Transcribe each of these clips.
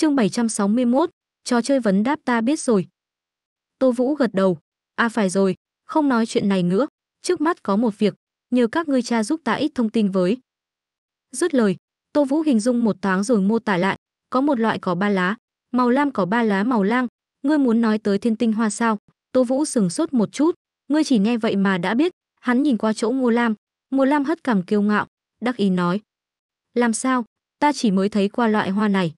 Chương 761, trò chơi vấn đáp ta biết rồi. Tô Vũ gật đầu. À phải rồi, không nói chuyện này nữa. Trước mắt có một việc, nhờ các ngươi cha giúp ta ít thông tin với. Dứt lời, Tô Vũ hình dung một thoáng rồi mô tả lại. Có một loại cỏ ba lá, màu lam cỏ ba lá màu lang. Ngươi muốn nói tới thiên tinh hoa sao? Tô Vũ sừng sốt một chút. Ngươi chỉ nghe vậy mà đã biết. Hắn nhìn qua chỗ Ngô Lam. Ngô Lam hất cằm kiêu ngạo, đắc ý nói. Làm sao? Ta chỉ mới thấy qua loại hoa này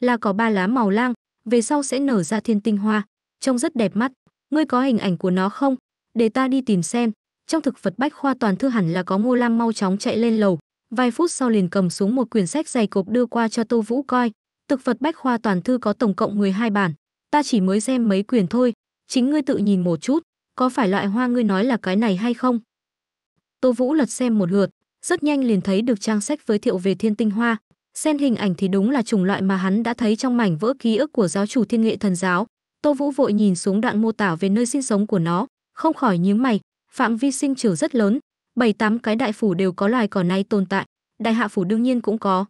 là có ba lá màu lang, về sau sẽ nở ra thiên tinh hoa, trông rất đẹp mắt. Ngươi có hình ảnh của nó không? Để ta đi tìm xem. Trong thực vật bách khoa toàn thư hẳn là có Ngô Lam mau chóng chạy lên lầu, vài phút sau liền cầm xuống một quyển sách dày cộp đưa qua cho Tô Vũ coi. Thực vật bách khoa toàn thư có tổng cộng 12 bản, ta chỉ mới xem mấy quyển thôi, chính ngươi tự nhìn một chút, có phải loại hoa ngươi nói là cái này hay không? Tô Vũ lật xem một lượt, rất nhanh liền thấy được trang sách giới thiệu về thiên tinh hoa, Xen hình ảnh thì đúng là chủng loại mà hắn đã thấy trong mảnh vỡ ký ức của giáo chủ thiên nghệ thần giáo. Tô Vũ vội nhìn xuống đoạn mô tả về nơi sinh sống của nó, không khỏi nhướng mày, phạm vi sinh trưởng rất lớn, bảy tám cái đại phủ đều có loài cỏ này tồn tại, đại hạ phủ đương nhiên cũng có.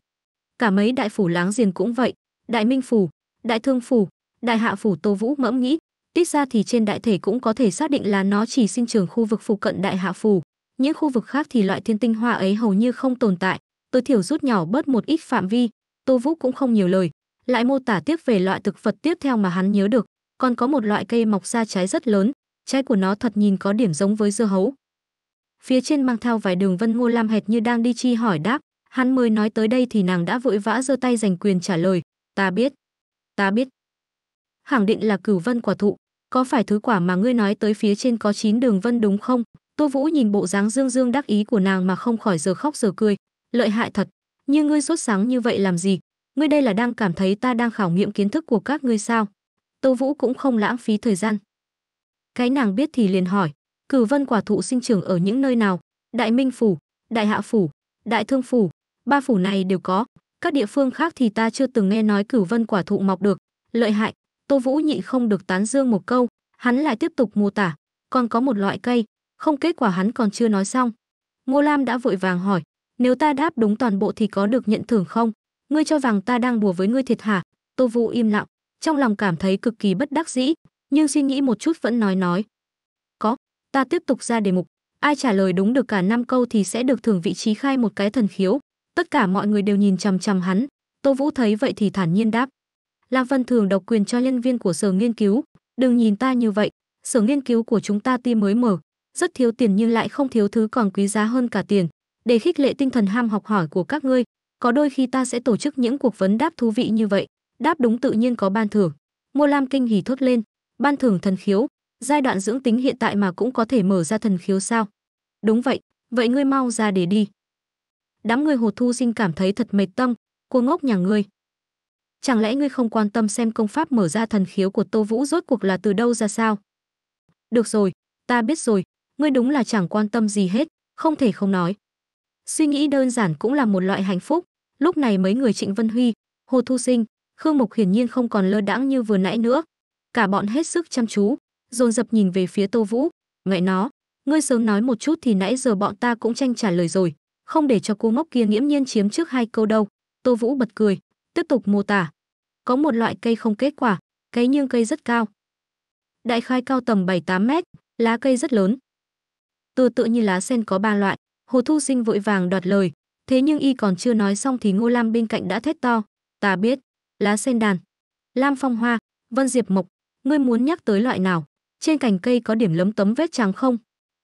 Cả mấy đại phủ láng giềng cũng vậy, đại minh phủ, đại thương phủ, đại hạ phủ Tô Vũ mẫm nghĩ, ít ra thì trên đại thể cũng có thể xác định là nó chỉ sinh trưởng khu vực phụ cận đại hạ phủ, những khu vực khác thì loại thiên tinh hoa ấy hầu như không tồn tại, tối thiểu rút nhỏ bớt một ít phạm vi. Tô Vũ cũng không nhiều lời, lại mô tả tiếp về loại thực vật tiếp theo mà hắn nhớ được, còn có một loại cây mọc ra trái rất lớn, trái của nó thật nhìn có điểm giống với dưa hấu. Phía trên mang theo vài đường vân ngô lam hệt như đang đi chi hỏi đáp, hắn mới nói tới đây thì nàng đã vội vã giơ tay giành quyền trả lời, "Ta biết, ta biết." Khẳng định là cửu vân quả thụ, có phải thứ quả mà ngươi nói tới phía trên có chín đường vân đúng không? Tô Vũ nhìn bộ dáng dương dương đắc ý của nàng mà không khỏi giờ khóc giờ cười, Lợi hại thật, như ngươi sốt sáng như vậy làm gì? Ngươi đây là đang cảm thấy ta đang khảo nghiệm kiến thức của các ngươi sao? Tô Vũ cũng không lãng phí thời gian. Cái nàng biết thì liền hỏi, cử vân quả thụ sinh trưởng ở những nơi nào? Đại Minh Phủ, Đại Hạ Phủ, Đại Thương Phủ, ba phủ này đều có. Các địa phương khác thì ta chưa từng nghe nói cử vân quả thụ mọc được. Lợi hại, Tô Vũ nhị không được tán dương một câu, hắn lại tiếp tục mô tả. Còn có một loại cây, không kết quả hắn còn chưa nói xong. Ngô Lam đã vội vàng hỏi, nếu ta đáp đúng toàn bộ thì có được nhận thưởng không? Ngươi cho rằng ta đang đùa với ngươi thiệt hả? Tô Vũ im lặng, trong lòng cảm thấy cực kỳ bất đắc dĩ, nhưng suy nghĩ một chút vẫn nói nói. Có, ta tiếp tục ra đề mục, ai trả lời đúng được cả năm câu thì sẽ được thưởng vị trí khai một cái thần khiếu. Tất cả mọi người đều nhìn chằm chằm hắn, Tô Vũ thấy vậy thì thản nhiên đáp. Lạc Vân thường độc quyền cho nhân viên của sở nghiên cứu, đừng nhìn ta như vậy, sở nghiên cứu của chúng ta tuy mới mở, rất thiếu tiền nhưng lại không thiếu thứ còn quý giá hơn cả tiền, để khích lệ tinh thần ham học hỏi của các ngươi có đôi khi ta sẽ tổ chức những cuộc vấn đáp thú vị như vậy đáp đúng tự nhiên có ban thưởng mua lam kinh hỉ thốt lên ban thưởng thần khiếu giai đoạn dưỡng tính hiện tại mà cũng có thể mở ra thần khiếu sao đúng vậy vậy ngươi mau ra để đi đám người hồ thu sinh cảm thấy thật mệt tâm cô ngốc nhà ngươi chẳng lẽ ngươi không quan tâm xem công pháp mở ra thần khiếu của tô vũ rốt cuộc là từ đâu ra sao được rồi ta biết rồi ngươi đúng là chẳng quan tâm gì hết không thể không nói Suy nghĩ đơn giản cũng là một loại hạnh phúc. Lúc này mấy người Trịnh Vân Huy, Hồ Thu Sinh, Khương Mục hiển nhiên không còn lơ đãng như vừa nãy nữa. Cả bọn hết sức chăm chú, dồn dập nhìn về phía Tô Vũ, ngại nó, ngươi sớm nói một chút thì nãy giờ bọn ta cũng tranh trả lời rồi, không để cho cô ngốc kia nghiễm nhiên chiếm trước hai câu đâu. Tô Vũ bật cười, tiếp tục mô tả. Có một loại cây không kết quả, cây nhưng cây rất cao. Đại khai cao tầm bảy tám mét, lá cây rất lớn. Từ tự như lá sen có ba loại, Hồ Thu Sinh vội vàng đoạt lời, thế nhưng y còn chưa nói xong thì Ngô Lam bên cạnh đã thét to, "Ta biết, lá sen đàn, Lam Phong Hoa, Vân Diệp Mộc, ngươi muốn nhắc tới loại nào? Trên cành cây có điểm lấm tấm vết trắng không?"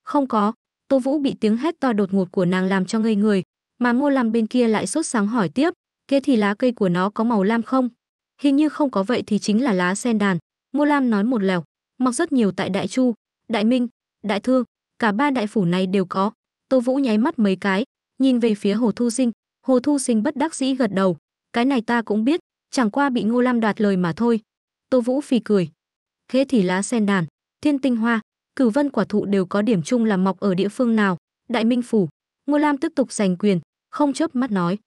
"Không có." Tô Vũ bị tiếng hét to đột ngột của nàng làm cho ngây người, mà Ngô Lam bên kia lại sốt sáng hỏi tiếp, "Kia thì lá cây của nó có màu lam không?" "Hình như không có vậy thì chính là lá sen đàn." Ngô Lam nói một lèo, mọc rất nhiều tại Đại Chu, Đại Minh, Đại Thương, cả ba đại phủ này đều có, Tô Vũ nháy mắt mấy cái, nhìn về phía Hồ Thu Sinh, Hồ Thu Sinh bất đắc dĩ gật đầu, cái này ta cũng biết, chẳng qua bị Ngô Lam đoạt lời mà thôi. Tô Vũ phì cười. Khế thì lá sen đàn, thiên tinh hoa, cửu vân quả thụ đều có điểm chung là mọc ở địa phương nào, Đại Minh phủ. Ngô Lam tiếp tục giành quyền, không chớp mắt nói.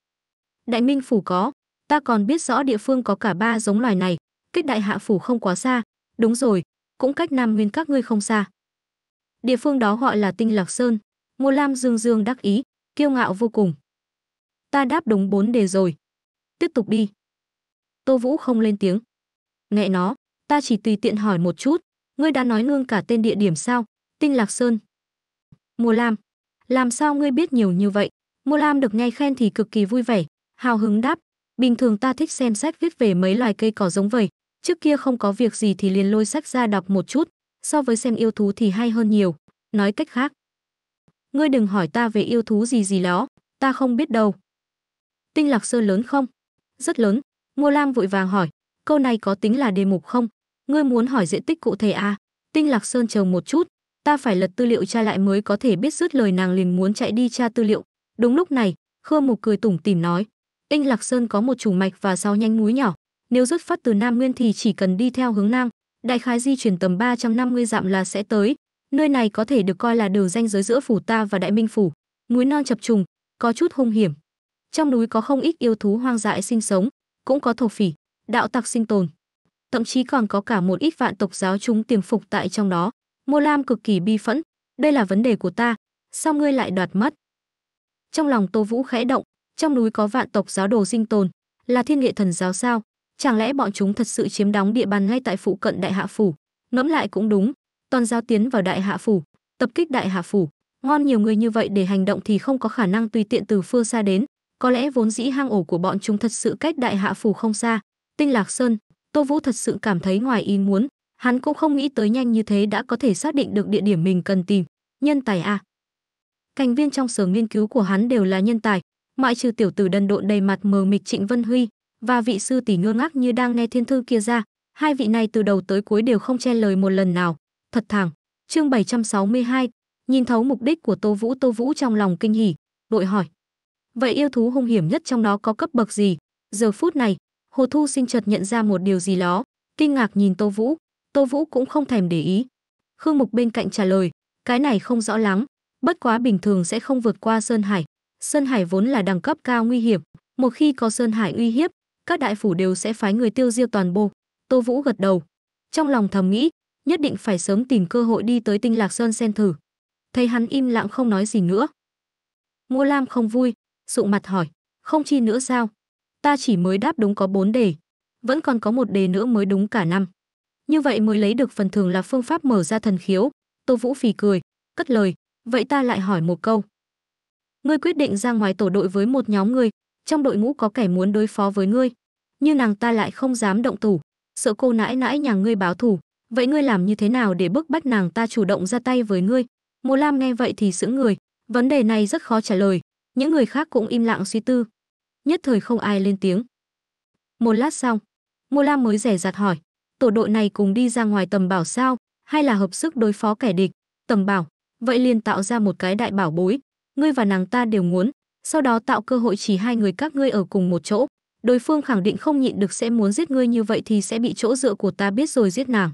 Đại Minh phủ có, ta còn biết rõ địa phương có cả ba giống loài này, cách Đại Hạ phủ không quá xa, đúng rồi, cũng cách Nam Nguyên các ngươi không xa. Địa phương đó gọi là Tinh Lạc Sơn. Ngô Lam dương dương đắc ý, kiêu ngạo vô cùng. Ta đáp đúng bốn đề rồi. Tiếp tục đi. Tô Vũ không lên tiếng. Nghe nó, ta chỉ tùy tiện hỏi một chút, ngươi đã nói nương cả tên địa điểm sao? Tinh Lạc Sơn. Mùa Lam, làm sao ngươi biết nhiều như vậy? Mùa Lam được nghe khen thì cực kỳ vui vẻ, hào hứng đáp, bình thường ta thích xem sách viết về mấy loài cây cỏ giống vậy. trước kia không có việc gì thì liền lôi sách ra đọc một chút, so với xem yêu thú thì hay hơn nhiều. Nói cách khác, ngươi đừng hỏi ta về yêu thú gì gì đó, ta không biết đâu. Tinh lạc sơn lớn không? Rất lớn, Ngô Lam vội vàng hỏi, câu này có tính là đề mục không? Ngươi muốn hỏi diện tích cụ thể à? Tinh lạc sơn chờ một chút, ta phải lật tư liệu tra lại mới có thể biết rút lời nàng liền muốn chạy đi tra tư liệu. Đúng lúc này, Khương Mục cười tủm tỉm nói, Tinh Lạc Sơn có một chủ mạch và sáu nhánh núi nhỏ, nếu xuất phát từ Nam Nguyên thì chỉ cần đi theo hướng Nam, đại khái di chuyển tầm 350 dặm là sẽ tới, Nơi này có thể được coi là đường ranh giới giữa phủ ta và Đại Minh phủ, núi non chập trùng, có chút hung hiểm. Trong núi có không ít yêu thú hoang dại sinh sống, cũng có thổ phỉ, đạo tặc sinh tồn. Thậm chí còn có cả một ít vạn tộc giáo chúng tiềm phục tại trong đó. Mô Lam cực kỳ bi phẫn, đây là vấn đề của ta, sao ngươi lại đoạt mất? Trong lòng Tô Vũ khẽ động, trong núi có vạn tộc giáo đồ sinh tồn, là thiên nghệ thần giáo sao? Chẳng lẽ bọn chúng thật sự chiếm đóng địa bàn ngay tại phụ cận đại hạ phủ? Ngẫm lại cũng đúng, toàn giao tiến vào đại hạ phủ tập kích đại hạ phủ ngon nhiều người như vậy để hành động thì không có khả năng tùy tiện từ phương xa đến có lẽ vốn dĩ hang ổ của bọn chúng thật sự cách đại hạ phủ không xa tinh lạc sơn tô vũ thật sự cảm thấy ngoài ý muốn hắn cũng không nghĩ tới nhanh như thế đã có thể xác định được địa điểm mình cần tìm nhân tài a à. thành viên trong sở nghiên cứu của hắn đều là nhân tài ngoại trừ tiểu tử đần độn đầy mặt mờ mịt trịnh vân huy và vị sư tỷ ngơ ngác như đang nghe thiên thư kia ra hai vị này từ đầu tới cuối đều không che lời một lần nào thật thẳng. Chương 762, nhìn thấu mục đích của Tô Vũ, Tô Vũ trong lòng kinh hỉ, đội hỏi: "Vậy yêu thú hung hiểm nhất trong đó có cấp bậc gì?" Giờ phút này, Hồ Thu xin chợt nhận ra một điều gì đó, kinh ngạc nhìn Tô Vũ, Tô Vũ cũng không thèm để ý. Khương Mục bên cạnh trả lời: "Cái này không rõ lắm, bất quá bình thường sẽ không vượt qua sơn hải. Sơn hải vốn là đẳng cấp cao nguy hiểm, một khi có sơn hải uy hiếp, các đại phủ đều sẽ phái người tiêu diêu toàn bộ." Tô Vũ gật đầu, trong lòng thầm nghĩ, nhất định phải sớm tìm cơ hội đi tới Tinh Lạc Sơn xem thử. Thấy hắn im lặng không nói gì nữa. Ngô Lam không vui, sụng mặt hỏi, không chi nữa sao? Ta chỉ mới đáp đúng có bốn đề, vẫn còn có một đề nữa mới đúng cả năm. Như vậy mới lấy được phần thưởng là phương pháp mở ra thần khiếu. Tô Vũ phì cười, cất lời, vậy ta lại hỏi một câu. Ngươi quyết định ra ngoài tổ đội với một nhóm người, trong đội ngũ có kẻ muốn đối phó với ngươi, nhưng nàng ta lại không dám động thủ, sợ cô nãi nãi nhà ngươi báo thù, vậy ngươi làm như thế nào để bức bách nàng ta chủ động ra tay với ngươi mộ lam nghe vậy thì sững người vấn đề này rất khó trả lời những người khác cũng im lặng suy tư nhất thời không ai lên tiếng một lát sau mộ lam mới rẻ rạt hỏi tổ đội này cùng đi ra ngoài tầm bảo sao hay là hợp sức đối phó kẻ địch tầm bảo vậy liền tạo ra một cái đại bảo bối ngươi và nàng ta đều muốn sau đó tạo cơ hội chỉ hai người các ngươi ở cùng một chỗ đối phương khẳng định không nhịn được sẽ muốn giết ngươi như vậy thì sẽ bị chỗ dựa của ta biết rồi giết nàng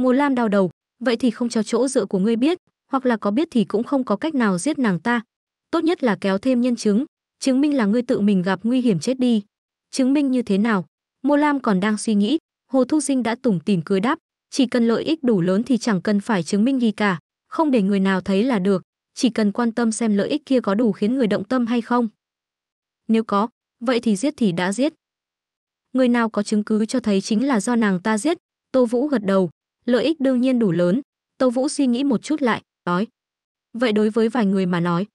Mù Lam đau đầu, vậy thì không cho chỗ dựa của ngươi biết, hoặc là có biết thì cũng không có cách nào giết nàng ta. Tốt nhất là kéo thêm nhân chứng, chứng minh là ngươi tự mình gặp nguy hiểm chết đi. Chứng minh như thế nào? Mô Lam còn đang suy nghĩ, Hồ Thu Sinh đã tủm tỉm cười đáp, chỉ cần lợi ích đủ lớn thì chẳng cần phải chứng minh gì cả, không để người nào thấy là được, chỉ cần quan tâm xem lợi ích kia có đủ khiến người động tâm hay không. Nếu có, vậy thì giết thì đã giết. Người nào có chứng cứ cho thấy chính là do nàng ta giết, Tô Vũ gật đầu, lợi ích đương nhiên đủ lớn. Tâu Vũ suy nghĩ một chút lại, nói: "Vậy đối với vài người mà nói,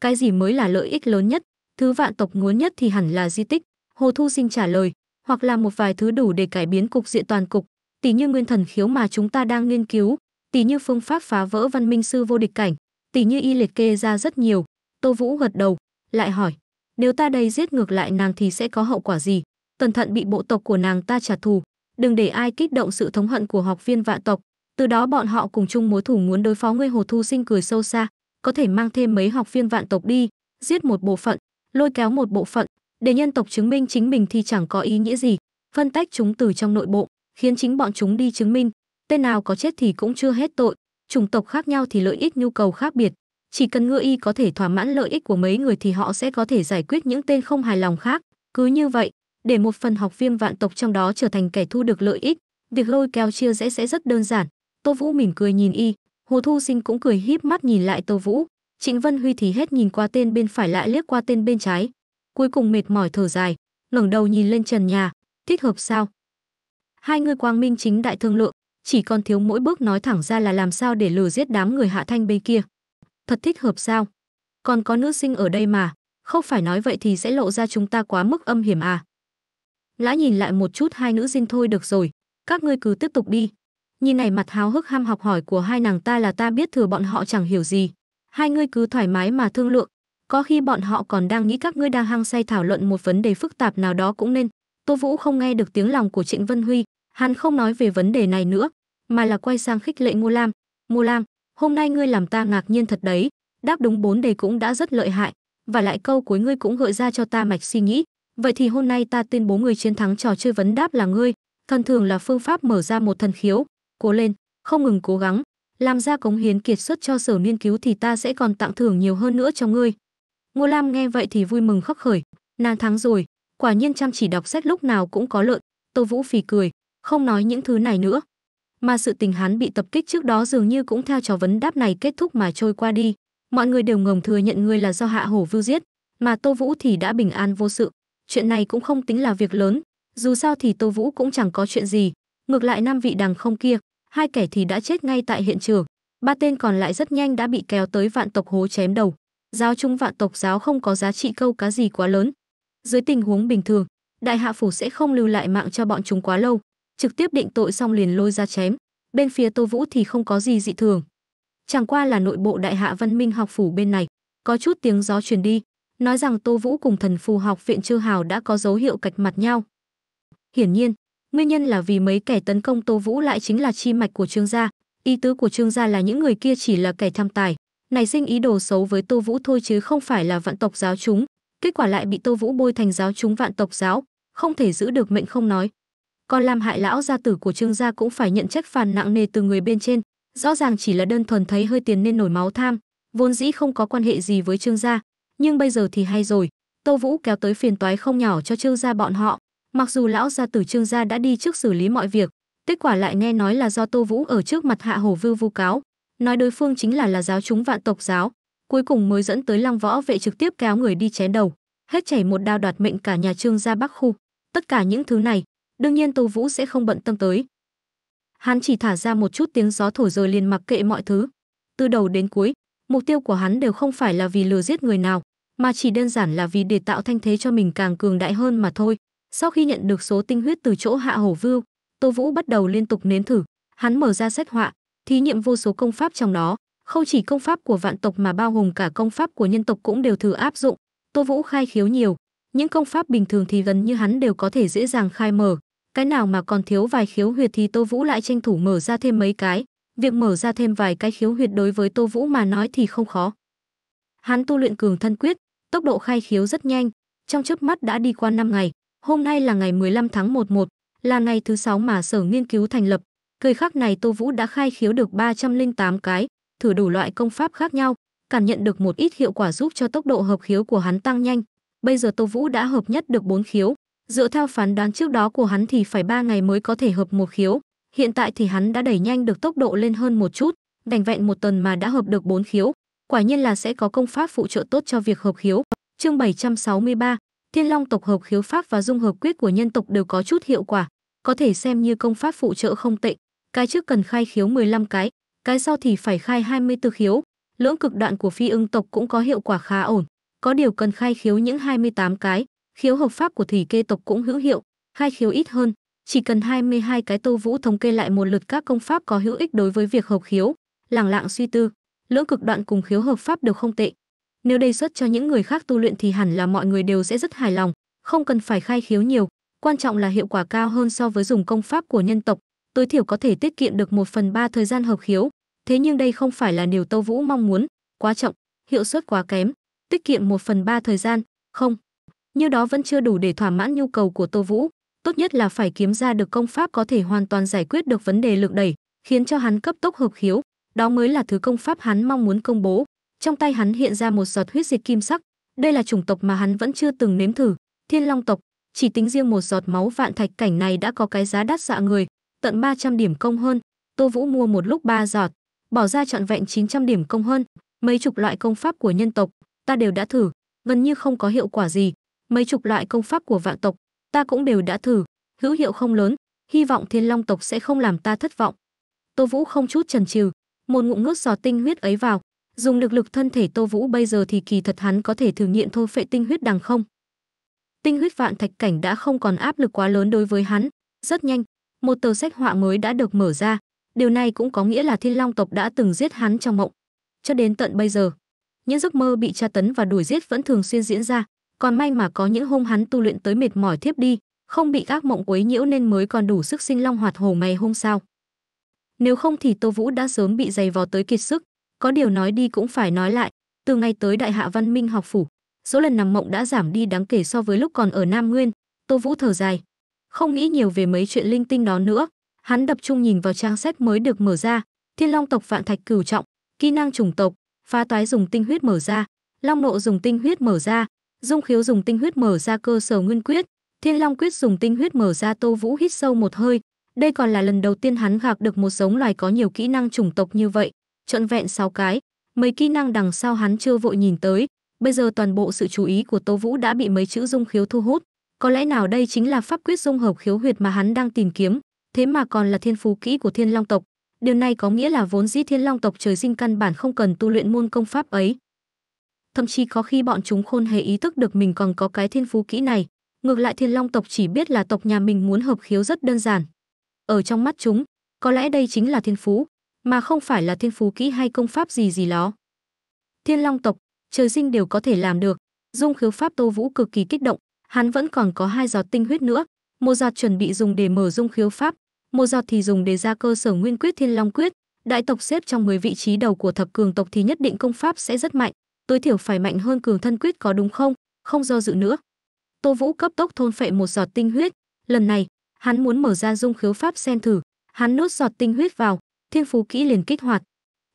cái gì mới là lợi ích lớn nhất? Thứ vạn tộc muốn nhất thì hẳn là di tích." Hồ Thu Sinh trả lời, hoặc là một vài thứ đủ để cải biến cục diện toàn cục, tỷ như nguyên thần khiếu mà chúng ta đang nghiên cứu, tỷ như phương pháp phá vỡ văn minh sư vô địch cảnh, tỷ như y liệt kê ra rất nhiều. Tô Vũ gật đầu, lại hỏi: "Nếu ta đây giết ngược lại nàng thì sẽ có hậu quả gì?" Tần Thận bị bộ tộc của nàng ta trả thù, đừng để ai kích động sự thống hận của học viên vạn tộc, từ đó bọn họ cùng chung mối thủ muốn đối phó Ngươi Hồ Thu Sinh cười sâu xa, có thể mang thêm mấy học viên vạn tộc đi, giết một bộ phận, lôi kéo một bộ phận, để nhân tộc chứng minh chính mình thì chẳng có ý nghĩa gì, phân tách chúng từ trong nội bộ, khiến chính bọn chúng đi chứng minh, tên nào có chết thì cũng chưa hết tội, chủng tộc khác nhau thì lợi ích nhu cầu khác biệt, chỉ cần ngựa y có thể thỏa mãn lợi ích của mấy người thì họ sẽ có thể giải quyết những tên không hài lòng khác, cứ như vậy, để một phần học viên vạn tộc trong đó trở thành kẻ thu được lợi ích việc lôi kéo chia rẽ sẽ rất đơn giản tô vũ mỉm cười nhìn y hồ thu sinh cũng cười híp mắt nhìn lại tô vũ trịnh vân huy thì hết nhìn qua tên bên phải lại liếc qua tên bên trái cuối cùng mệt mỏi thở dài ngẩng đầu nhìn lên trần nhà thích hợp sao hai người quang minh chính đại thương lượng chỉ còn thiếu mỗi bước nói thẳng ra là làm sao để lừa giết đám người hạ thanh bên kia thật thích hợp sao còn có nữ sinh ở đây mà không phải nói vậy thì sẽ lộ ra chúng ta quá mức âm hiểm à Lã nhìn lại một chút hai nữ sinh thôi được rồi, các ngươi cứ tiếp tục đi. Nhìn này mặt háo hức ham học hỏi của hai nàng ta là ta biết thừa bọn họ chẳng hiểu gì. Hai ngươi cứ thoải mái mà thương lượng. Có khi bọn họ còn đang nghĩ các ngươi đang hăng say thảo luận một vấn đề phức tạp nào đó cũng nên. Tô Vũ không nghe được tiếng lòng của Trịnh Vân Huy, hắn không nói về vấn đề này nữa, mà là quay sang khích lệ Ngô Lam. Ngô Lam, hôm nay ngươi làm ta ngạc nhiên thật đấy, đáp đúng bốn đề cũng đã rất lợi hại, và lại câu cuối ngươi cũng gợi ra cho ta mạch suy nghĩ, vậy thì hôm nay ta tuyên bố người chiến thắng trò chơi vấn đáp là ngươi thần thường là phương pháp mở ra một thần khiếu cố lên không ngừng cố gắng làm ra cống hiến kiệt xuất cho sở nghiên cứu thì ta sẽ còn tặng thưởng nhiều hơn nữa cho ngươi ngô lam nghe vậy thì vui mừng khóc khởi nàng thắng rồi quả nhiên chăm chỉ đọc sách lúc nào cũng có lợi tô vũ phì cười không nói những thứ này nữa mà sự tình hắn bị tập kích trước đó dường như cũng theo trò vấn đáp này kết thúc mà trôi qua đi mọi người đều ngầm thừa nhận ngươi là do hạ hổ vưu giết mà tô vũ thì đã bình an vô sự chuyện này cũng không tính là việc lớn, dù sao thì Tô Vũ cũng chẳng có chuyện gì, ngược lại năm vị đằng không kia, hai kẻ thì đã chết ngay tại hiện trường, ba tên còn lại rất nhanh đã bị kéo tới vạn tộc hố chém đầu. Giáo chúng vạn tộc giáo không có giá trị câu cá gì quá lớn. Dưới tình huống bình thường, đại hạ phủ sẽ không lưu lại mạng cho bọn chúng quá lâu, trực tiếp định tội xong liền lôi ra chém. Bên phía Tô Vũ thì không có gì dị thường. Chẳng qua là nội bộ đại hạ văn minh học phủ bên này, có chút tiếng gió truyền đi, nói rằng Tô Vũ cùng thần phù học viện Trư Hào đã có dấu hiệu cạch mặt nhau. Hiển nhiên, nguyên nhân là vì mấy kẻ tấn công Tô Vũ lại chính là chi mạch của Trương gia, ý tứ của Trương gia là những người kia chỉ là kẻ tham tài, nảy sinh ý đồ xấu với Tô Vũ thôi chứ không phải là vạn tộc giáo chúng, kết quả lại bị Tô Vũ bôi thành giáo chúng vạn tộc giáo, không thể giữ được mệnh không nói. Còn làm hại lão gia tử của Trương gia cũng phải nhận trách phạt nặng nề từ người bên trên, rõ ràng chỉ là đơn thuần thấy hơi tiền nên nổi máu tham, vốn dĩ không có quan hệ gì với Trương gia, nhưng bây giờ thì hay rồi tô vũ kéo tới phiền toái không nhỏ cho trương gia bọn họ mặc dù lão gia tử trương gia đã đi trước xử lý mọi việc kết quả lại nghe nói là do tô vũ ở trước mặt hạ hổ vưu vu cáo nói đối phương chính là là giáo chúng vạn tộc giáo cuối cùng mới dẫn tới lăng võ vệ trực tiếp kéo người đi chém đầu hết chảy một đao đoạt mệnh cả nhà trương gia bắc khu tất cả những thứ này đương nhiên tô vũ sẽ không bận tâm tới hắn chỉ thả ra một chút tiếng gió thổi rồi liền mặc kệ mọi thứ từ đầu đến cuối mục tiêu của hắn đều không phải là vì lừa giết người nào, mà chỉ đơn giản là vì để tạo thanh thế cho mình càng cường đại hơn mà thôi. Sau khi nhận được số tinh huyết từ chỗ Hạ Hổ Vưu, Tô Vũ bắt đầu liên tục nếm thử, hắn mở ra sách họa, thí nghiệm vô số công pháp trong đó, không chỉ công pháp của vạn tộc mà bao gồm cả công pháp của nhân tộc cũng đều thử áp dụng. Tô Vũ khai khiếu nhiều, những công pháp bình thường thì gần như hắn đều có thể dễ dàng khai mở, cái nào mà còn thiếu vài khiếu huyệt thì Tô Vũ lại tranh thủ mở ra thêm mấy cái, việc mở ra thêm vài cái khiếu huyệt đối với Tô Vũ mà nói thì không khó. Hắn tu luyện cường thân quyết, tốc độ khai khiếu rất nhanh, trong chớp mắt đã đi qua 5 ngày, hôm nay là ngày 15 tháng 11, là ngày thứ 6 mà sở nghiên cứu thành lập, cười khắc này Tô Vũ đã khai khiếu được 308 cái, thử đủ loại công pháp khác nhau, cảm nhận được một ít hiệu quả giúp cho tốc độ hợp khiếu của hắn tăng nhanh. Bây giờ Tô Vũ đã hợp nhất được 4 khiếu, dựa theo phán đoán trước đó của hắn thì phải 3 ngày mới có thể hợp một khiếu, Hiện tại thì hắn đã đẩy nhanh được tốc độ lên hơn một chút, đành vẹn một tuần mà đã hợp được bốn khiếu. Quả nhiên là sẽ có công pháp phụ trợ tốt cho việc hợp khiếu. Chương 763, Thiên Long tộc hợp khiếu pháp và dung hợp quyết của nhân tộc đều có chút hiệu quả, có thể xem như công pháp phụ trợ không tệ. Cái trước cần khai khiếu 15 cái, cái sau thì phải khai 24 khiếu. Lưỡng cực đoạn của phi ưng tộc cũng có hiệu quả khá ổn, có điều cần khai khiếu những 28 cái. Khiếu hợp pháp của thủy kê tộc cũng hữu hiệu, khai khiếu ít hơn, chỉ cần 22 cái Tô Vũ thống kê lại một lượt các công pháp có hữu ích đối với việc hợp khiếu, lẳng lặng suy tư, lưỡng cực đoạn cùng khiếu hợp pháp đều không tệ. Nếu đề xuất cho những người khác tu luyện thì hẳn là mọi người đều sẽ rất hài lòng, không cần phải khai khiếu nhiều, quan trọng là hiệu quả cao hơn so với dùng công pháp của nhân tộc, tối thiểu có thể tiết kiệm được 1 phần 3 thời gian hợp khiếu. Thế nhưng đây không phải là điều Tô Vũ mong muốn, quá trọng, hiệu suất quá kém, tiết kiệm 1 phần 3 thời gian, không. Như đó vẫn chưa đủ để thỏa mãn nhu cầu của Tô Vũ tốt nhất là phải kiếm ra được công pháp có thể hoàn toàn giải quyết được vấn đề lực đẩy, khiến cho hắn cấp tốc hợp khiếu, đó mới là thứ công pháp hắn mong muốn công bố. Trong tay hắn hiện ra một giọt huyết dịch kim sắc, đây là chủng tộc mà hắn vẫn chưa từng nếm thử, Thiên Long tộc, chỉ tính riêng một giọt máu vạn thạch cảnh này đã có cái giá đắt dạ người, tận 300 điểm công hơn. Tô Vũ mua một lúc ba giọt, bỏ ra trọn vẹn 900 điểm công hơn, mấy chục loại công pháp của nhân tộc, ta đều đã thử, gần như không có hiệu quả gì. Mấy chục loại công pháp của vạn tộc, ta cũng đều đã thử, hữu hiệu không lớn, hy vọng Thiên Long tộc sẽ không làm ta thất vọng. Tô Vũ không chút chần chừ, một ngụm nước giò tinh huyết ấy vào, dùng lực lực thân thể Tô Vũ bây giờ thì kỳ thật hắn có thể thử nghiệm thôi phệ tinh huyết đằng không. Tinh huyết vạn thạch cảnh đã không còn áp lực quá lớn đối với hắn, rất nhanh, một tờ sách họa mới đã được mở ra, điều này cũng có nghĩa là Thiên Long tộc đã từng giết hắn trong mộng. Cho đến tận bây giờ, những giấc mơ bị tra tấn và đuổi giết vẫn thường xuyên diễn ra, còn may mà có những hôm hắn tu luyện tới mệt mỏi thiếp đi, không bị các mộng quấy nhiễu nên mới còn đủ sức sinh long hoạt hồ mày hôm sau. Nếu không thì Tô Vũ đã sớm bị dày vò tới kiệt sức, có điều nói đi cũng phải nói lại, từ ngày tới Đại Hạ Văn Minh học phủ, số lần nằm mộng đã giảm đi đáng kể so với lúc còn ở Nam Nguyên, Tô Vũ thở dài, không nghĩ nhiều về mấy chuyện linh tinh đó nữa, hắn đập trung nhìn vào trang sách mới được mở ra, Thiên Long tộc Vạn Thạch Cửu trọng, kỹ năng chủng tộc, phá toái dùng tinh huyết mở ra, Long nộ dùng tinh huyết mở ra, Dung Khiếu dùng tinh huyết mở ra cơ sở nguyên quyết, Thiên Long quyết dùng tinh huyết mở ra Tô Vũ hít sâu một hơi. Đây còn là lần đầu tiên hắn gặp được một giống loài có nhiều kỹ năng chủng tộc như vậy, trọn vẹn 6 cái, mấy kỹ năng đằng sau hắn chưa vội nhìn tới, bây giờ toàn bộ sự chú ý của Tô Vũ đã bị mấy chữ Dung Khiếu thu hút, có lẽ nào đây chính là pháp quyết dung hợp khiếu huyệt mà hắn đang tìm kiếm, thế mà còn là thiên phú kỹ của Thiên Long tộc. Điều này có nghĩa là vốn dĩ Thiên Long tộc trời sinh căn bản không cần tu luyện môn công pháp ấy, thậm chí có khi bọn chúng khôn hề ý thức được mình còn có cái thiên phú kỹ này. Ngược lại thiên long tộc chỉ biết là tộc nhà mình muốn hợp khiếu rất đơn giản. Ở trong mắt chúng, có lẽ đây chính là thiên phú, mà không phải là thiên phú kỹ hay công pháp gì gì đó. Thiên long tộc, trời sinh đều có thể làm được. Dung khiếu pháp Tô Vũ cực kỳ kích động, hắn vẫn còn có hai giọt tinh huyết nữa, một giọt chuẩn bị dùng để mở dung khiếu pháp, một giọt thì dùng để ra cơ sở nguyên quyết thiên long quyết, đại tộc xếp trong 10 vị trí đầu của thập cường tộc thì nhất định công pháp sẽ rất mạnh, tối thiểu phải mạnh hơn cường thân quyết có đúng không không do dự nữa tô vũ cấp tốc thôn phệ một giọt tinh huyết lần này hắn muốn mở ra dung khiếu pháp sen thử hắn nuốt giọt tinh huyết vào thiên phú kỹ liền kích hoạt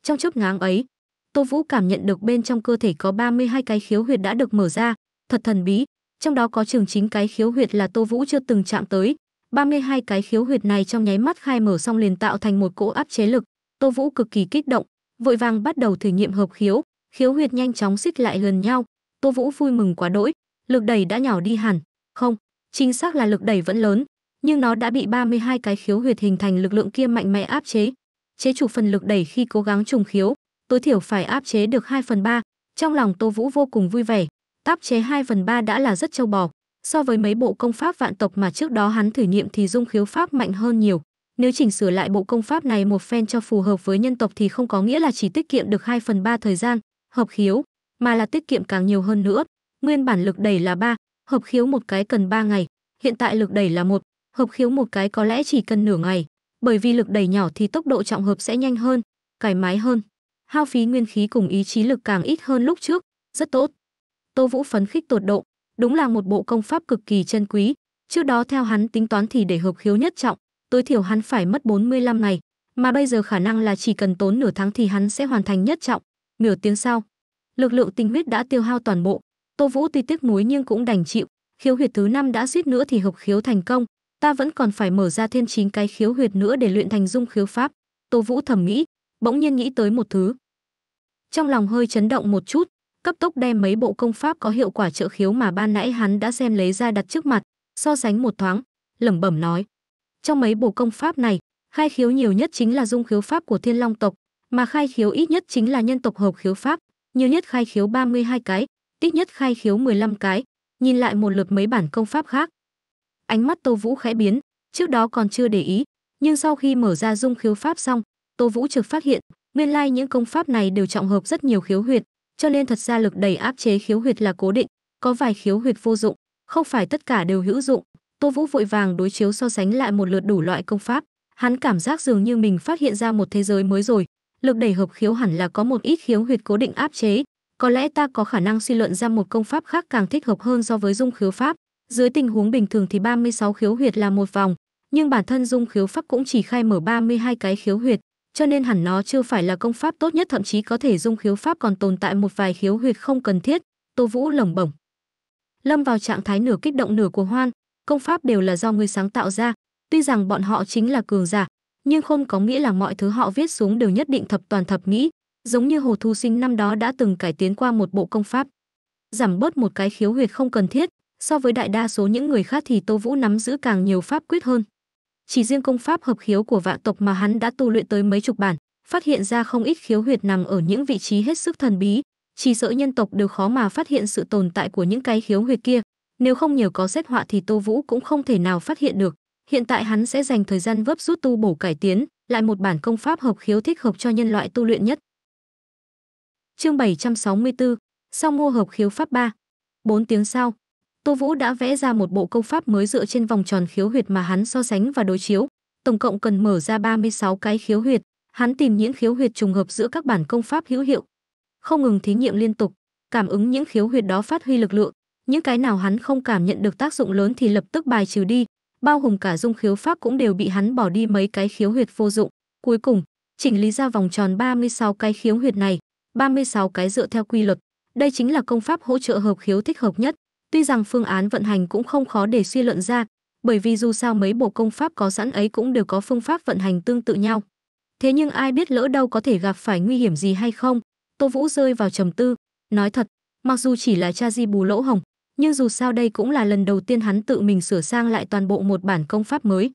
trong chớp ngáng ấy tô vũ cảm nhận được bên trong cơ thể có 32 cái khiếu huyệt đã được mở ra thật thần bí trong đó có trường chính cái khiếu huyệt là tô vũ chưa từng chạm tới 32 cái khiếu huyệt này trong nháy mắt khai mở xong liền tạo thành một cỗ áp chế lực tô vũ cực kỳ kích động vội vàng bắt đầu thử nghiệm hợp khiếu khiếu huyệt nhanh chóng xích lại gần nhau tô vũ vui mừng quá đỗi lực đẩy đã nhỏ đi hẳn không chính xác là lực đẩy vẫn lớn nhưng nó đã bị 32 cái khiếu huyệt hình thành lực lượng kia mạnh mẽ áp chế chế chủ phần lực đẩy khi cố gắng trùng khiếu tối thiểu phải áp chế được 2 phần ba. Trong lòng Tô Vũ vô cùng vui vẻ, áp chế 2 phần ba đã là rất châu bò. So với mấy bộ công pháp vạn tộc mà trước đó hắn thử nghiệm thì dung khiếu pháp mạnh hơn nhiều. Nếu chỉnh sửa lại bộ công pháp này một phen cho phù hợp với nhân tộc thì không có nghĩa là chỉ tiết kiệm được 2 phần ba thời gian, hợp khiếu, mà là tiết kiệm càng nhiều hơn nữa. Nguyên bản lực đẩy là 3, hợp khiếu một cái cần 3 ngày, hiện tại lực đẩy là một, hợp khiếu một cái có lẽ chỉ cần nửa ngày, bởi vì lực đẩy nhỏ thì tốc độ trọng hợp sẽ nhanh hơn, cải mái hơn. Hao phí nguyên khí cùng ý chí lực càng ít hơn lúc trước, rất tốt. Tô Vũ phấn khích tột độ, đúng là một bộ công pháp cực kỳ chân quý. Trước đó theo hắn tính toán thì để hợp khiếu nhất trọng, tối thiểu hắn phải mất 45 ngày, mà bây giờ khả năng là chỉ cần tốn nửa tháng thì hắn sẽ hoàn thành nhất trọng, Nửa tiếng sau, lực lượng tinh huyết đã tiêu hao toàn bộ, Tô Vũ tuy tiếc nuối nhưng cũng đành chịu, khiếu huyệt thứ năm đã suýt nữa thì hợp khiếu thành công, ta vẫn còn phải mở ra thêm chín cái khiếu huyệt nữa để luyện thành dung khiếu pháp. Tô Vũ thầm nghĩ, bỗng nhiên nghĩ tới một thứ. Trong lòng hơi chấn động một chút, cấp tốc đem mấy bộ công pháp có hiệu quả trợ khiếu mà ban nãy hắn đã xem lấy ra đặt trước mặt, so sánh một thoáng, lẩm bẩm nói: "Trong mấy bộ công pháp này, khai khiếu nhiều nhất chính là dung khiếu pháp của Thiên Long tộc, mà khai khiếu ít nhất chính là nhân tộc hợp khiếu pháp, nhiều nhất khai khiếu 32 cái, ít nhất khai khiếu 15 cái, nhìn lại một lượt mấy bản công pháp khác. Ánh mắt Tô Vũ khẽ biến, trước đó còn chưa để ý, nhưng sau khi mở ra dung khiếu pháp xong, Tô Vũ trực phát hiện, nguyên lai những công pháp này đều trọng hợp rất nhiều khiếu huyệt, cho nên thật ra lực đầy áp chế khiếu huyệt là cố định, có vài khiếu huyệt vô dụng, không phải tất cả đều hữu dụng. Tô Vũ vội vàng đối chiếu so sánh lại một lượt đủ loại công pháp, hắn cảm giác dường như mình phát hiện ra một thế giới mới rồi, lực đẩy hợp khiếu hẳn là có một ít khiếu huyệt cố định áp chế có lẽ ta có khả năng suy luận ra một công pháp khác càng thích hợp hơn so với dung khiếu pháp dưới tình huống bình thường thì 36 khiếu huyệt là một vòng nhưng bản thân dung khiếu pháp cũng chỉ khai mở 32 cái khiếu huyệt cho nên hẳn nó chưa phải là công pháp tốt nhất thậm chí có thể dung khiếu pháp còn tồn tại một vài khiếu huyệt không cần thiết tô vũ lẩm bẩm lâm vào trạng thái nửa kích động nửa cuồng hoan công pháp đều là do người sáng tạo ra tuy rằng bọn họ chính là cường giả nhưng không có nghĩa là mọi thứ họ viết xuống đều nhất định thập toàn thập nghĩ, giống như Hồ Thu Sinh năm đó đã từng cải tiến qua một bộ công pháp. Giảm bớt một cái khiếu huyệt không cần thiết, so với đại đa số những người khác thì Tô Vũ nắm giữ càng nhiều pháp quyết hơn. Chỉ riêng công pháp hợp khiếu của vạn tộc mà hắn đã tu luyện tới mấy chục bản, phát hiện ra không ít khiếu huyệt nằm ở những vị trí hết sức thần bí, chỉ sợ nhân tộc đều khó mà phát hiện sự tồn tại của những cái khiếu huyệt kia, nếu không nhiều có xét họa thì Tô Vũ cũng không thể nào phát hiện được. Hiện tại hắn sẽ dành thời gian vấp rút tu bổ cải tiến, lại một bản công pháp hợp khiếu thích hợp cho nhân loại tu luyện nhất. Chương 764, sau mua hợp khiếu pháp 3. 4 tiếng sau, Tô Vũ đã vẽ ra một bộ công pháp mới dựa trên vòng tròn khiếu huyệt mà hắn so sánh và đối chiếu, tổng cộng cần mở ra 36 cái khiếu huyệt, hắn tìm những khiếu huyệt trùng hợp giữa các bản công pháp hữu hiệu, không ngừng thí nghiệm liên tục, cảm ứng những khiếu huyệt đó phát huy lực lượng, những cái nào hắn không cảm nhận được tác dụng lớn thì lập tức bài trừ đi, bao gồm cả dung khiếu pháp cũng đều bị hắn bỏ đi mấy cái khiếu huyệt vô dụng. Cuối cùng, chỉnh lý ra vòng tròn 36 cái khiếu huyệt này, 36 cái dựa theo quy luật. Đây chính là công pháp hỗ trợ hợp khiếu thích hợp nhất. Tuy rằng phương án vận hành cũng không khó để suy luận ra, bởi vì dù sao mấy bộ công pháp có sẵn ấy cũng đều có phương pháp vận hành tương tự nhau. Thế nhưng ai biết lỡ đâu có thể gặp phải nguy hiểm gì hay không? Tô Vũ rơi vào trầm tư, nói thật, mặc dù chỉ là cha di bù lỗ hồng, nhưng dù sao đây cũng là lần đầu tiên hắn tự mình sửa sang lại toàn bộ một bản công pháp mới.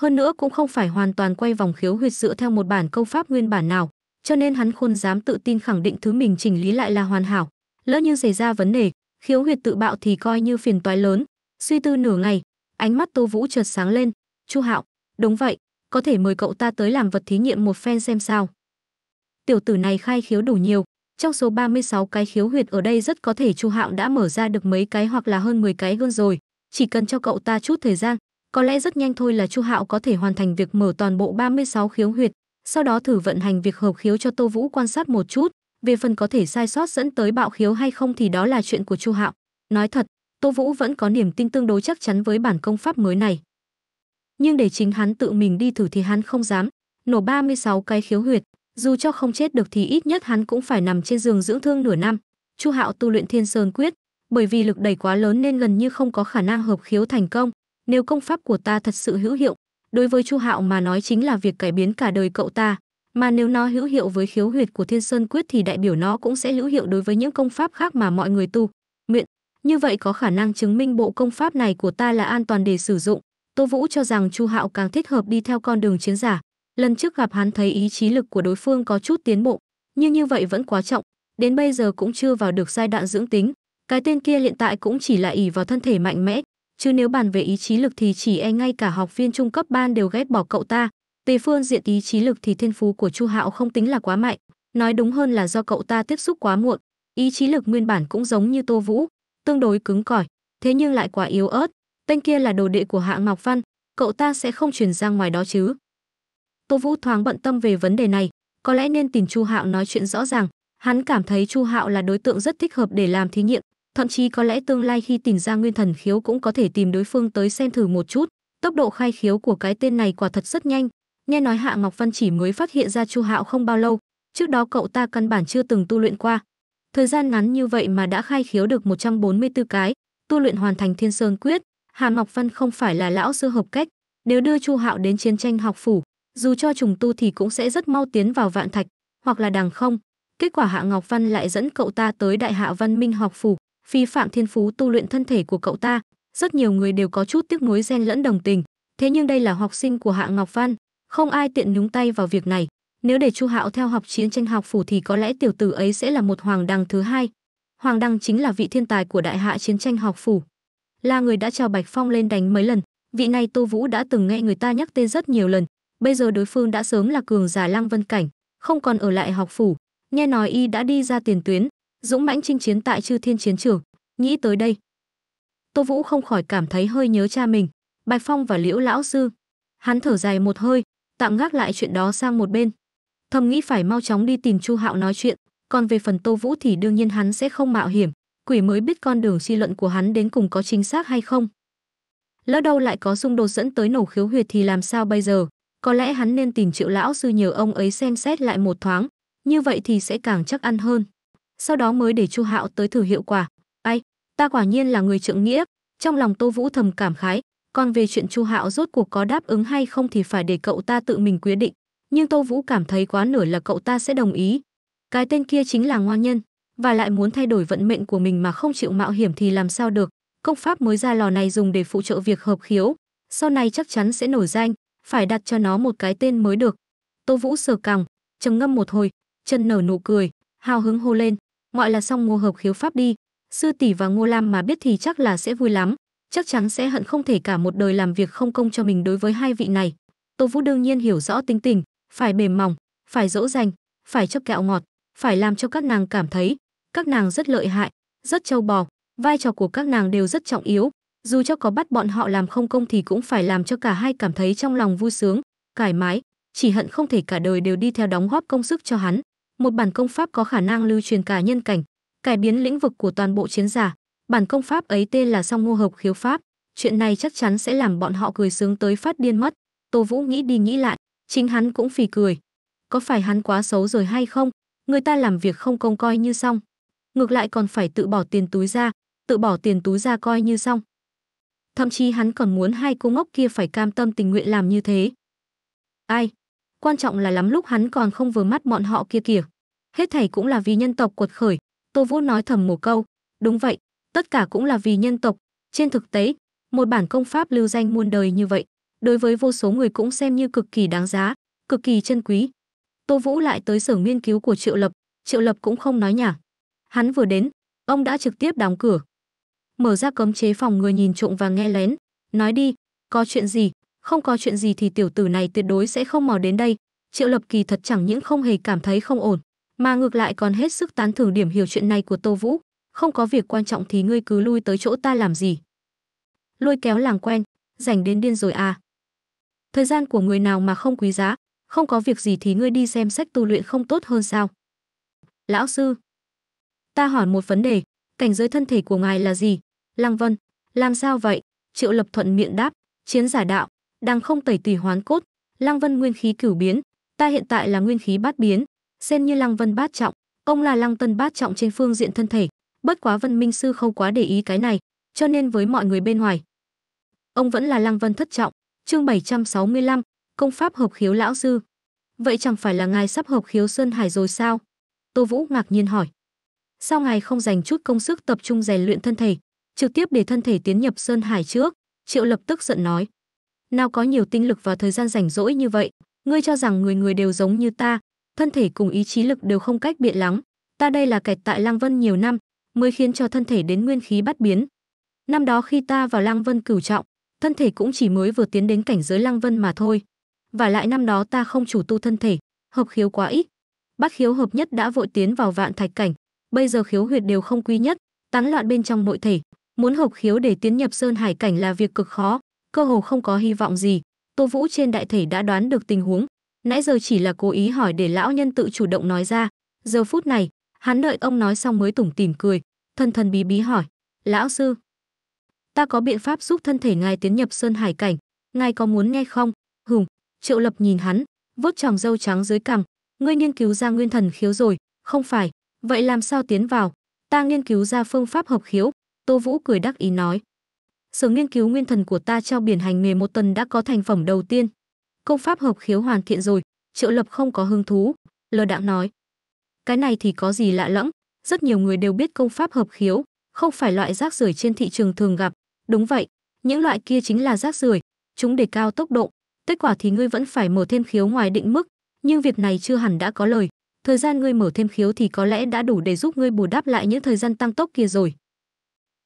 Hơn nữa cũng không phải hoàn toàn quay vòng khiếu huyệt dựa theo một bản công pháp nguyên bản nào, cho nên hắn khôn dám tự tin khẳng định thứ mình chỉnh lý lại là hoàn hảo. Lỡ như xảy ra vấn đề, khiếu huyệt tự bạo thì coi như phiền toái lớn. Suy tư nửa ngày, ánh mắt Tô Vũ chợt sáng lên, "Chu Hạo, đúng vậy, có thể mời cậu ta tới làm vật thí nghiệm một phen xem sao." Tiểu tử này khai khiếu đủ nhiều, trong số 36 cái khiếu huyệt ở đây rất có thể Chu Hạo đã mở ra được mấy cái hoặc là hơn 10 cái hơn rồi, chỉ cần cho cậu ta chút thời gian, có lẽ rất nhanh thôi là Chu Hạo có thể hoàn thành việc mở toàn bộ 36 khiếu huyệt, sau đó thử vận hành việc hợp khiếu cho Tô Vũ quan sát một chút, về phần có thể sai sót dẫn tới bạo khiếu hay không thì đó là chuyện của Chu Hạo. Nói thật, Tô Vũ vẫn có niềm tin tương đối chắc chắn với bản công pháp mới này. Nhưng để chính hắn tự mình đi thử thì hắn không dám, nổ 36 cái khiếu huyệt, dù cho không chết được thì ít nhất hắn cũng phải nằm trên giường dưỡng thương nửa năm. Chu Hạo tu luyện Thiên Sơn Quyết, bởi vì lực đẩy quá lớn nên gần như không có khả năng hợp khiếu thành công. Nếu công pháp của ta thật sự hữu hiệu, đối với Chu Hạo mà nói chính là việc cải biến cả đời cậu ta, mà nếu nó hữu hiệu với khiếu huyệt của Thiên Sơn Quyết thì đại biểu nó cũng sẽ hữu hiệu đối với những công pháp khác mà mọi người tu. Nguyện, như vậy có khả năng chứng minh bộ công pháp này của ta là an toàn để sử dụng. Tô Vũ cho rằng Chu Hạo càng thích hợp đi theo con đường chiến giả, Lần trước gặp hắn thấy ý chí lực của đối phương có chút tiến bộ, nhưng như vậy vẫn quá trọng, đến bây giờ cũng chưa vào được giai đoạn dưỡng tính. Cái tên kia hiện tại cũng chỉ là ỷ vào thân thể mạnh mẽ, chứ nếu bàn về ý chí lực thì chỉ e ngay cả học viên trung cấp ban đều ghét bỏ cậu ta. Về phương diện ý chí lực thì thiên phú của Chu Hạo không tính là quá mạnh, nói đúng hơn là do cậu ta tiếp xúc quá muộn. Ý chí lực nguyên bản cũng giống như Tô Vũ, tương đối cứng cỏi, thế nhưng lại quá yếu ớt. Tên kia là đồ đệ của hạng Ngọc Văn, cậu ta sẽ không truyền ra ngoài đó chứ? Tô Vũ thoáng bận tâm về vấn đề này, có lẽ nên tìm Chu Hạo nói chuyện rõ ràng. Hắn cảm thấy Chu Hạo là đối tượng rất thích hợp để làm thí nghiệm, thậm chí có lẽ tương lai khi tìm ra nguyên thần khiếu cũng có thể tìm đối phương tới xem thử một chút. Tốc độ khai khiếu của cái tên này quả thật rất nhanh. Nghe nói Hạ Ngọc Văn chỉ mới phát hiện ra Chu Hạo không bao lâu, trước đó cậu ta căn bản chưa từng tu luyện qua. Thời gian ngắn như vậy mà đã khai khiếu được 144 cái, tu luyện hoàn thành Thiên Sơn Quyết, Hạ Ngọc Văn không phải là lão sư hợp cách, nếu đưa Chu Hạo đến chiến tranh học phủ, dù cho trùng tu thì cũng sẽ rất mau tiến vào vạn thạch hoặc là đàng không kết quả hạ ngọc văn lại dẫn cậu ta tới đại hạ văn minh học phủ phi phạm thiên phú tu luyện thân thể của cậu ta rất nhiều người đều có chút tiếc nuối ghen lẫn đồng tình thế nhưng đây là học sinh của hạ ngọc văn không ai tiện nhúng tay vào việc này nếu để chu hạo theo học chiến tranh học phủ thì có lẽ tiểu tử ấy sẽ là một hoàng đăng thứ hai hoàng đăng chính là vị thiên tài của đại hạ chiến tranh học phủ là người đã trào bạch phong lên đánh mấy lần vị này tô vũ đã từng nghe người ta nhắc tên rất nhiều lần Bây giờ đối phương đã sớm là cường giả Lăng Vân cảnh, không còn ở lại học phủ, nghe nói y đã đi ra tiền tuyến, dũng mãnh chinh chiến tại Chư Thiên chiến trường, nghĩ tới đây. Tô Vũ không khỏi cảm thấy hơi nhớ cha mình, Bạch Phong và Liễu lão sư. Hắn thở dài một hơi, tạm gác lại chuyện đó sang một bên. Thầm nghĩ phải mau chóng đi tìm Chu Hạo nói chuyện, còn về phần Tô Vũ thì đương nhiên hắn sẽ không mạo hiểm, quỷ mới biết con đường suy luận của hắn đến cùng có chính xác hay không. Lỡ đâu lại có xung đột dẫn tới nổ khiếu huyệt thì làm sao bây giờ? có lẽ hắn nên tìm triệu lão sư nhờ ông ấy xem xét lại một thoáng, như vậy thì sẽ càng chắc ăn hơn. Sau đó mới để Chu Hạo tới thử hiệu quả. Ai, ta quả nhiên là người trượng nghĩa, trong lòng Tô Vũ thầm cảm khái, còn về chuyện Chu Hạo rốt cuộc có đáp ứng hay không thì phải để cậu ta tự mình quyết định, nhưng Tô Vũ cảm thấy quá nửa là cậu ta sẽ đồng ý. Cái tên kia chính là ngoan nhân, và lại muốn thay đổi vận mệnh của mình mà không chịu mạo hiểm thì làm sao được, công pháp mới ra lò này dùng để phụ trợ việc hợp khiếu, sau này chắc chắn sẽ nổi danh, phải đặt cho nó một cái tên mới được. Tô Vũ sờ cằm, trầm ngâm một hồi, chân nở nụ cười, hào hứng hô lên, mọi là xong ngô hợp khiếu pháp đi, sư tỷ và ngô lam mà biết thì chắc là sẽ vui lắm, chắc chắn sẽ hận không thể cả một đời làm việc không công cho mình đối với hai vị này. Tô Vũ đương nhiên hiểu rõ tính tình, phải mềm mỏng, phải dỗ dành, phải cho kẹo ngọt, phải làm cho các nàng cảm thấy các nàng rất lợi hại, rất trâu bò, vai trò của các nàng đều rất trọng yếu, dù cho có bắt bọn họ làm không công thì cũng phải làm cho cả hai cảm thấy trong lòng vui sướng, cải mái, chỉ hận không thể cả đời đều đi theo đóng góp công sức cho hắn. Một bản công pháp có khả năng lưu truyền cả nhân cảnh, cải biến lĩnh vực của toàn bộ chiến giả. Bản công pháp ấy tên là Song Ngô Hợp Khiếu Pháp, chuyện này chắc chắn sẽ làm bọn họ cười sướng tới phát điên mất. Tô Vũ nghĩ đi nghĩ lại, chính hắn cũng phì cười. Có phải hắn quá xấu rồi hay không? Người ta làm việc không công coi như xong, ngược lại còn phải tự bỏ tiền túi ra, tự bỏ tiền túi ra coi như xong thậm chí hắn còn muốn hai cô ngốc kia phải cam tâm tình nguyện làm như thế. Ai? Quan trọng là lắm lúc hắn còn không vừa mắt bọn họ kia kìa. Hết thảy cũng là vì nhân tộc quật khởi, Tô Vũ nói thầm một câu, đúng vậy, tất cả cũng là vì nhân tộc. Trên thực tế, một bản công pháp lưu danh muôn đời như vậy, đối với vô số người cũng xem như cực kỳ đáng giá, cực kỳ chân quý. Tô Vũ lại tới sở nghiên cứu của Triệu Lập, Triệu Lập cũng không nói nhả. Hắn vừa đến, ông đã trực tiếp đóng cửa, mở ra cấm chế phòng người nhìn trộm và nghe lén. Nói đi, có chuyện gì? Không có chuyện gì thì tiểu tử này tuyệt đối sẽ không mò đến đây. Triệu Lập Kỳ thật chẳng những không hề cảm thấy không ổn, mà ngược lại còn hết sức tán thưởng điểm hiểu chuyện này của Tô Vũ. Không có việc quan trọng thì ngươi cứ lui tới chỗ ta làm gì? Lôi kéo làng quen, rảnh đến điên rồi à? Thời gian của người nào mà không quý giá, không có việc gì thì ngươi đi xem sách tu luyện không tốt hơn sao? Lão sư, ta hỏi một vấn đề, cảnh giới thân thể của ngài là gì? Lăng Vân, làm sao vậy? Triệu Lập thuận miệng đáp, chiến giả đạo, đang không tẩy tùy hoán cốt, Lăng Vân nguyên khí cửu biến, ta hiện tại là nguyên khí bát biến, xem như Lăng Vân bát trọng, ông là Lăng Tân bát trọng trên phương diện thân thể, bất quá Vân Minh sư không quá để ý cái này, cho nên với mọi người bên ngoài, ông vẫn là Lăng Vân thất trọng. Chương 765, công pháp hợp khiếu lão sư. Vậy chẳng phải là ngài sắp hợp khiếu Sơn Hải rồi sao? Tô Vũ ngạc nhiên hỏi. Sao ngài không dành chút công sức tập trung rèn luyện thân thể, trực tiếp để thân thể tiến nhập Sơn Hải trước, Triệu lập tức giận nói. Nào có nhiều tinh lực và thời gian rảnh rỗi như vậy, ngươi cho rằng người người đều giống như ta, thân thể cùng ý chí lực đều không cách biện lắm Ta đây là kẹt tại Lang Vân nhiều năm, mới khiến cho thân thể đến nguyên khí bắt biến. Năm đó khi ta vào Lang Vân cửu trọng, thân thể cũng chỉ mới vừa tiến đến cảnh giới Lang Vân mà thôi. Và lại năm đó ta không chủ tu thân thể, hợp khiếu quá ít. Bát khiếu hợp nhất đã vội tiến vào vạn thạch cảnh, bây giờ khiếu huyệt đều không quy nhất, tán loạn bên trong nội thể, Muốn hộc khiếu để tiến nhập Sơn Hải cảnh là việc cực khó, cơ hồ không có hy vọng gì. Tô Vũ trên đại thể đã đoán được tình huống, nãy giờ chỉ là cố ý hỏi để lão nhân tự chủ động nói ra. Giờ phút này, hắn đợi ông nói xong mới tủng tìm cười, thân thần bí bí hỏi, lão sư, ta có biện pháp giúp thân thể ngài tiến nhập Sơn Hải cảnh, ngài có muốn nghe không? Hùng, Triệu Lập nhìn hắn, vuốt tròng râu trắng dưới cằm, ngươi nghiên cứu ra nguyên thần khiếu rồi, không phải, vậy làm sao tiến vào? Ta nghiên cứu ra phương pháp hợp khiếu, Tô Vũ cười đắc ý nói. Sở nghiên cứu nguyên thần của ta trao biển hành nghề một tuần đã có thành phẩm đầu tiên. Công pháp hợp khiếu hoàn thiện rồi, triệu lập không có hứng thú. Lờ Đạo nói. Cái này thì có gì lạ lẫng, rất nhiều người đều biết công pháp hợp khiếu, không phải loại rác rưởi trên thị trường thường gặp. Đúng vậy, những loại kia chính là rác rưởi, chúng đề cao tốc độ, kết quả thì ngươi vẫn phải mở thêm khiếu ngoài định mức, nhưng việc này chưa hẳn đã có lời, thời gian ngươi mở thêm khiếu thì có lẽ đã đủ để giúp ngươi bù đắp lại những thời gian tăng tốc kia rồi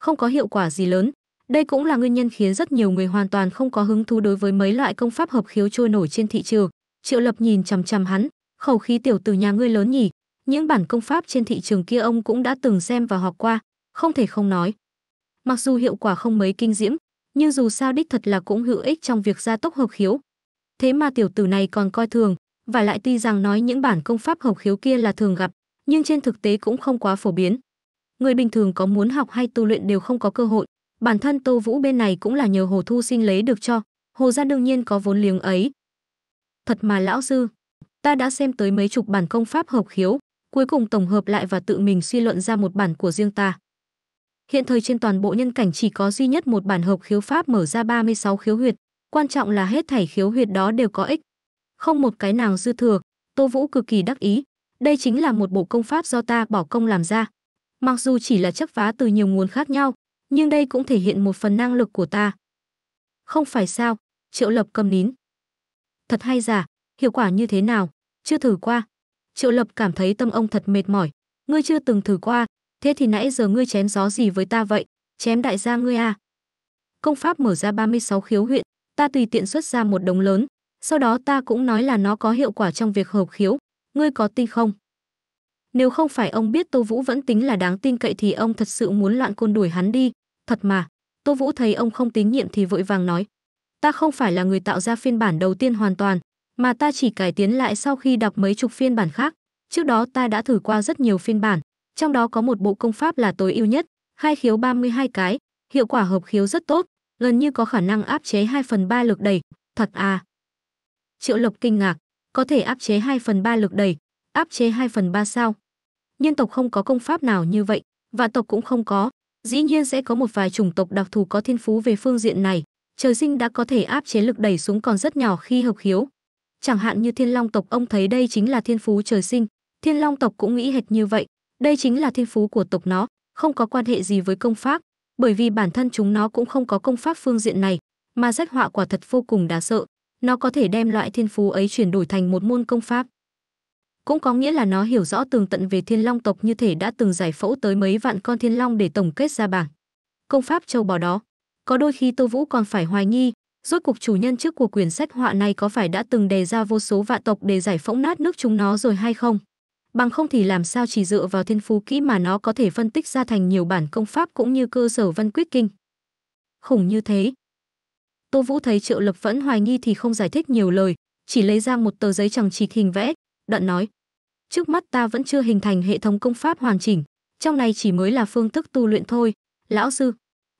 không có hiệu quả gì lớn. Đây cũng là nguyên nhân khiến rất nhiều người hoàn toàn không có hứng thú đối với mấy loại công pháp hợp khiếu trôi nổi trên thị trường. Triệu Lập nhìn chằm chằm hắn, khẩu khí tiểu từ nhà ngươi lớn nhỉ? Những bản công pháp trên thị trường kia ông cũng đã từng xem và học qua, không thể không nói. Mặc dù hiệu quả không mấy kinh diễm, nhưng dù sao đích thật là cũng hữu ích trong việc gia tốc hợp khiếu. Thế mà tiểu tử này còn coi thường, và lại tuy rằng nói những bản công pháp hợp khiếu kia là thường gặp, nhưng trên thực tế cũng không quá phổ biến người bình thường có muốn học hay tu luyện đều không có cơ hội. Bản thân Tô Vũ bên này cũng là nhờ Hồ Thu xin lấy được cho, Hồ gia đương nhiên có vốn liếng ấy. Thật mà lão sư, ta đã xem tới mấy chục bản công pháp hợp khiếu, cuối cùng tổng hợp lại và tự mình suy luận ra một bản của riêng ta. Hiện thời trên toàn bộ nhân cảnh chỉ có duy nhất một bản hợp khiếu pháp mở ra 36 khiếu huyệt, quan trọng là hết thảy khiếu huyệt đó đều có ích. Không một cái nào dư thừa, Tô Vũ cực kỳ đắc ý, đây chính là một bộ công pháp do ta bỏ công làm ra, mặc dù chỉ là chấp vá từ nhiều nguồn khác nhau, nhưng đây cũng thể hiện một phần năng lực của ta. Không phải sao, Triệu Lập cầm nín. Thật hay giả, hiệu quả như thế nào, chưa thử qua. Triệu Lập cảm thấy tâm ông thật mệt mỏi, ngươi chưa từng thử qua, thế thì nãy giờ ngươi chém gió gì với ta vậy, chém đại gia ngươi à. Công pháp mở ra 36 khiếu huyện, ta tùy tiện xuất ra một đống lớn, sau đó ta cũng nói là nó có hiệu quả trong việc hợp khiếu, ngươi có tin không? Nếu không phải ông biết Tô Vũ vẫn tính là đáng tin cậy thì ông thật sự muốn loạn côn đuổi hắn đi, thật mà. Tô Vũ thấy ông không tín nhiệm thì vội vàng nói, ta không phải là người tạo ra phiên bản đầu tiên hoàn toàn, mà ta chỉ cải tiến lại sau khi đọc mấy chục phiên bản khác. Trước đó ta đã thử qua rất nhiều phiên bản, trong đó có một bộ công pháp là tối ưu nhất, hai khiếu 32 cái, hiệu quả hợp khiếu rất tốt, gần như có khả năng áp chế 2 phần 3 lực đẩy, thật à. Triệu Lộc kinh ngạc, có thể áp chế 2 phần 3 lực đẩy, áp chế 2 phần 3 sao? nhân tộc không có công pháp nào như vậy, vạn tộc cũng không có. Dĩ nhiên sẽ có một vài chủng tộc đặc thù có thiên phú về phương diện này, trời sinh đã có thể áp chế lực đẩy xuống còn rất nhỏ khi hợp khiếu. Chẳng hạn như Thiên Long tộc ông thấy đây chính là thiên phú trời sinh, Thiên Long tộc cũng nghĩ hệt như vậy, đây chính là thiên phú của tộc nó, không có quan hệ gì với công pháp, bởi vì bản thân chúng nó cũng không có công pháp phương diện này, mà rách họa quả thật vô cùng đáng sợ, nó có thể đem loại thiên phú ấy chuyển đổi thành một môn công pháp cũng có nghĩa là nó hiểu rõ tường tận về thiên long tộc như thể đã từng giải phẫu tới mấy vạn con thiên long để tổng kết ra bảng. Công pháp châu bò đó, có đôi khi Tô Vũ còn phải hoài nghi, rốt cuộc chủ nhân trước của quyển sách họa này có phải đã từng đề ra vô số vạn tộc để giải phẫu nát nước chúng nó rồi hay không? Bằng không thì làm sao chỉ dựa vào thiên phú kỹ mà nó có thể phân tích ra thành nhiều bản công pháp cũng như cơ sở văn quyết kinh. Khủng như thế. Tô Vũ thấy Triệu Lập vẫn hoài nghi thì không giải thích nhiều lời, chỉ lấy ra một tờ giấy chẳng chỉ hình vẽ, đoạn nói, trước mắt ta vẫn chưa hình thành hệ thống công pháp hoàn chỉnh trong này chỉ mới là phương thức tu luyện thôi lão sư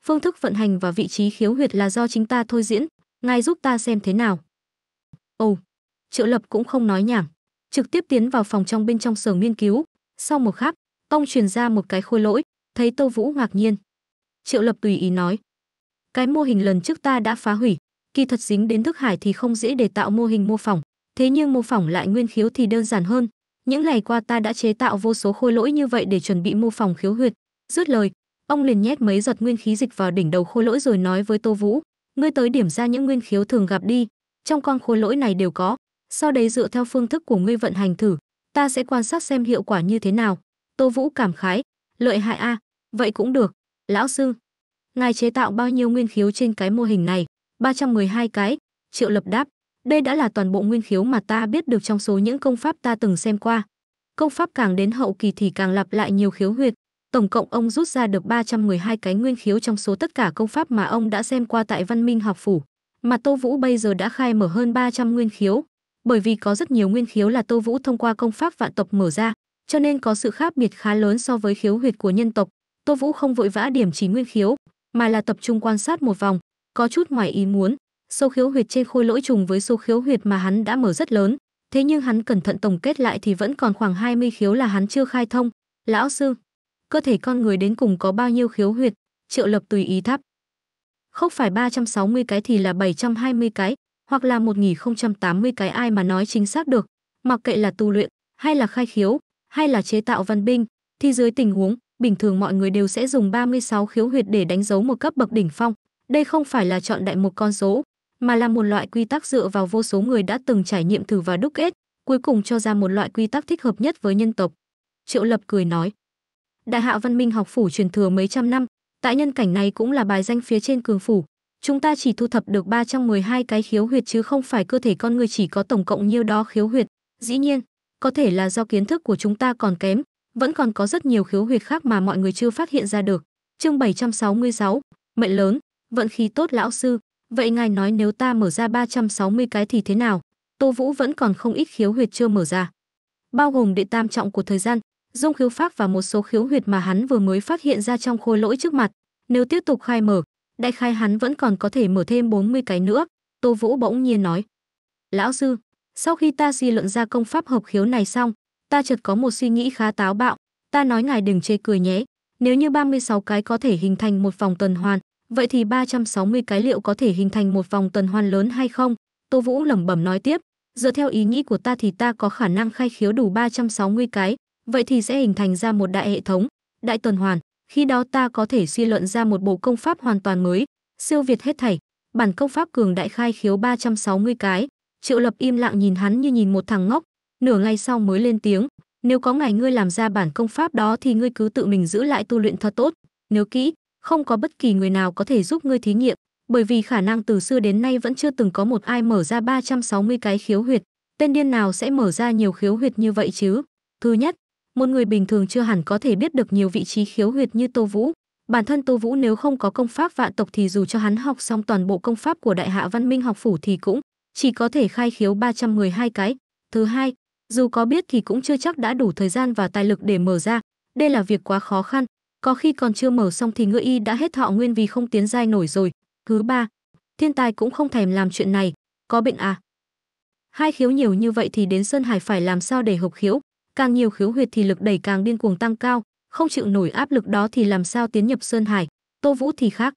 phương thức vận hành và vị trí khiếu huyệt là do chính ta thôi diễn ngài giúp ta xem thế nào ồ triệu lập cũng không nói nhảm trực tiếp tiến vào phòng trong bên trong sở nghiên cứu sau một khắc tông truyền ra một cái khôi lỗi thấy tô vũ ngạc nhiên triệu lập tùy ý nói cái mô hình lần trước ta đã phá hủy kỳ thật dính đến thức hải thì không dễ để tạo mô hình mô phỏng thế nhưng mô phỏng lại nguyên khiếu thì đơn giản hơn những ngày qua ta đã chế tạo vô số khôi lỗi như vậy để chuẩn bị mô phỏng khiếu huyệt dứt lời ông liền nhét mấy giọt nguyên khí dịch vào đỉnh đầu khôi lỗi rồi nói với tô vũ ngươi tới điểm ra những nguyên khiếu thường gặp đi trong con khối lỗi này đều có sau đấy dựa theo phương thức của ngươi vận hành thử ta sẽ quan sát xem hiệu quả như thế nào tô vũ cảm khái lợi hại a à, vậy cũng được lão sư ngài chế tạo bao nhiêu nguyên khiếu trên cái mô hình này 312 cái triệu lập đáp đây đã là toàn bộ nguyên khiếu mà ta biết được trong số những công pháp ta từng xem qua. Công pháp càng đến hậu kỳ thì càng lặp lại nhiều khiếu huyệt. Tổng cộng ông rút ra được 312 cái nguyên khiếu trong số tất cả công pháp mà ông đã xem qua tại Văn Minh học phủ. Mà Tô Vũ bây giờ đã khai mở hơn 300 nguyên khiếu, bởi vì có rất nhiều nguyên khiếu là Tô Vũ thông qua công pháp vạn tộc mở ra, cho nên có sự khác biệt khá lớn so với khiếu huyệt của nhân tộc. Tô Vũ không vội vã điểm chỉ nguyên khiếu, mà là tập trung quan sát một vòng, có chút ngoài ý muốn, sâu khiếu huyệt trên khôi lỗi trùng với sâu khiếu huyệt mà hắn đã mở rất lớn, thế nhưng hắn cẩn thận tổng kết lại thì vẫn còn khoảng 20 khiếu là hắn chưa khai thông. Lão sư, cơ thể con người đến cùng có bao nhiêu khiếu huyệt? Triệu Lập tùy ý thắp. Không phải 360 cái thì là 720 cái, hoặc là 1080 cái ai mà nói chính xác được, mặc kệ là tu luyện hay là khai khiếu, hay là chế tạo văn binh, thì dưới tình huống bình thường mọi người đều sẽ dùng 36 khiếu huyệt để đánh dấu một cấp bậc đỉnh phong. Đây không phải là chọn đại một con số, mà là một loại quy tắc dựa vào vô số người đã từng trải nghiệm thử và đúc kết, cuối cùng cho ra một loại quy tắc thích hợp nhất với nhân tộc. Triệu Lập cười nói, Đại hạ văn minh học phủ truyền thừa mấy trăm năm, tại nhân cảnh này cũng là bài danh phía trên cường phủ. Chúng ta chỉ thu thập được ba trăm mười hai cái khiếu huyệt chứ không phải cơ thể con người chỉ có tổng cộng nhiêu đó khiếu huyệt. Dĩ nhiên, có thể là do kiến thức của chúng ta còn kém, vẫn còn có rất nhiều khiếu huyệt khác mà mọi người chưa phát hiện ra được. Chương bảy trăm sáu mươi sáu, mệnh lớn, vận khí tốt lão sư. Vậy ngài nói nếu ta mở ra 360 cái thì thế nào? Tô Vũ vẫn còn không ít khiếu huyệt chưa mở ra. Bao gồm đệ tam trọng của thời gian, dung khiếu pháp và một số khiếu huyệt mà hắn vừa mới phát hiện ra trong khôi lỗi trước mặt. Nếu tiếp tục khai mở, đại khai hắn vẫn còn có thể mở thêm 40 cái nữa. Tô Vũ bỗng nhiên nói. Lão sư, sau khi ta suy luận ra công pháp hợp khiếu này xong, ta chợt có một suy nghĩ khá táo bạo. Ta nói ngài đừng chê cười nhé. Nếu như 36 cái có thể hình thành một vòng tuần hoàn, Vậy thì 360 cái liệu có thể hình thành một vòng tuần hoàn lớn hay không? Tô Vũ lẩm bẩm nói tiếp, dựa theo ý nghĩ của ta thì ta có khả năng khai khiếu đủ 360 cái, vậy thì sẽ hình thành ra một đại hệ thống, đại tuần hoàn, khi đó ta có thể suy luận ra một bộ công pháp hoàn toàn mới, siêu việt hết thảy, bản công pháp cường đại khai khiếu 360 cái. Triệu Lập im lặng nhìn hắn như nhìn một thằng ngốc, nửa ngày sau mới lên tiếng, nếu có ngày ngươi làm ra bản công pháp đó thì ngươi cứ tự mình giữ lại tu luyện thật tốt, nếu kỹ, không có bất kỳ người nào có thể giúp ngươi thí nghiệm, bởi vì khả năng từ xưa đến nay vẫn chưa từng có một ai mở ra 360 cái khiếu huyệt, tên điên nào sẽ mở ra nhiều khiếu huyệt như vậy chứ? Thứ nhất, một người bình thường chưa hẳn có thể biết được nhiều vị trí khiếu huyệt như Tô Vũ. Bản thân Tô Vũ nếu không có công pháp vạn tộc thì dù cho hắn học xong toàn bộ công pháp của Đại Hạ Văn Minh học phủ thì cũng chỉ có thể khai khiếu 312 cái. Thứ hai, dù có biết thì cũng chưa chắc đã đủ thời gian và tài lực để mở ra. Đây là việc quá khó khăn, có khi còn chưa mở xong thì ngựa y đã hết thọ nguyên vì không tiến giai nổi rồi thứ ba thiên tài cũng không thèm làm chuyện này có bệnh à hai khiếu nhiều như vậy thì đến sơn hải phải làm sao để hợp khiếu càng nhiều khiếu huyệt thì lực đẩy càng điên cuồng tăng cao không chịu nổi áp lực đó thì làm sao tiến nhập sơn hải tô vũ thì khác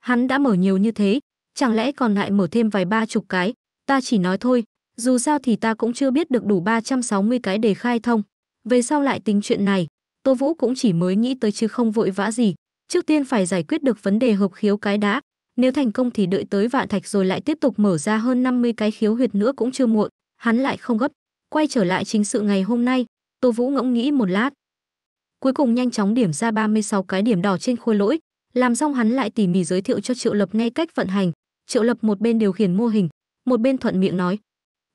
hắn đã mở nhiều như thế chẳng lẽ còn lại mở thêm vài ba chục cái ta chỉ nói thôi dù sao thì ta cũng chưa biết được đủ 360 cái để khai thông về sau lại tính chuyện này Tô Vũ cũng chỉ mới nghĩ tới chứ không vội vã gì, trước tiên phải giải quyết được vấn đề hợp khiếu cái đã, nếu thành công thì đợi tới vạn thạch rồi lại tiếp tục mở ra hơn 50 cái khiếu huyệt nữa cũng chưa muộn, hắn lại không gấp. Quay trở lại chính sự ngày hôm nay, Tô Vũ ngẫm nghĩ một lát. Cuối cùng nhanh chóng điểm ra 36 cái điểm đỏ trên khôi lỗi, làm xong hắn lại tỉ mỉ giới thiệu cho Triệu Lập ngay cách vận hành, Triệu Lập một bên điều khiển mô hình, một bên thuận miệng nói: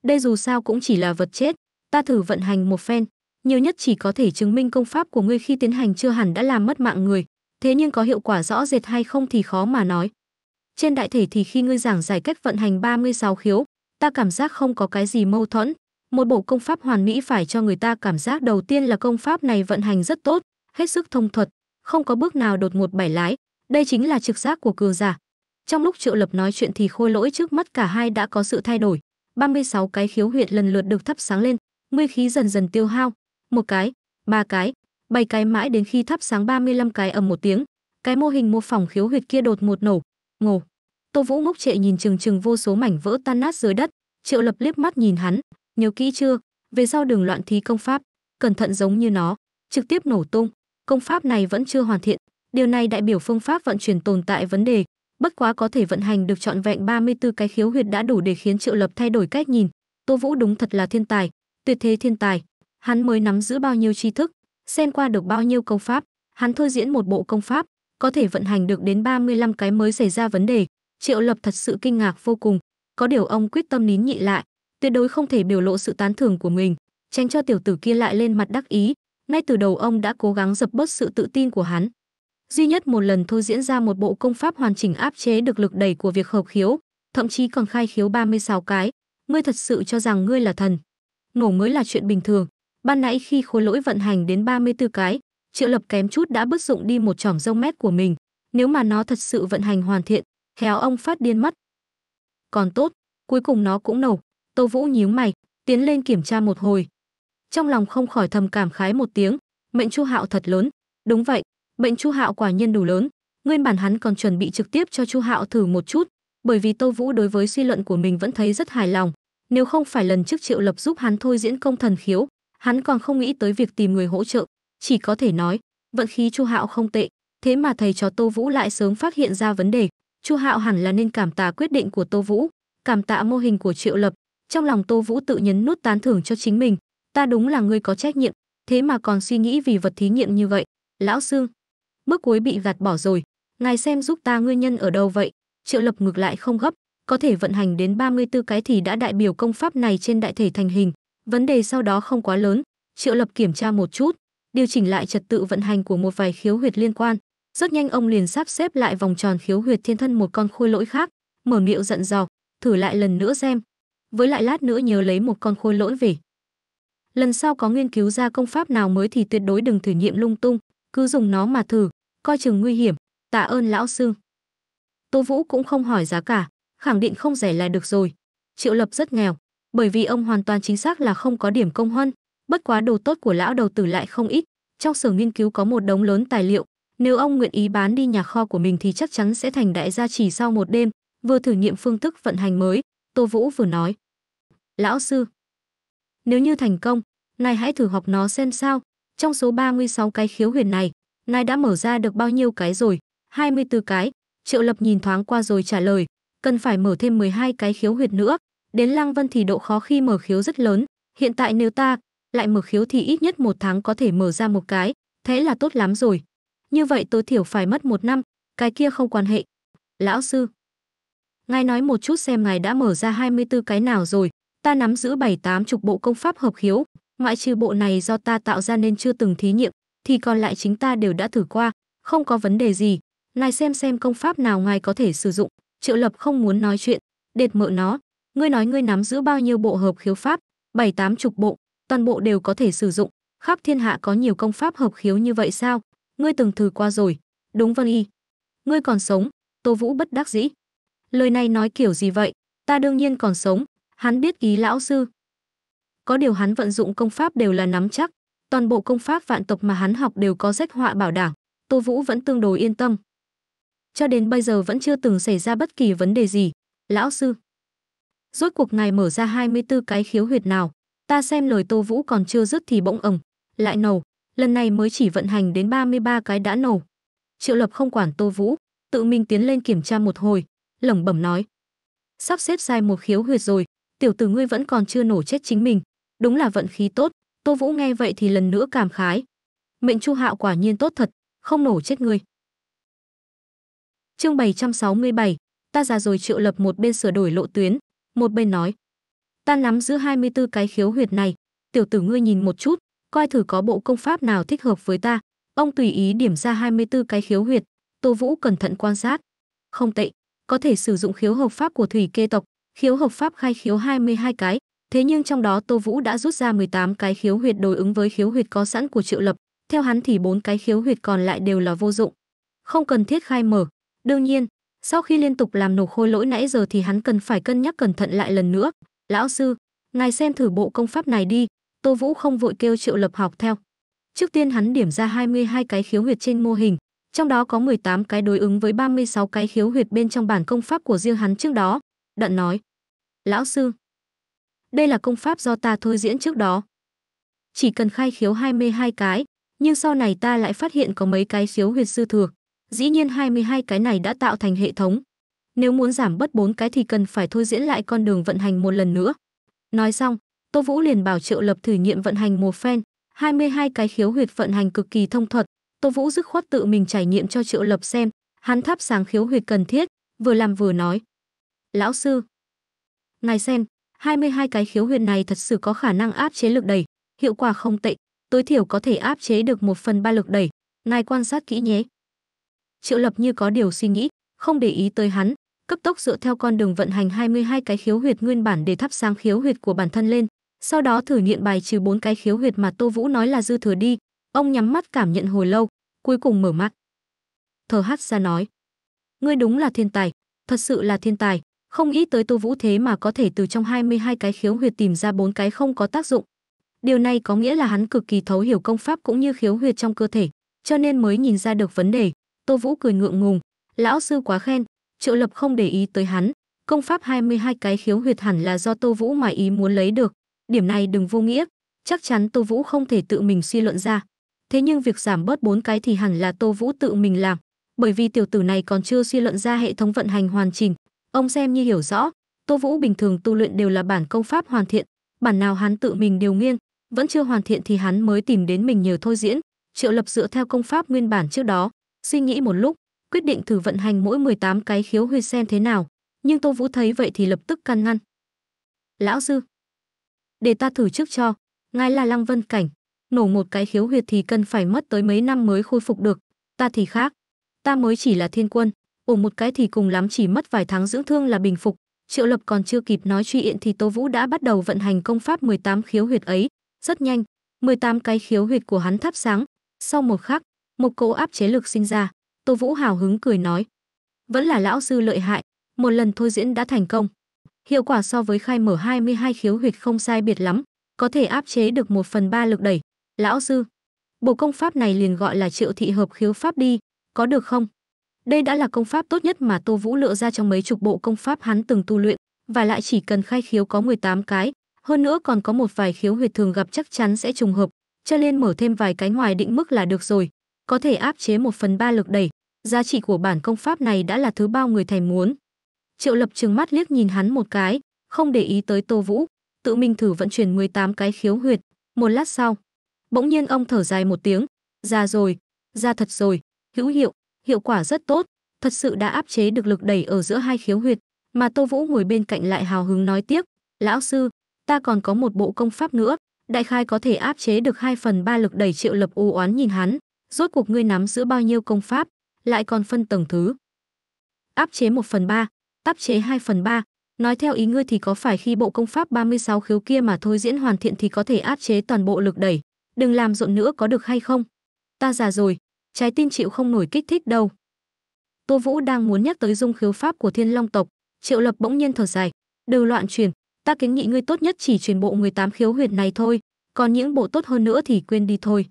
"Đây dù sao cũng chỉ là vật chết, ta thử vận hành một phen, nhiều nhất chỉ có thể chứng minh công pháp của ngươi khi tiến hành chưa hẳn đã làm mất mạng người, thế nhưng có hiệu quả rõ rệt hay không thì khó mà nói. Trên đại thể thì khi ngươi giảng giải cách vận hành 36 khiếu, ta cảm giác không có cái gì mâu thuẫn. Một bộ công pháp hoàn mỹ phải cho người ta cảm giác đầu tiên là công pháp này vận hành rất tốt, hết sức thông thuật, không có bước nào đột ngột bảy lái. Đây chính là trực giác của cường giả. Trong lúc Triệu Lập nói chuyện thì khôi lỗi trước mắt cả hai đã có sự thay đổi. 36 cái khiếu huyệt lần lượt được thắp sáng lên, mươi khí dần dần tiêu hao, một cái, ba cái, bảy cái mãi đến khi thắp sáng 35 cái ầm một tiếng, cái mô hình mô phỏng khiếu huyệt kia đột một nổ, ngổ. Tô Vũ ngốc trệ nhìn chừng chừng vô số mảnh vỡ tan nát dưới đất, Triệu Lập liếc mắt nhìn hắn, nhớ kỹ chưa, về sau đừng loạn thi công pháp, cẩn thận giống như nó, trực tiếp nổ tung, công pháp này vẫn chưa hoàn thiện, điều này đại biểu phương pháp vận chuyển tồn tại vấn đề, bất quá có thể vận hành được trọn vẹn 34 cái khiếu huyệt đã đủ để khiến Triệu Lập thay đổi cách nhìn, Tô Vũ đúng thật là thiên tài, tuyệt thế thiên tài hắn mới nắm giữ bao nhiêu tri thức, xen qua được bao nhiêu công pháp, hắn thôi diễn một bộ công pháp, có thể vận hành được đến 35 cái mới xảy ra vấn đề. Triệu Lập thật sự kinh ngạc vô cùng, có điều ông quyết tâm nín nhị lại, tuyệt đối không thể biểu lộ sự tán thưởng của mình, tránh cho tiểu tử kia lại lên mặt đắc ý. Ngay từ đầu ông đã cố gắng dập bớt sự tự tin của hắn. Duy nhất một lần thôi diễn ra một bộ công pháp hoàn chỉnh áp chế được lực đẩy của việc hợp khiếu, thậm chí còn khai khiếu 36 cái. Ngươi thật sự cho rằng ngươi là thần. Ngổ mới là chuyện bình thường, Ban nãy khi khối lỗi vận hành đến 34 cái, triệu lập kém chút đã bứt dụng đi một trỏm rông mét của mình. Nếu mà nó thật sự vận hành hoàn thiện, khéo ông phát điên mất. Còn tốt, cuối cùng nó cũng nổ. Tô Vũ nhíu mày, tiến lên kiểm tra một hồi. Trong lòng không khỏi thầm cảm khái một tiếng, mệnh Chu Hạo thật lớn. Đúng vậy, bệnh Chu Hạo quả nhiên đủ lớn. Nguyên bản hắn còn chuẩn bị trực tiếp cho Chu Hạo thử một chút, bởi vì Tô Vũ đối với suy luận của mình vẫn thấy rất hài lòng. Nếu không phải lần trước Triệu Lập giúp hắn thôi diễn công thần khiếu, hắn còn không nghĩ tới việc tìm người hỗ trợ, chỉ có thể nói, vận khí Chu Hạo không tệ, thế mà thầy trò Tô Vũ lại sớm phát hiện ra vấn đề, Chu Hạo hẳn là nên cảm tạ quyết định của Tô Vũ, cảm tạ mô hình của Triệu Lập, trong lòng Tô Vũ tự nhấn nút tán thưởng cho chính mình, ta đúng là người có trách nhiệm, thế mà còn suy nghĩ vì vật thí nghiệm như vậy, lão Sương, bước cuối bị gạt bỏ rồi, ngài xem giúp ta nguyên nhân ở đâu vậy? Triệu Lập ngược lại không gấp, có thể vận hành đến 34 cái thì đã đại biểu công pháp này trên đại thể thành hình, Vấn đề sau đó không quá lớn, Triệu Lập kiểm tra một chút, điều chỉnh lại trật tự vận hành của một vài khiếu huyệt liên quan. Rất nhanh ông liền sắp xếp lại vòng tròn khiếu huyệt thiên thân một con khôi lỗi khác, mở miệng giận dò, thử lại lần nữa xem. Với lại lát nữa nhớ lấy một con khôi lỗi về. Lần sau có nghiên cứu ra công pháp nào mới thì tuyệt đối đừng thử nghiệm lung tung, cứ dùng nó mà thử, coi chừng nguy hiểm, tạ ơn lão sư. Tô Vũ cũng không hỏi giá cả, khẳng định không rẻ là được rồi. Triệu Lập rất nghèo, bởi vì ông hoàn toàn chính xác là không có điểm công huân bất quá đồ tốt của lão đầu tử lại không ít trong sở nghiên cứu có một đống lớn tài liệu nếu ông nguyện ý bán đi nhà kho của mình thì chắc chắn sẽ thành đại gia chỉ sau một đêm vừa thử nghiệm phương thức vận hành mới tô vũ vừa nói lão sư nếu như thành công ngài hãy thử học nó xem sao trong số 36 cái khiếu huyền này ngài đã mở ra được bao nhiêu cái rồi 24 cái triệu lập nhìn thoáng qua rồi trả lời cần phải mở thêm 12 cái khiếu huyệt nữa Đến Lăng Vân thì độ khó khi mở khiếu rất lớn, hiện tại nếu ta lại mở khiếu thì ít nhất một tháng có thể mở ra một cái, thế là tốt lắm rồi. Như vậy tối thiểu phải mất một năm, cái kia không quan hệ. Lão sư, ngài nói một chút xem ngài đã mở ra 24 cái nào rồi, ta nắm giữ bảy tám chục bộ công pháp hợp khiếu, ngoại trừ bộ này do ta tạo ra nên chưa từng thí nghiệm, thì còn lại chính ta đều đã thử qua, không có vấn đề gì. Ngài xem xem công pháp nào ngài có thể sử dụng, triệu lập không muốn nói chuyện, đệt mợ nó, Ngươi nói ngươi nắm giữ bao nhiêu bộ hợp khiếu pháp? Bảy tám chục bộ, toàn bộ đều có thể sử dụng. Khắp thiên hạ có nhiều công pháp hợp khiếu như vậy sao? Ngươi từng thử qua rồi. Đúng Vân Y. Ngươi còn sống, Tô Vũ bất đắc dĩ. Lời này nói kiểu gì vậy? Ta đương nhiên còn sống, hắn biết ý lão sư. Có điều hắn vận dụng công pháp đều là nắm chắc, toàn bộ công pháp vạn tộc mà hắn học đều có sách họa bảo đảm, Tô Vũ vẫn tương đối yên tâm. Cho đến bây giờ vẫn chưa từng xảy ra bất kỳ vấn đề gì. Lão sư, Rốt cuộc ngài mở ra 24 cái khiếu huyệt nào? Ta xem lời Tô Vũ còn chưa dứt thì bỗng ầm, lại nổ. lần này mới chỉ vận hành đến 33 cái đã nổ. Triệu Lập không quản Tô Vũ, tự mình tiến lên kiểm tra một hồi, lẩm bẩm nói: "Sắp xếp sai một khiếu huyệt rồi, tiểu tử ngươi vẫn còn chưa nổ chết chính mình, đúng là vận khí tốt." Tô Vũ nghe vậy thì lần nữa cảm khái. Mệnh Chu Hạo quả nhiên tốt thật, không nổ chết ngươi. Chương 767, ta già rồi Triệu Lập một bên sửa đổi lộ tuyến, một bên nói. Ta nắm giữ 24 cái khiếu huyệt này, tiểu tử ngươi nhìn một chút, coi thử có bộ công pháp nào thích hợp với ta. Ông tùy ý điểm ra 24 cái khiếu huyệt, Tô Vũ cẩn thận quan sát. Không tệ, có thể sử dụng khiếu hợp pháp của thủy kê tộc, khiếu hợp pháp khai khiếu 22 cái, thế nhưng trong đó Tô Vũ đã rút ra 18 cái khiếu huyệt đối ứng với khiếu huyệt có sẵn của Triệu Lập, theo hắn thì bốn cái khiếu huyệt còn lại đều là vô dụng, không cần thiết khai mở. Đương nhiên, sau khi liên tục làm nổ khôi lỗi nãy giờ thì hắn cần phải cân nhắc cẩn thận lại lần nữa. Lão sư, ngài xem thử bộ công pháp này đi, Tô Vũ không vội kêu Triệu Lập học theo. Trước tiên hắn điểm ra 22 cái khiếu huyệt trên mô hình, trong đó có 18 cái đối ứng với 36 cái khiếu huyệt bên trong bản công pháp của riêng hắn trước đó. đoạn nói, Lão sư, đây là công pháp do ta thôi diễn trước đó. Chỉ cần khai khiếu 22 cái, nhưng sau này ta lại phát hiện có mấy cái khiếu huyệt dư thừa. Dĩ nhiên 22 cái này đã tạo thành hệ thống. Nếu muốn giảm bớt 4 cái thì cần phải thôi diễn lại con đường vận hành một lần nữa. Nói xong, Tô Vũ liền bảo Triệu Lập thử nghiệm vận hành một phen, 22 cái khiếu huyệt vận hành cực kỳ thông thuật, Tô Vũ dứt khoát tự mình trải nghiệm cho Triệu Lập xem, hắn thắp sáng khiếu huyệt cần thiết, vừa làm vừa nói. Lão sư, ngài xem, 22 cái khiếu huyệt này thật sự có khả năng áp chế lực đẩy, hiệu quả không tệ, tối thiểu có thể áp chế được một phần ba lực đẩy, ngài quan sát kỹ nhé triệu lập như có điều suy nghĩ không để ý tới hắn cấp tốc dựa theo con đường vận hành 22 cái khiếu huyệt nguyên bản để thắp sáng khiếu huyệt của bản thân lên sau đó thử nghiệm bài trừ bốn cái khiếu huyệt mà tô vũ nói là dư thừa đi ông nhắm mắt cảm nhận hồi lâu cuối cùng mở mắt thở hắt ra nói ngươi đúng là thiên tài thật sự là thiên tài không nghĩ tới tô vũ thế mà có thể từ trong 22 cái khiếu huyệt tìm ra bốn cái không có tác dụng điều này có nghĩa là hắn cực kỳ thấu hiểu công pháp cũng như khiếu huyệt trong cơ thể cho nên mới nhìn ra được vấn đề Tô Vũ cười ngượng ngùng, lão sư quá khen, Triệu Lập không để ý tới hắn, công pháp 22 cái khiếu huyệt hẳn là do Tô Vũ ngoài ý muốn lấy được, điểm này đừng vô nghĩa, chắc chắn Tô Vũ không thể tự mình suy luận ra. Thế nhưng việc giảm bớt bốn cái thì hẳn là Tô Vũ tự mình làm, bởi vì tiểu tử này còn chưa suy luận ra hệ thống vận hành hoàn chỉnh, ông xem như hiểu rõ, Tô Vũ bình thường tu luyện đều là bản công pháp hoàn thiện, bản nào hắn tự mình điều nghiên, vẫn chưa hoàn thiện thì hắn mới tìm đến mình nhờ thôi diễn. Triệu Lập dựa theo công pháp nguyên bản trước đó, Suy nghĩ một lúc, quyết định thử vận hành mỗi 18 cái khiếu huy xem thế nào, nhưng Tô Vũ thấy vậy thì lập tức can ngăn. "Lão sư, để ta thử trước cho, ngài là Lăng Vân cảnh, nổ một cái khiếu huyệt thì cần phải mất tới mấy năm mới khôi phục được, ta thì khác, ta mới chỉ là thiên quân, ổ một cái thì cùng lắm chỉ mất vài tháng dưỡng thương là bình phục." Triệu Lập còn chưa kịp nói truy yện thì Tô Vũ đã bắt đầu vận hành công pháp 18 khiếu huyệt ấy, rất nhanh, 18 cái khiếu huyệt của hắn thắp sáng, sau một khắc, một cỗ áp chế lực sinh ra tô vũ hào hứng cười nói vẫn là lão sư lợi hại một lần thôi diễn đã thành công hiệu quả so với khai mở 22 khiếu huyệt không sai biệt lắm có thể áp chế được một phần ba lực đẩy lão sư bộ công pháp này liền gọi là triệu thị hợp khiếu pháp đi có được không đây đã là công pháp tốt nhất mà tô vũ lựa ra trong mấy chục bộ công pháp hắn từng tu luyện và lại chỉ cần khai khiếu có 18 cái hơn nữa còn có một vài khiếu huyệt thường gặp chắc chắn sẽ trùng hợp cho nên mở thêm vài cái ngoài định mức là được rồi có thể áp chế một phần ba lực đẩy. Giá trị của bản công pháp này đã là thứ bao người thèm muốn. Triệu Lập trừng mắt liếc nhìn hắn một cái, không để ý tới Tô Vũ, tự mình thử vận chuyển 18 cái khiếu huyệt. Một lát sau, bỗng nhiên ông thở dài một tiếng, ra rồi, ra thật rồi, hữu hiệu, hiệu quả rất tốt, thật sự đã áp chế được lực đẩy ở giữa hai khiếu huyệt, mà Tô Vũ ngồi bên cạnh lại hào hứng nói tiếp, lão sư, ta còn có một bộ công pháp nữa, đại khai có thể áp chế được 2 phần 3 lực đẩy triệu lập u oán nhìn hắn. Rốt cuộc ngươi nắm giữ bao nhiêu công pháp, lại còn phân tầng thứ. Áp chế 1 phần 3, áp chế 2 phần 3, nói theo ý ngươi thì có phải khi bộ công pháp 36 khiếu kia mà thôi diễn hoàn thiện thì có thể áp chế toàn bộ lực đẩy, đừng làm rộn nữa có được hay không? Ta già rồi, trái tim chịu không nổi kích thích đâu. Tô Vũ đang muốn nhắc tới dung khiếu pháp của Thiên Long tộc, Triệu Lập bỗng nhiên thở dài, "Đều loạn truyền, ta kiến nghị ngươi tốt nhất chỉ truyền bộ 18 khiếu huyệt này thôi, còn những bộ tốt hơn nữa thì quên đi thôi."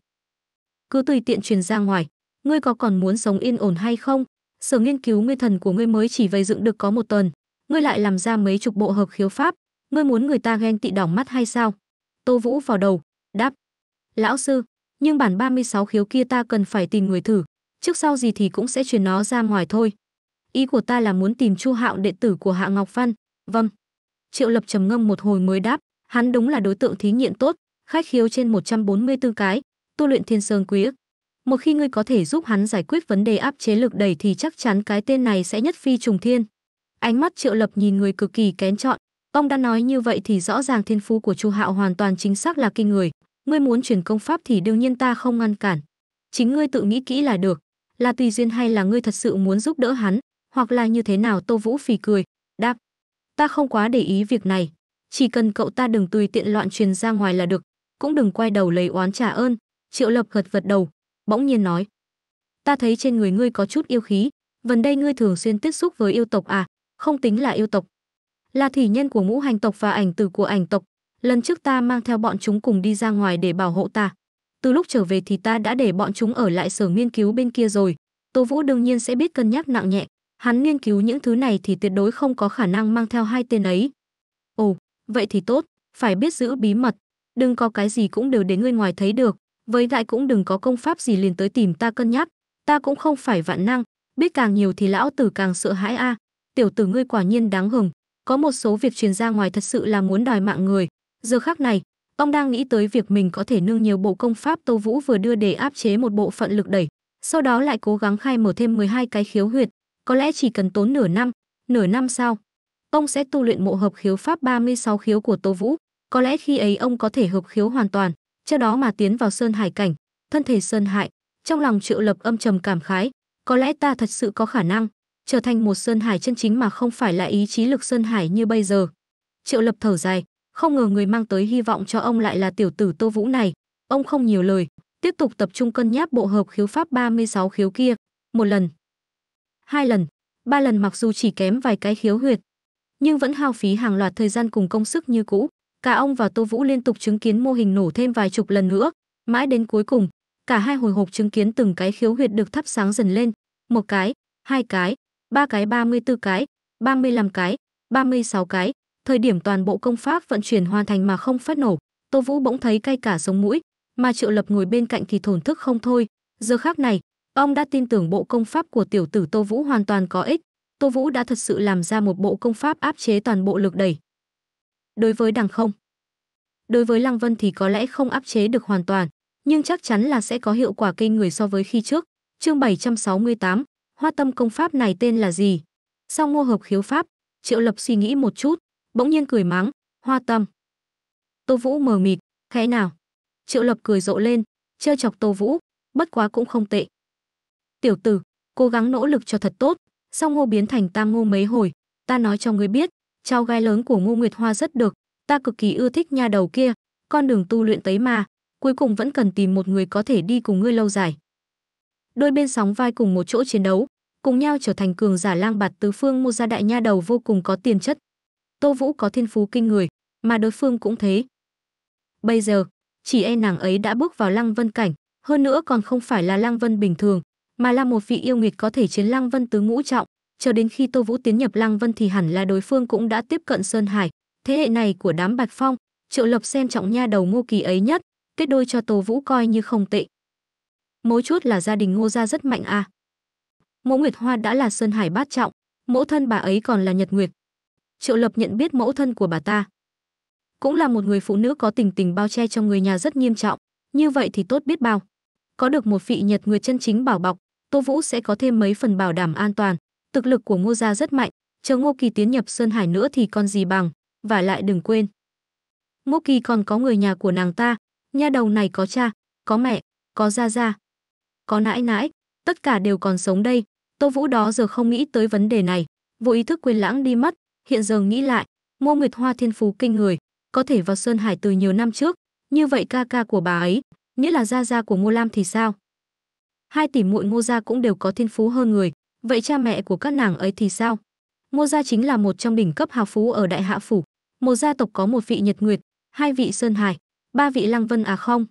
cứ tùy tiện truyền ra ngoài ngươi có còn muốn sống yên ổn hay không sở nghiên cứu nguyên thần của ngươi mới chỉ vây dựng được có một tuần ngươi lại làm ra mấy chục bộ hợp khiếu pháp ngươi muốn người ta ghen tị đỏng mắt hay sao tô vũ vào đầu đáp lão sư nhưng bản 36 khiếu kia ta cần phải tìm người thử trước sau gì thì cũng sẽ truyền nó ra ngoài thôi ý của ta là muốn tìm chu hạo đệ tử của hạ ngọc văn vâng triệu lập trầm ngâm một hồi mới đáp hắn đúng là đối tượng thí nghiệm tốt khách khiếu trên 144 cái tu luyện thiên sơn quý ức. Một khi ngươi có thể giúp hắn giải quyết vấn đề áp chế lực đẩy thì chắc chắn cái tên này sẽ nhất phi trùng thiên. Ánh mắt Triệu Lập nhìn người cực kỳ kén chọn, ông đã nói như vậy thì rõ ràng thiên phú của Chu Hạo hoàn toàn chính xác là kinh người, ngươi muốn truyền công pháp thì đương nhiên ta không ngăn cản. Chính ngươi tự nghĩ kỹ là được, là tùy duyên hay là ngươi thật sự muốn giúp đỡ hắn, hoặc là như thế nào Tô Vũ phì cười, đáp. Ta không quá để ý việc này, chỉ cần cậu ta đừng tùy tiện loạn truyền ra ngoài là được, cũng đừng quay đầu lấy oán trả ơn, Triệu Lập gật vật đầu, bỗng nhiên nói: "Ta thấy trên người ngươi có chút yêu khí, gần đây ngươi thường xuyên tiếp xúc với yêu tộc à? Không tính là yêu tộc, là thủy nhân của Ngũ Hành tộc và ảnh tử của ảnh tộc, lần trước ta mang theo bọn chúng cùng đi ra ngoài để bảo hộ ta. Từ lúc trở về thì ta đã để bọn chúng ở lại sở nghiên cứu bên kia rồi." Tô Vũ đương nhiên sẽ biết cân nhắc nặng nhẹ, hắn nghiên cứu những thứ này thì tuyệt đối không có khả năng mang theo hai tên ấy. Ồ, vậy thì tốt, phải biết giữ bí mật, đừng có cái gì cũng đều để người ngoài thấy được với đại cũng đừng có công pháp gì liền tới tìm ta cân nhắc ta cũng không phải vạn năng biết càng nhiều thì lão tử càng sợ hãi a à. tiểu tử ngươi quả nhiên đáng hừng có một số việc truyền ra ngoài thật sự là muốn đòi mạng người giờ khác này ông đang nghĩ tới việc mình có thể nương nhiều bộ công pháp tô vũ vừa đưa để áp chế một bộ phận lực đẩy sau đó lại cố gắng khai mở thêm 12 cái khiếu huyệt có lẽ chỉ cần tốn nửa năm nửa năm sau ông sẽ tu luyện mộ hợp khiếu pháp 36 khiếu của tô vũ có lẽ khi ấy ông có thể hợp khiếu hoàn toàn trước đó mà tiến vào sơn hải cảnh, thân thể sơn hải, trong lòng Triệu Lập âm trầm cảm khái, có lẽ ta thật sự có khả năng trở thành một sơn hải chân chính mà không phải là ý chí lực sơn hải như bây giờ. Triệu Lập thở dài, không ngờ người mang tới hy vọng cho ông lại là tiểu tử Tô Vũ này. Ông không nhiều lời, tiếp tục tập trung cân nháp bộ hợp khiếu pháp 36 khiếu kia, một lần, hai lần, ba lần mặc dù chỉ kém vài cái khiếu huyệt, nhưng vẫn hao phí hàng loạt thời gian cùng công sức như cũ cả ông và Tô Vũ liên tục chứng kiến mô hình nổ thêm vài chục lần nữa, mãi đến cuối cùng, cả hai hồi hộp chứng kiến từng cái khiếu huyệt được thắp sáng dần lên, một cái, hai cái, ba cái ba mươi 34 cái, ba mươi lăm cái, ba mươi sáu cái, thời điểm toàn bộ công pháp vận chuyển hoàn thành mà không phát nổ, Tô Vũ bỗng thấy cay cả sống mũi, mà Triệu Lập ngồi bên cạnh thì thổn thức không thôi, giờ khác này, ông đã tin tưởng bộ công pháp của tiểu tử Tô Vũ hoàn toàn có ích, Tô Vũ đã thật sự làm ra một bộ công pháp áp chế toàn bộ lực đẩy, đối với đằng không. Đối với Lăng Vân thì có lẽ không áp chế được hoàn toàn, nhưng chắc chắn là sẽ có hiệu quả kinh người so với khi trước. Chương 768, Hoa Tâm công pháp này tên là gì? Sau ngô hợp khiếu pháp, Triệu Lập suy nghĩ một chút, bỗng nhiên cười mắng, "Hoa Tâm." Tô Vũ mờ mịt, "Thế nào?" Triệu Lập cười rộ lên, chơi chọc Tô Vũ, bất quá cũng không tệ. "Tiểu tử, cố gắng nỗ lực cho thật tốt." Sau ngô biến thành tam ngô mấy hồi, ta nói cho ngươi biết, cháu gái lớn của Ngô Nguyệt Hoa rất được, ta cực kỳ ưa thích nha đầu kia, con đường tu luyện tới mà, cuối cùng vẫn cần tìm một người có thể đi cùng ngươi lâu dài. Đôi bên sóng vai cùng một chỗ chiến đấu, cùng nhau trở thành cường giả lang bạt tứ phương một gia đại nha đầu vô cùng có tiền chất. Tô Vũ có thiên phú kinh người, mà đối phương cũng thế. Bây giờ, chỉ e nàng ấy đã bước vào lăng vân cảnh, hơn nữa còn không phải là lăng vân bình thường, mà là một vị yêu nghiệt có thể chiến lăng vân tứ ngũ trọng, chờ đến khi Tô Vũ tiến nhập Lăng Vân thì hẳn là đối phương cũng đã tiếp cận Sơn Hải, thế hệ này của đám Bạch Phong, Triệu Lập xem trọng nha đầu Ngô Kỳ ấy nhất, kết đôi cho Tô Vũ coi như không tệ. mối chút là gia đình Ngô gia rất mạnh à. Mẫu Nguyệt Hoa đã là Sơn Hải bát trọng, mẫu thân bà ấy còn là Nhật Nguyệt. Triệu Lập nhận biết mẫu thân của bà ta. Cũng là một người phụ nữ có tình tình bao che cho người nhà rất nghiêm trọng, như vậy thì tốt biết bao. Có được một vị Nhật Nguyệt chân chính bảo bọc, Tô Vũ sẽ có thêm mấy phần bảo đảm an toàn. Thực lực của Ngô gia rất mạnh, chờ Ngô Kỳ tiến nhập Sơn Hải nữa thì còn gì bằng, và lại đừng quên. Ngô Kỳ còn có người nhà của nàng ta, nha đầu này có cha, có mẹ, có gia gia, có nãi nãi, tất cả đều còn sống đây. Tô Vũ đó giờ không nghĩ tới vấn đề này, vô ý thức quên lãng đi mất, hiện giờ nghĩ lại, Ngô Nguyệt Hoa thiên phú kinh người, có thể vào Sơn Hải từ nhiều năm trước, như vậy ca ca của bà ấy, nghĩa là gia gia của Ngô Lam thì sao? Hai tỷ muội Ngô gia cũng đều có thiên phú hơn người, Vậy cha mẹ của các nàng ấy thì sao? Ngô gia chính là một trong đỉnh cấp hào phú ở Đại Hạ phủ, một gia tộc có một vị Nhật Nguyệt, hai vị Sơn Hải, ba vị Lăng Vân à không.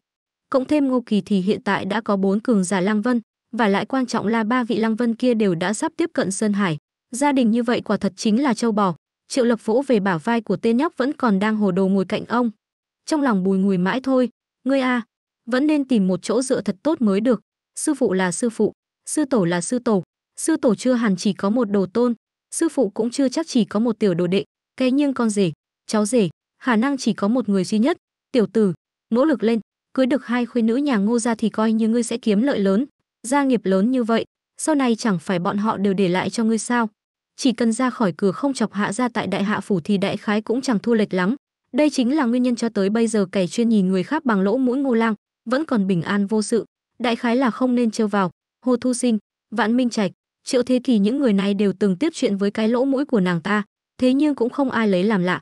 Cộng thêm Ngô Kỳ thì hiện tại đã có bốn cường giả Lăng Vân, và lại quan trọng là ba vị Lăng Vân kia đều đã sắp tiếp cận Sơn Hải. Gia đình như vậy quả thật chính là châu bò. Triệu Lập vỗ về bả vai của tên nhóc vẫn còn đang hồ đồ ngồi cạnh ông. Trong lòng bùi ngùi mãi thôi, ngươi a, à, vẫn nên tìm một chỗ dựa thật tốt mới được. Sư phụ là sư phụ, sư tổ là sư tổ, sư tổ chưa hẳn chỉ có một đồ tôn sư phụ cũng chưa chắc chỉ có một tiểu đồ đệ cái nhưng con rể cháu rể khả năng chỉ có một người duy nhất tiểu tử nỗ lực lên cưới được hai khuê nữ nhà ngô ra thì coi như ngươi sẽ kiếm lợi lớn gia nghiệp lớn như vậy sau này chẳng phải bọn họ đều để lại cho ngươi sao chỉ cần ra khỏi cửa không chọc hạ ra tại đại hạ phủ thì đại khái cũng chẳng thua lệch lắm đây chính là nguyên nhân cho tới bây giờ kẻ chuyên nhìn người khác bằng lỗ mũi ngô lang vẫn còn bình an vô sự đại khái là không nên trêu vào hồ thu sinh vạn minh trạch triệu thế kỷ những người này đều từng tiếp chuyện với cái lỗ mũi của nàng ta thế nhưng cũng không ai lấy làm lạ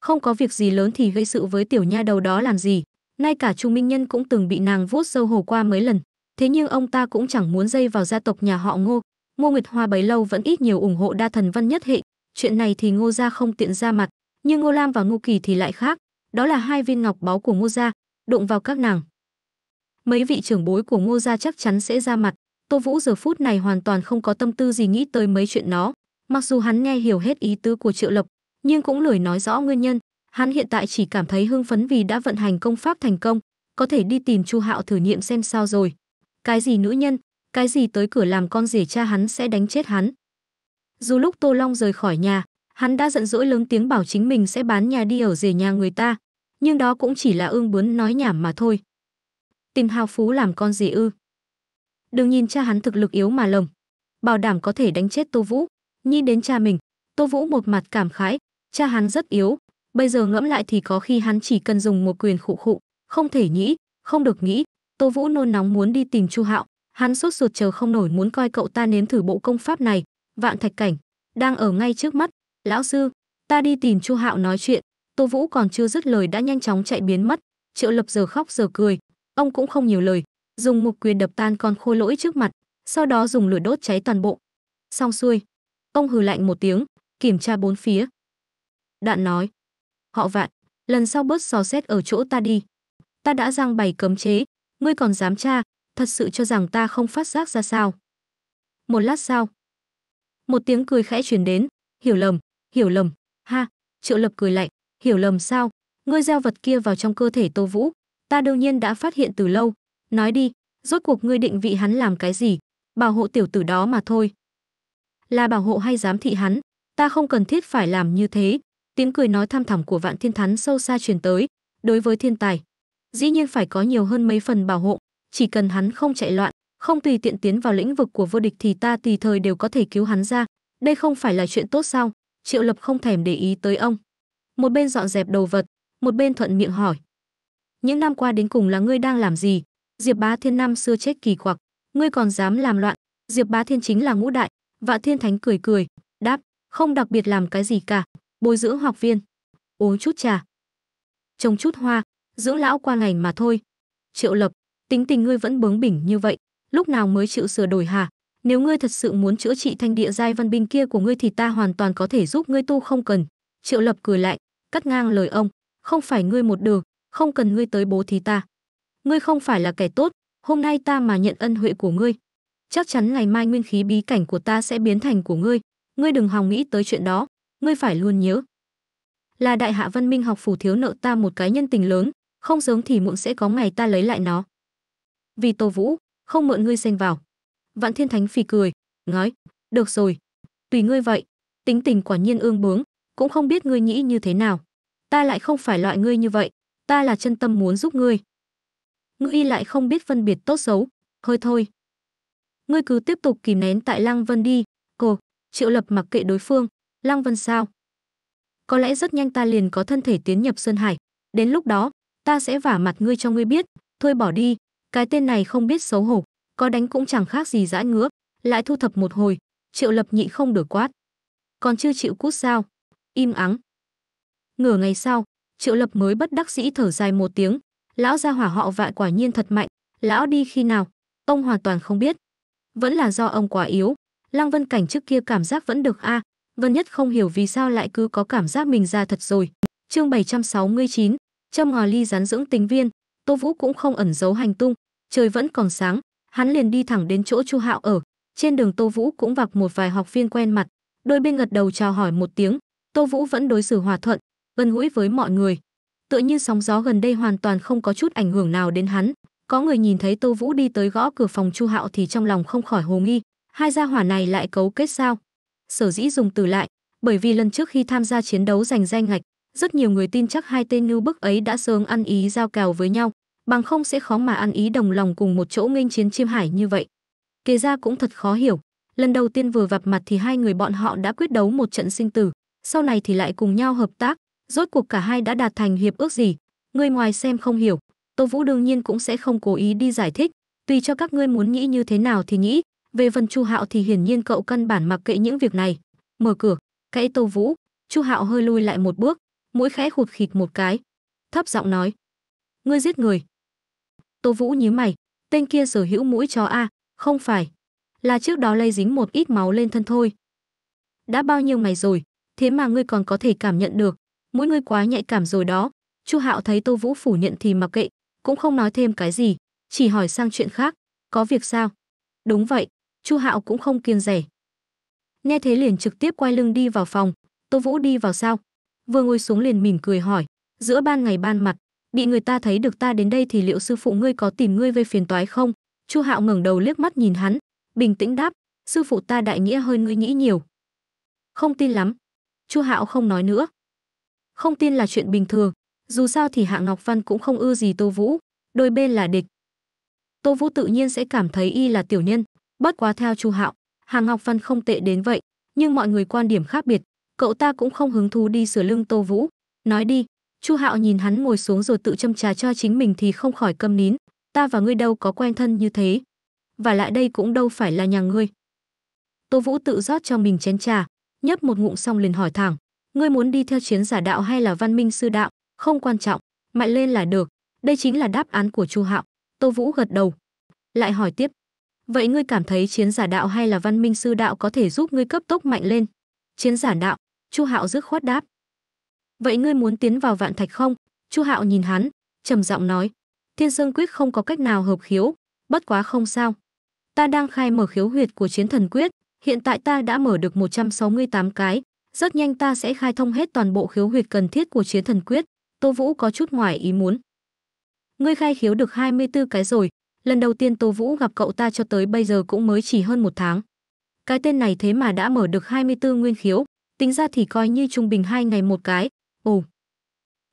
không có việc gì lớn thì gây sự với tiểu nha đầu đó làm gì ngay cả Trung minh nhân cũng từng bị nàng vuốt sâu hổ qua mấy lần thế nhưng ông ta cũng chẳng muốn dây vào gia tộc nhà họ ngô ngô nguyệt hoa bấy lâu vẫn ít nhiều ủng hộ đa thần văn nhất hệ chuyện này thì ngô gia không tiện ra mặt nhưng ngô lam và ngô kỳ thì lại khác đó là hai viên ngọc báu của ngô gia đụng vào các nàng mấy vị trưởng bối của ngô gia chắc chắn sẽ ra mặt Tô Vũ giờ phút này hoàn toàn không có tâm tư gì nghĩ tới mấy chuyện nó. Mặc dù hắn nghe hiểu hết ý tứ của Triệu Lộc, nhưng cũng lười nói rõ nguyên nhân. Hắn hiện tại chỉ cảm thấy hưng phấn vì đã vận hành công pháp thành công, có thể đi tìm Chu Hạo thử nghiệm xem sao rồi. Cái gì nữ nhân, cái gì tới cửa làm con rể cha hắn sẽ đánh chết hắn. Dù lúc Tô Long rời khỏi nhà, hắn đã giận dỗi lớn tiếng bảo chính mình sẽ bán nhà đi ở rể nhà người ta, nhưng đó cũng chỉ là ương bướng nói nhảm mà thôi. Tìm hào phú làm con rể ư? đừng nhìn cha hắn thực lực yếu mà lầm bảo đảm có thể đánh chết tô vũ nhìn đến cha mình tô vũ một mặt cảm khái cha hắn rất yếu bây giờ ngẫm lại thì có khi hắn chỉ cần dùng một quyền khụ khụ không thể nghĩ không được nghĩ tô vũ nôn nóng muốn đi tìm chu hạo hắn sốt ruột chờ không nổi muốn coi cậu ta nếm thử bộ công pháp này vạn thạch cảnh đang ở ngay trước mắt lão sư ta đi tìm chu hạo nói chuyện tô vũ còn chưa dứt lời đã nhanh chóng chạy biến mất triệu lập giờ khóc giờ cười ông cũng không nhiều lời dùng một quyền đập tan con khôi lỗi trước mặt, sau đó dùng lửa đốt cháy toàn bộ. Xong xuôi, ông hừ lạnh một tiếng, kiểm tra bốn phía. Đạn nói, họ vạn, lần sau bớt xò xét ở chỗ ta đi. Ta đã giang bày cấm chế, ngươi còn dám tra, thật sự cho rằng ta không phát giác ra sao. Một lát sau, một tiếng cười khẽ truyền đến, hiểu lầm, hiểu lầm, ha, triệu lập cười lạnh, hiểu lầm sao, ngươi gieo vật kia vào trong cơ thể tô vũ, ta đương nhiên đã phát hiện từ lâu, Nói đi, rốt cuộc ngươi định vị hắn làm cái gì? Bảo hộ tiểu tử đó mà thôi. Là bảo hộ hay giám thị hắn, ta không cần thiết phải làm như thế. Tiếng cười nói tham thẳm của Vạn Thiên Thắn sâu xa truyền tới, đối với thiên tài, dĩ nhiên phải có nhiều hơn mấy phần bảo hộ, chỉ cần hắn không chạy loạn, không tùy tiện tiến vào lĩnh vực của vô địch thì ta tùy thời đều có thể cứu hắn ra. Đây không phải là chuyện tốt sao? Triệu Lập không thèm để ý tới ông. Một bên dọn dẹp đồ vật, một bên thuận miệng hỏi. Những năm qua đến cùng là ngươi đang làm gì? Diệp Bá Thiên năm xưa chết kỳ quặc, ngươi còn dám làm loạn, Diệp Bá Thiên chính là ngũ đại, Vạn Thiên Thánh cười cười, đáp, không đặc biệt làm cái gì cả, bồi dưỡng học viên, uống chút trà, trồng chút hoa, dưỡng lão qua ngày mà thôi. Triệu Lập, tính tình ngươi vẫn bướng bỉnh như vậy, lúc nào mới chịu sửa đổi hả? Nếu ngươi thật sự muốn chữa trị thanh địa giai văn binh kia của ngươi thì ta hoàn toàn có thể giúp ngươi tu không cần. Triệu Lập cười lại, cắt ngang lời ông, không phải ngươi một đường, không cần ngươi tới bố thí ta ngươi không phải là kẻ tốt, hôm nay ta mà nhận ân huệ của ngươi, chắc chắn ngày mai nguyên khí bí cảnh của ta sẽ biến thành của ngươi, ngươi đừng hòng nghĩ tới chuyện đó, ngươi phải luôn nhớ. Là đại hạ văn minh học phủ thiếu nợ ta một cái nhân tình lớn, không giống thì muộn sẽ có ngày ta lấy lại nó. Vì Tô Vũ, không mượn ngươi xen vào. Vạn Thiên Thánh phì cười, nói, được rồi, tùy ngươi vậy, tính tình quả nhiên ương bướng, cũng không biết ngươi nghĩ như thế nào. Ta lại không phải loại ngươi như vậy, ta là chân tâm muốn giúp ngươi ngữ y lại không biết phân biệt tốt xấu. Hơi thôi. Ngươi cứ tiếp tục kìm nén tại Lăng Vân đi. Cô, triệu lập mặc kệ đối phương. Lăng Vân sao? Có lẽ rất nhanh ta liền có thân thể tiến nhập Sơn Hải. Đến lúc đó, ta sẽ vả mặt ngươi cho ngươi biết. Thôi bỏ đi, cái tên này không biết xấu hổ. Có đánh cũng chẳng khác gì dã ngứa. Lại thu thập một hồi, triệu lập nhị không đổi quát. Còn chưa chịu cút sao? Im ắng. Ngửa ngày sau, triệu lập mới bất đắc dĩ thở dài một tiếng, lão gia hỏa họ vạ quả nhiên thật mạnh, lão đi khi nào, ông hoàn toàn không biết. Vẫn là do ông quá yếu, Lăng Vân Cảnh trước kia cảm giác vẫn được a, à, Vân Nhất không hiểu vì sao lại cứ có cảm giác mình ra thật rồi. Chương 769, châm ngò ly rắn dưỡng tình viên, Tô Vũ cũng không ẩn giấu hành tung, trời vẫn còn sáng, hắn liền đi thẳng đến chỗ Chu Hạo ở. Trên đường Tô Vũ cũng vặc một vài học viên quen mặt, đôi bên gật đầu chào hỏi một tiếng, Tô Vũ vẫn đối xử hòa thuận, gần gũi với mọi người, tựa như sóng gió gần đây hoàn toàn không có chút ảnh hưởng nào đến hắn. Có người nhìn thấy Tô Vũ đi tới gõ cửa phòng Chu Hạo thì trong lòng không khỏi hồ nghi, hai gia hỏa này lại cấu kết sao? Sở dĩ dùng từ lại, bởi vì lần trước khi tham gia chiến đấu giành danh ngạch, rất nhiều người tin chắc hai tên lưu bức ấy đã sớm ăn ý giao kèo với nhau, bằng không sẽ khó mà ăn ý đồng lòng cùng một chỗ nghênh chiến chiêm hải như vậy. Kể ra cũng thật khó hiểu, lần đầu tiên vừa gặp mặt thì hai người bọn họ đã quyết đấu một trận sinh tử, sau này thì lại cùng nhau hợp tác, Rốt cuộc cả hai đã đạt thành hiệp ước gì? Người ngoài xem không hiểu, Tô Vũ đương nhiên cũng sẽ không cố ý đi giải thích, tùy cho các ngươi muốn nghĩ như thế nào thì nghĩ, về Vân Chu Hạo thì hiển nhiên cậu căn bản mặc kệ những việc này. Mở cửa, cãi Tô Vũ, Chu Hạo hơi lui lại một bước, mũi khẽ khụt khịt một cái, thấp giọng nói: "Ngươi giết người?" Tô Vũ nhíu mày, tên kia sở hữu mũi chó a, không phải là trước đó lây dính một ít máu lên thân thôi. Đã bao nhiêu ngày rồi, thế mà ngươi còn có thể cảm nhận được, mũi ngươi quá nhạy cảm rồi đó chu hạo thấy tô vũ phủ nhận thì mặc kệ cũng không nói thêm cái gì chỉ hỏi sang chuyện khác có việc sao đúng vậy chu hạo cũng không kiêng rẻ nghe thế liền trực tiếp quay lưng đi vào phòng tô vũ đi vào sau, vừa ngồi xuống liền mỉm cười hỏi giữa ban ngày ban mặt bị người ta thấy được ta đến đây thì liệu sư phụ ngươi có tìm ngươi về phiền toái không chu hạo ngẩng đầu liếc mắt nhìn hắn bình tĩnh đáp sư phụ ta đại nghĩa hơn ngươi nghĩ nhiều không tin lắm chu hạo không nói nữa không tin là chuyện bình thường dù sao thì hạng ngọc văn cũng không ưa gì tô vũ đôi bên là địch tô vũ tự nhiên sẽ cảm thấy y là tiểu nhân bất quá theo chu hạo hạng ngọc văn không tệ đến vậy nhưng mọi người quan điểm khác biệt cậu ta cũng không hứng thú đi sửa lưng tô vũ nói đi chu hạo nhìn hắn ngồi xuống rồi tự châm trà cho chính mình thì không khỏi câm nín ta và ngươi đâu có quen thân như thế và lại đây cũng đâu phải là nhà ngươi tô vũ tự rót cho mình chén trà nhấp một ngụm xong liền hỏi thẳng ngươi muốn đi theo chiến giả đạo hay là văn minh sư đạo không quan trọng mạnh lên là được đây chính là đáp án của chu hạo tô vũ gật đầu lại hỏi tiếp vậy ngươi cảm thấy chiến giả đạo hay là văn minh sư đạo có thể giúp ngươi cấp tốc mạnh lên chiến giả đạo chu hạo dứt khoát đáp vậy ngươi muốn tiến vào vạn thạch không chu hạo nhìn hắn trầm giọng nói thiên sương quyết không có cách nào hợp khiếu bất quá không sao ta đang khai mở khiếu huyệt của chiến thần quyết hiện tại ta đã mở được 168 cái rất nhanh ta sẽ khai thông hết toàn bộ khiếu huyệt cần thiết của chiến thần quyết. Tô Vũ có chút ngoài ý muốn. Ngươi khai khiếu được 24 cái rồi. Lần đầu tiên Tô Vũ gặp cậu ta cho tới bây giờ cũng mới chỉ hơn một tháng. Cái tên này thế mà đã mở được 24 nguyên khiếu. Tính ra thì coi như trung bình hai ngày một cái. Ồ!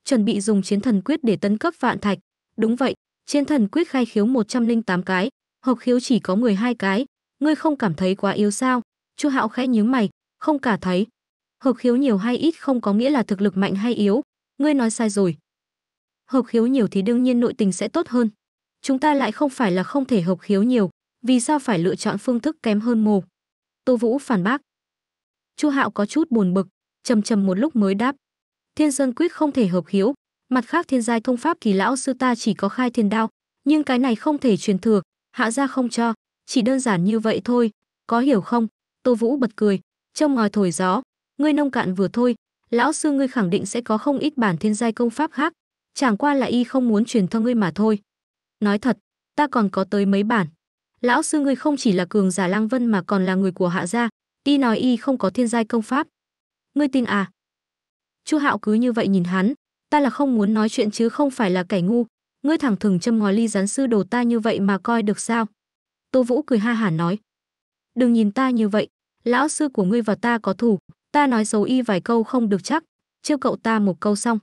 Chuẩn bị dùng chiến thần quyết để tấn cấp vạn thạch. Đúng vậy, chiến thần quyết khai khiếu 108 cái. hộp khiếu chỉ có 12 cái. Ngươi không cảm thấy quá yếu sao? Chu Hạo khẽ nhướng mày, không cả thấy, Hợp khiếu nhiều hay ít không có nghĩa là thực lực mạnh hay yếu, ngươi nói sai rồi. Hợp khiếu nhiều thì đương nhiên nội tình sẽ tốt hơn. Chúng ta lại không phải là không thể hợp khiếu nhiều, vì sao phải lựa chọn phương thức kém hơn mồ? Tô Vũ phản bác. Chu Hạo có chút buồn bực, trầm trầm một lúc mới đáp. Thiên Sơn quyết không thể hợp khiếu, mặt khác thiên giai thông pháp kỳ lão sư ta chỉ có khai thiên đao, nhưng cái này không thể truyền thừa, hạ gia không cho, chỉ đơn giản như vậy thôi, có hiểu không? Tô Vũ bật cười, trông ngòi thổi gió, ngươi nông cạn vừa thôi lão sư ngươi khẳng định sẽ có không ít bản thiên giai công pháp khác chẳng qua là y không muốn truyền cho ngươi mà thôi nói thật ta còn có tới mấy bản lão sư ngươi không chỉ là cường giả lang vân mà còn là người của hạ gia y nói y không có thiên giai công pháp ngươi tin à chu hạo cứ như vậy nhìn hắn ta là không muốn nói chuyện chứ không phải là kẻ ngu ngươi thẳng thừng châm ngòi ly gián sư đồ ta như vậy mà coi được sao tô vũ cười ha hả nói đừng nhìn ta như vậy lão sư của ngươi và ta có thủ Ta nói xấu y vài câu không được chắc, chưa cậu ta một câu xong.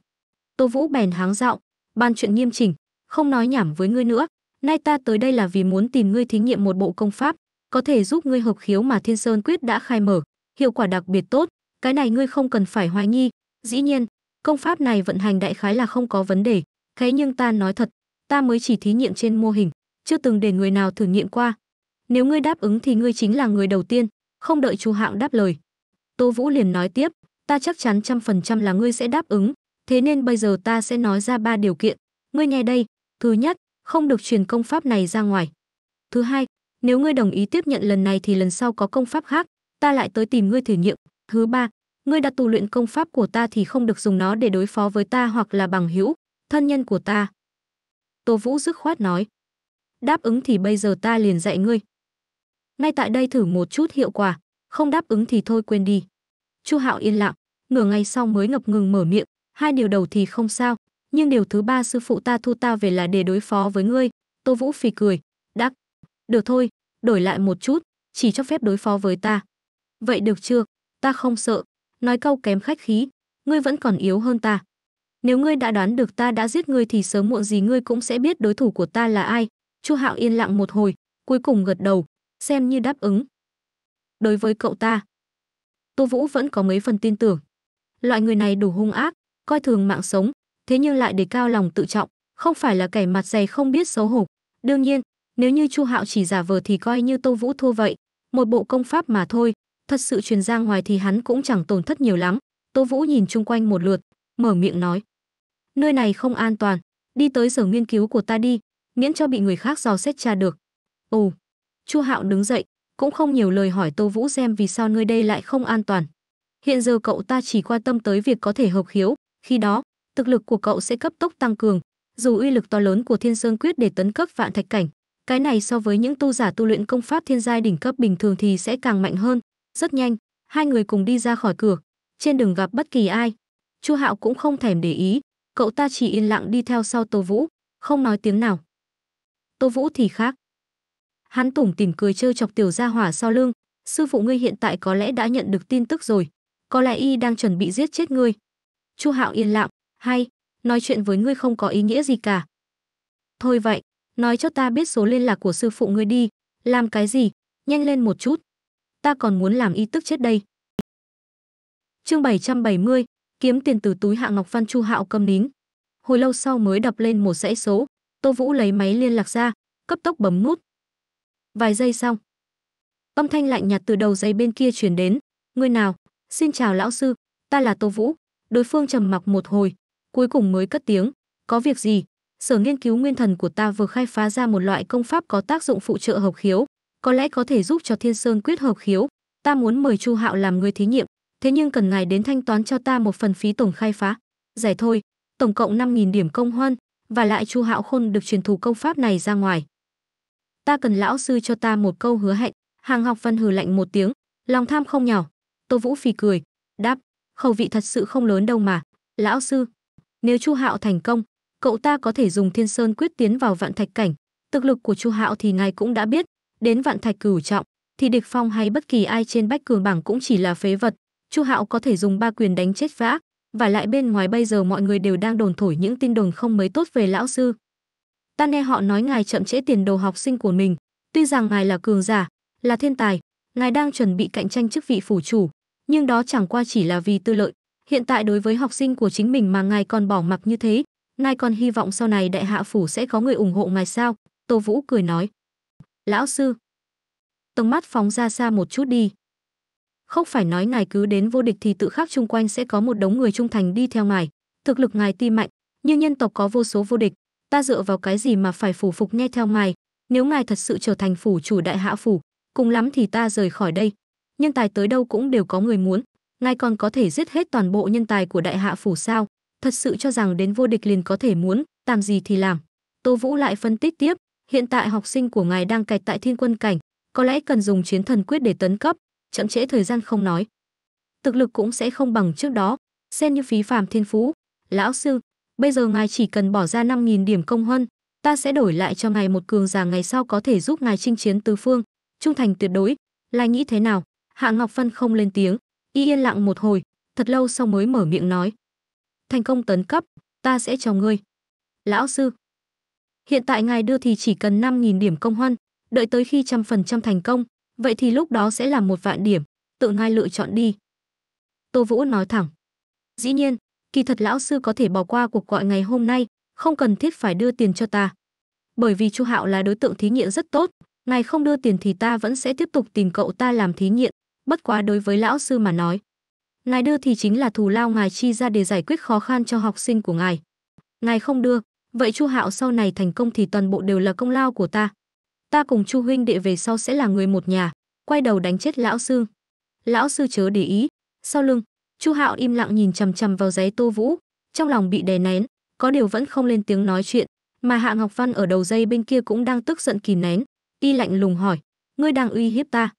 Tô Vũ bèn háng dạo, bàn chuyện nghiêm chỉnh, không nói nhảm với ngươi nữa, nay ta tới đây là vì muốn tìm ngươi thí nghiệm một bộ công pháp, có thể giúp ngươi hợp khiếu mà Thiên Sơn Quyết đã khai mở, hiệu quả đặc biệt tốt, cái này ngươi không cần phải hoài nghi. Dĩ nhiên, công pháp này vận hành đại khái là không có vấn đề, thế nhưng ta nói thật, ta mới chỉ thí nghiệm trên mô hình, chưa từng để người nào thử nghiệm qua. Nếu ngươi đáp ứng thì ngươi chính là người đầu tiên, không đợi chú hạng đáp lời, Tô Vũ liền nói tiếp, ta chắc chắn trăm phần trăm là ngươi sẽ đáp ứng, thế nên bây giờ ta sẽ nói ra ba điều kiện. Ngươi nghe đây, thứ nhất, không được truyền công pháp này ra ngoài. Thứ hai, nếu ngươi đồng ý tiếp nhận lần này thì lần sau có công pháp khác, ta lại tới tìm ngươi thử nghiệm. Thứ ba, ngươi đã tu luyện công pháp của ta thì không được dùng nó để đối phó với ta hoặc là bằng hữu, thân nhân của ta. Tô Vũ dứt khoát nói. Đáp ứng thì bây giờ ta liền dạy ngươi. Ngay tại đây thử một chút hiệu quả không đáp ứng thì thôi quên đi. Chu Hạo yên lặng, nửa ngày sau mới ngập ngừng mở miệng, hai điều đầu thì không sao, nhưng điều thứ ba sư phụ ta thu ta về là để đối phó với ngươi. Tô Vũ phì cười, đắc, được thôi, đổi lại một chút, chỉ cho phép đối phó với ta. Vậy được chưa, ta không sợ, nói câu kém khách khí, ngươi vẫn còn yếu hơn ta. Nếu ngươi đã đoán được ta đã giết ngươi thì sớm muộn gì ngươi cũng sẽ biết đối thủ của ta là ai. Chu Hạo yên lặng một hồi, cuối cùng gật đầu, xem như đáp ứng. Đối với cậu ta, Tô Vũ vẫn có mấy phần tin tưởng. Loại người này đủ hung ác, coi thường mạng sống, thế nhưng lại đề cao lòng tự trọng, không phải là kẻ mặt dày không biết xấu hổ. Đương nhiên, nếu như Chu Hạo chỉ giả vờ thì coi như Tô Vũ thua vậy, một bộ công pháp mà thôi, thật sự truyền ra ngoài thì hắn cũng chẳng tổn thất nhiều lắm. Tô Vũ nhìn chung quanh một lượt, mở miệng nói: "Nơi này không an toàn, đi tới sở nghiên cứu của ta đi, miễn cho bị người khác dò xét tra được." Ồ. Chu Hạo đứng dậy, cũng không nhiều lời hỏi Tô Vũ xem vì sao nơi đây lại không an toàn. Hiện giờ cậu ta chỉ quan tâm tới việc có thể hợp khiếu, khi đó, thực lực của cậu sẽ cấp tốc tăng cường, dù uy lực to lớn của Thiên Sơn Quyết để tấn cấp vạn thạch cảnh, cái này so với những tu giả tu luyện công pháp thiên giai đỉnh cấp bình thường thì sẽ càng mạnh hơn. Rất nhanh, hai người cùng đi ra khỏi cửa, trên đường gặp bất kỳ ai. Chu Hạo cũng không thèm để ý, cậu ta chỉ yên lặng đi theo sau Tô Vũ, không nói tiếng nào. Tô Vũ thì khác, Hắn tủm tỉm cười trêu chọc tiểu gia hỏa sau lưng, "Sư phụ ngươi hiện tại có lẽ đã nhận được tin tức rồi, có lẽ y đang chuẩn bị giết chết ngươi." Chu Hạo yên lặng, "Hay, nói chuyện với ngươi không có ý nghĩa gì cả." "Thôi vậy, nói cho ta biết số liên lạc của sư phụ ngươi đi, làm cái gì, nhanh lên một chút. Ta còn muốn làm y tức chết đây." Chương 770, kiếm tiền từ túi Hạ Ngọc Văn Chu Hạo câm nín. Hồi lâu sau mới đọc lên một dãy số, Tô Vũ lấy máy liên lạc ra, cấp tốc bấm nút, Vài giây sau, âm thanh lạnh nhạt từ đầu dây bên kia truyền đến, "Ngươi nào? Xin chào lão sư, ta là Tô Vũ." Đối phương trầm mặc một hồi, cuối cùng mới cất tiếng, "Có việc gì? Sở nghiên cứu nguyên thần của ta vừa khai phá ra một loại công pháp có tác dụng phụ trợ hợp khiếu, có lẽ có thể giúp cho Thiên Sơn quyết hợp khiếu, ta muốn mời Chu Hạo làm người thí nghiệm, thế nhưng cần ngài đến thanh toán cho ta một phần phí tổng khai phá." Giải thôi, tổng cộng 5000 điểm công hoan và lại Chu Hạo Khôn được truyền thụ công pháp này ra ngoài ta cần lão sư cho ta một câu hứa hẹn hàng học văn hừ lạnh một tiếng lòng tham không nhỏ tô vũ phì cười đáp khẩu vị thật sự không lớn đâu mà lão sư nếu chu hạo thành công cậu ta có thể dùng thiên sơn quyết tiến vào vạn thạch cảnh thực lực của chu hạo thì ngài cũng đã biết đến vạn thạch cửu trọng thì địch phong hay bất kỳ ai trên bách cường bảng cũng chỉ là phế vật chu hạo có thể dùng ba quyền đánh chết vã và lại bên ngoài bây giờ mọi người đều đang đồn thổi những tin đồn không mấy tốt về lão sư ta nghe họ nói ngài chậm trễ tiền đồ học sinh của mình. Tuy rằng ngài là cường giả, là thiên tài, ngài đang chuẩn bị cạnh tranh chức vị phủ chủ, nhưng đó chẳng qua chỉ là vì tư lợi. Hiện tại đối với học sinh của chính mình mà ngài còn bỏ mặc như thế, ngài còn hy vọng sau này đại hạ phủ sẽ có người ủng hộ ngài sao? Tô Vũ cười nói. Lão sư. Tông mắt phóng ra xa một chút đi. Không phải nói ngài cứ đến vô địch thì tự khắc chung quanh sẽ có một đống người trung thành đi theo ngài. Thực lực ngài tuy mạnh, nhưng nhân tộc có vô số vô địch, ta dựa vào cái gì mà phải phủ phục nghe theo ngài, nếu ngài thật sự trở thành phủ chủ đại hạ phủ, cùng lắm thì ta rời khỏi đây. Nhân tài tới đâu cũng đều có người muốn, ngài còn có thể giết hết toàn bộ nhân tài của đại hạ phủ sao? Thật sự cho rằng đến vô địch liền có thể muốn, làm gì thì làm. Tô Vũ lại phân tích tiếp, hiện tại học sinh của ngài đang kẹt tại thiên quân cảnh, có lẽ cần dùng chiến thần quyết để tấn cấp, chậm trễ thời gian không nói. Thực lực cũng sẽ không bằng trước đó, xem như phí phàm thiên phú. Lão sư, bây giờ ngài chỉ cần bỏ ra 5.000 điểm công huân, ta sẽ đổi lại cho ngài một cường giả ngày sau có thể giúp ngài chinh chiến tứ phương, trung thành tuyệt đối. Lai nghĩ thế nào? Hạ Ngọc Phân không lên tiếng, y yên lặng một hồi, thật lâu sau mới mở miệng nói. Thành công tấn cấp, ta sẽ cho ngươi. Lão sư, hiện tại ngài đưa thì chỉ cần 5.000 điểm công huân, đợi tới khi trăm phần trăm thành công, vậy thì lúc đó sẽ là một vạn điểm, tự ngài lựa chọn đi. Tô Vũ nói thẳng. Dĩ nhiên, kỳ thật lão sư có thể bỏ qua cuộc gọi ngày hôm nay, không cần thiết phải đưa tiền cho ta. Bởi vì Chu Hạo là đối tượng thí nghiệm rất tốt, ngài không đưa tiền thì ta vẫn sẽ tiếp tục tìm cậu ta làm thí nghiệm, bất quá đối với lão sư mà nói. Ngài đưa thì chính là thù lao ngài chi ra để giải quyết khó khăn cho học sinh của ngài. Ngài không đưa, vậy Chu Hạo sau này thành công thì toàn bộ đều là công lao của ta. Ta cùng Chu huynh đệ về sau sẽ là người một nhà, quay đầu đánh chết lão sư. Lão sư chớ để ý, sau lưng, Chu Hạo im lặng nhìn chằm chằm vào giấy Tô Vũ, trong lòng bị đè nén, có điều vẫn không lên tiếng nói chuyện, mà Hạ Ngọc Văn ở đầu dây bên kia cũng đang tức giận kìm nén, đi lạnh lùng hỏi: "Ngươi đang uy hiếp ta?"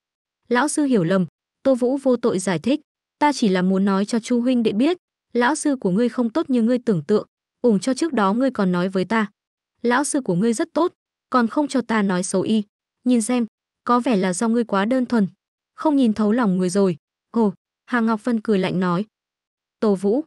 Lão sư hiểu lầm, Tô Vũ vô tội giải thích: "Ta chỉ là muốn nói cho Chu huynh đệ biết, lão sư của ngươi không tốt như ngươi tưởng tượng, ủng cho trước đó ngươi còn nói với ta. Lão sư của ngươi rất tốt, còn không cho ta nói xấu y. Nhìn xem, có vẻ là do ngươi quá đơn thuần, không nhìn thấu lòng người rồi." Ồ, Hà Ngọc Vân cười lạnh nói. Tô Vũ,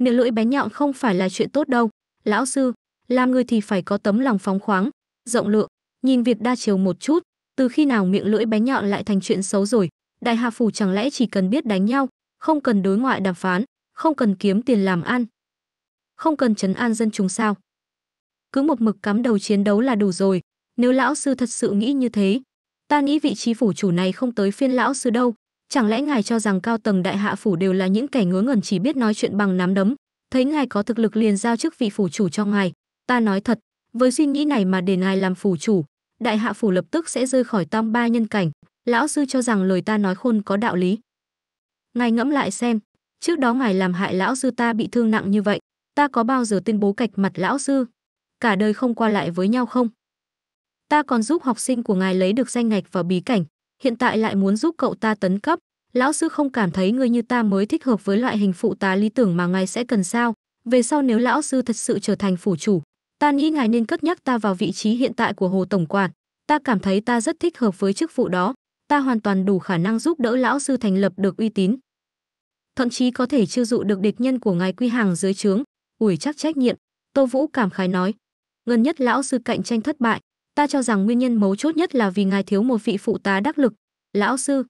nửa lưỡi bé nhọn không phải là chuyện tốt đâu. Lão sư, làm người thì phải có tấm lòng phóng khoáng, rộng lượng, nhìn việc đa chiều một chút. Từ khi nào miệng lưỡi bé nhọn lại thành chuyện xấu rồi? Đại Hà Phủ chẳng lẽ chỉ cần biết đánh nhau, không cần đối ngoại đàm phán, không cần kiếm tiền làm ăn, không cần chấn an dân chúng sao? Cứ một mực cắm đầu chiến đấu là đủ rồi, nếu lão sư thật sự nghĩ như thế, ta nghĩ vị trí phủ chủ này không tới phiên lão sư đâu, chẳng lẽ ngài cho rằng cao tầng đại hạ phủ đều là những kẻ ngớ ngẩn chỉ biết nói chuyện bằng nắm đấm thấy ngài có thực lực liền giao chức vị phủ chủ cho ngài ta nói thật với suy nghĩ này mà để ngài làm phủ chủ đại hạ phủ lập tức sẽ rơi khỏi tam ba nhân cảnh lão sư cho rằng lời ta nói khôn có đạo lý ngài ngẫm lại xem trước đó ngài làm hại lão sư ta bị thương nặng như vậy ta có bao giờ tuyên bố cạch mặt lão sư cả đời không qua lại với nhau không ta còn giúp học sinh của ngài lấy được danh ngạch và bí cảnh hiện tại lại muốn giúp cậu ta tấn cấp. Lão sư không cảm thấy người như ta mới thích hợp với loại hình phụ tá lý tưởng mà ngài sẽ cần sao. Về sau nếu lão sư thật sự trở thành phủ chủ, ta nghĩ ngài nên cất nhắc ta vào vị trí hiện tại của Hồ Tổng Quản. Ta cảm thấy ta rất thích hợp với chức vụ đó. Ta hoàn toàn đủ khả năng giúp đỡ lão sư thành lập được uy tín. Thậm chí có thể chiêu dụ được địch nhân của ngài quy hàng dưới trướng. Ủi chắc trách nhiệm. Tô Vũ cảm khái nói. Gần nhất lão sư cạnh tranh thất bại, ta cho rằng nguyên nhân mấu chốt nhất là vì ngài thiếu một vị phụ tá đắc lực, lão sư.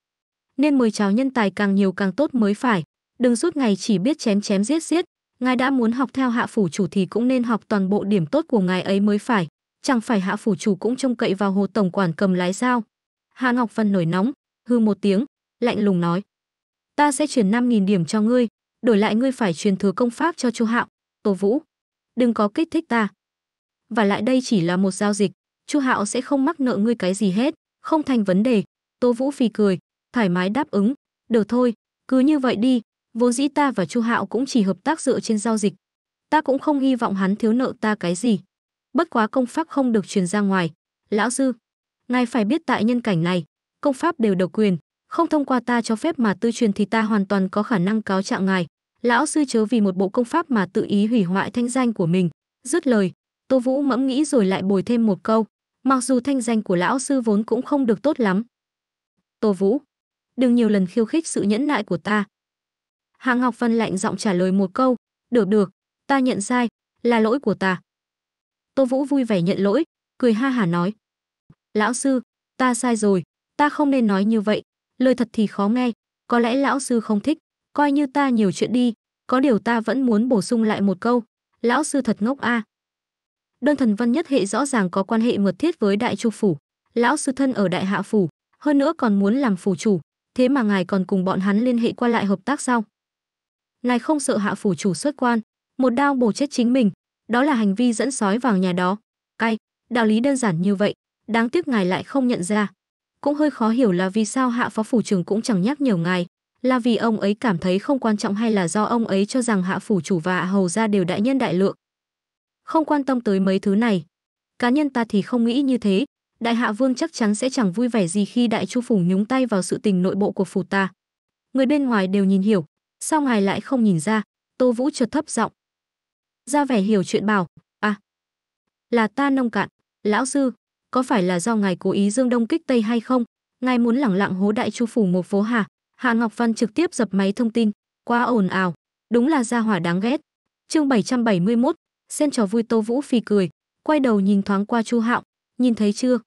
Nên mời chào nhân tài càng nhiều càng tốt mới phải, đừng suốt ngày chỉ biết chém chém giết giết, ngài đã muốn học theo hạ phủ chủ thì cũng nên học toàn bộ điểm tốt của ngài ấy mới phải, chẳng phải hạ phủ chủ cũng trông cậy vào hồ tổng quản cầm lái sao. Hạ Ngọc phân nổi nóng, hư một tiếng, lạnh lùng nói. Ta sẽ chuyển năm nghìn điểm cho ngươi, đổi lại ngươi phải truyền thừa công pháp cho chu Hạo, Tô Vũ. Đừng có kích thích ta. Và lại đây chỉ là một giao dịch, chu hạo sẽ không mắc nợ ngươi cái gì hết không thành vấn đề tô vũ phì cười thoải mái đáp ứng được thôi cứ như vậy đi vốn dĩ ta và chu hạo cũng chỉ hợp tác dựa trên giao dịch ta cũng không hy vọng hắn thiếu nợ ta cái gì bất quá công pháp không được truyền ra ngoài lão sư ngài phải biết tại nhân cảnh này công pháp đều độc quyền không thông qua ta cho phép mà tư truyền thì ta hoàn toàn có khả năng cáo trạng ngài lão sư chớ vì một bộ công pháp mà tự ý hủy hoại thanh danh của mình dứt lời tô vũ mẫm nghĩ rồi lại bồi thêm một câu mặc dù thanh danh của lão sư vốn cũng không được tốt lắm. Tô Vũ, đừng nhiều lần khiêu khích sự nhẫn nại của ta. Hạng Ngọc Văn lạnh giọng trả lời một câu, được được, ta nhận sai, là lỗi của ta. Tô Vũ vui vẻ nhận lỗi, cười ha hả nói. Lão sư, ta sai rồi, ta không nên nói như vậy, lời thật thì khó nghe, có lẽ lão sư không thích, coi như ta nhiều chuyện đi, có điều ta vẫn muốn bổ sung lại một câu, lão sư thật ngốc a. À đơn thần văn nhất hệ rõ ràng có quan hệ mật thiết với đại chu phủ lão sư thân ở đại hạ phủ hơn nữa còn muốn làm phủ chủ thế mà ngài còn cùng bọn hắn liên hệ qua lại hợp tác sao ngài không sợ hạ phủ chủ xuất quan một đao bổ chết chính mình đó là hành vi dẫn sói vào nhà đó cay đạo lý đơn giản như vậy đáng tiếc ngài lại không nhận ra cũng hơi khó hiểu là vì sao hạ phó phủ trưởng cũng chẳng nhắc nhở ngài là vì ông ấy cảm thấy không quan trọng hay là do ông ấy cho rằng hạ phủ chủ và hạ hầu gia đều đại nhân đại lượng không quan tâm tới mấy thứ này. Cá nhân ta thì không nghĩ như thế, Đại Hạ Vương chắc chắn sẽ chẳng vui vẻ gì khi Đại Chu phủ nhúng tay vào sự tình nội bộ của phủ ta. Người bên ngoài đều nhìn hiểu, sao ngài lại không nhìn ra? Tô Vũ chợt thấp giọng. Ra vẻ hiểu chuyện bảo, à, là ta nông cạn, lão sư, có phải là do ngài cố ý dương đông kích tây hay không? Ngài muốn lẳng lặng hố Đại Chu Phủ một phố hà? Hạ Ngọc Văn trực tiếp dập máy thông tin, quá ồn ào, đúng là gia hỏa đáng ghét. Chương 771, xen trò vui Tô Vũ phì cười, quay đầu nhìn thoáng qua Chu Hạo, nhìn thấy chưa?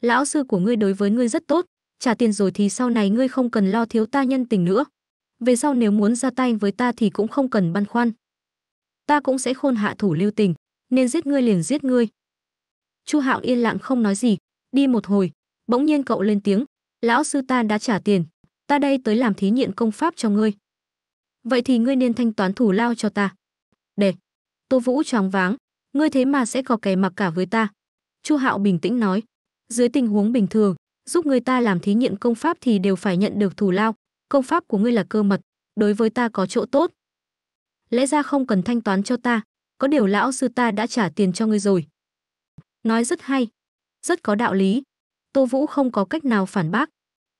Lão sư của ngươi đối với ngươi rất tốt, trả tiền rồi thì sau này ngươi không cần lo thiếu ta nhân tình nữa. Về sau nếu muốn ra tay với ta thì cũng không cần băn khoăn. Ta cũng sẽ khôn hạ thủ lưu tình, nên giết ngươi liền giết ngươi. Chu Hạo yên lặng không nói gì, đi một hồi, bỗng nhiên cậu lên tiếng, lão sư ta đã trả tiền, ta đây tới làm thí nghiệm công pháp cho ngươi. Vậy thì ngươi nên thanh toán thủ lao cho ta. Để, Tô Vũ choáng váng, ngươi thế mà sẽ có kè mặc cả với ta. Chu Hạo bình tĩnh nói, dưới tình huống bình thường, giúp người ta làm thí nghiệm công pháp thì đều phải nhận được thù lao, công pháp của ngươi là cơ mật, đối với ta có chỗ tốt. Lẽ ra không cần thanh toán cho ta, có điều lão sư ta đã trả tiền cho ngươi rồi. Nói rất hay, rất có đạo lý. Tô Vũ không có cách nào phản bác.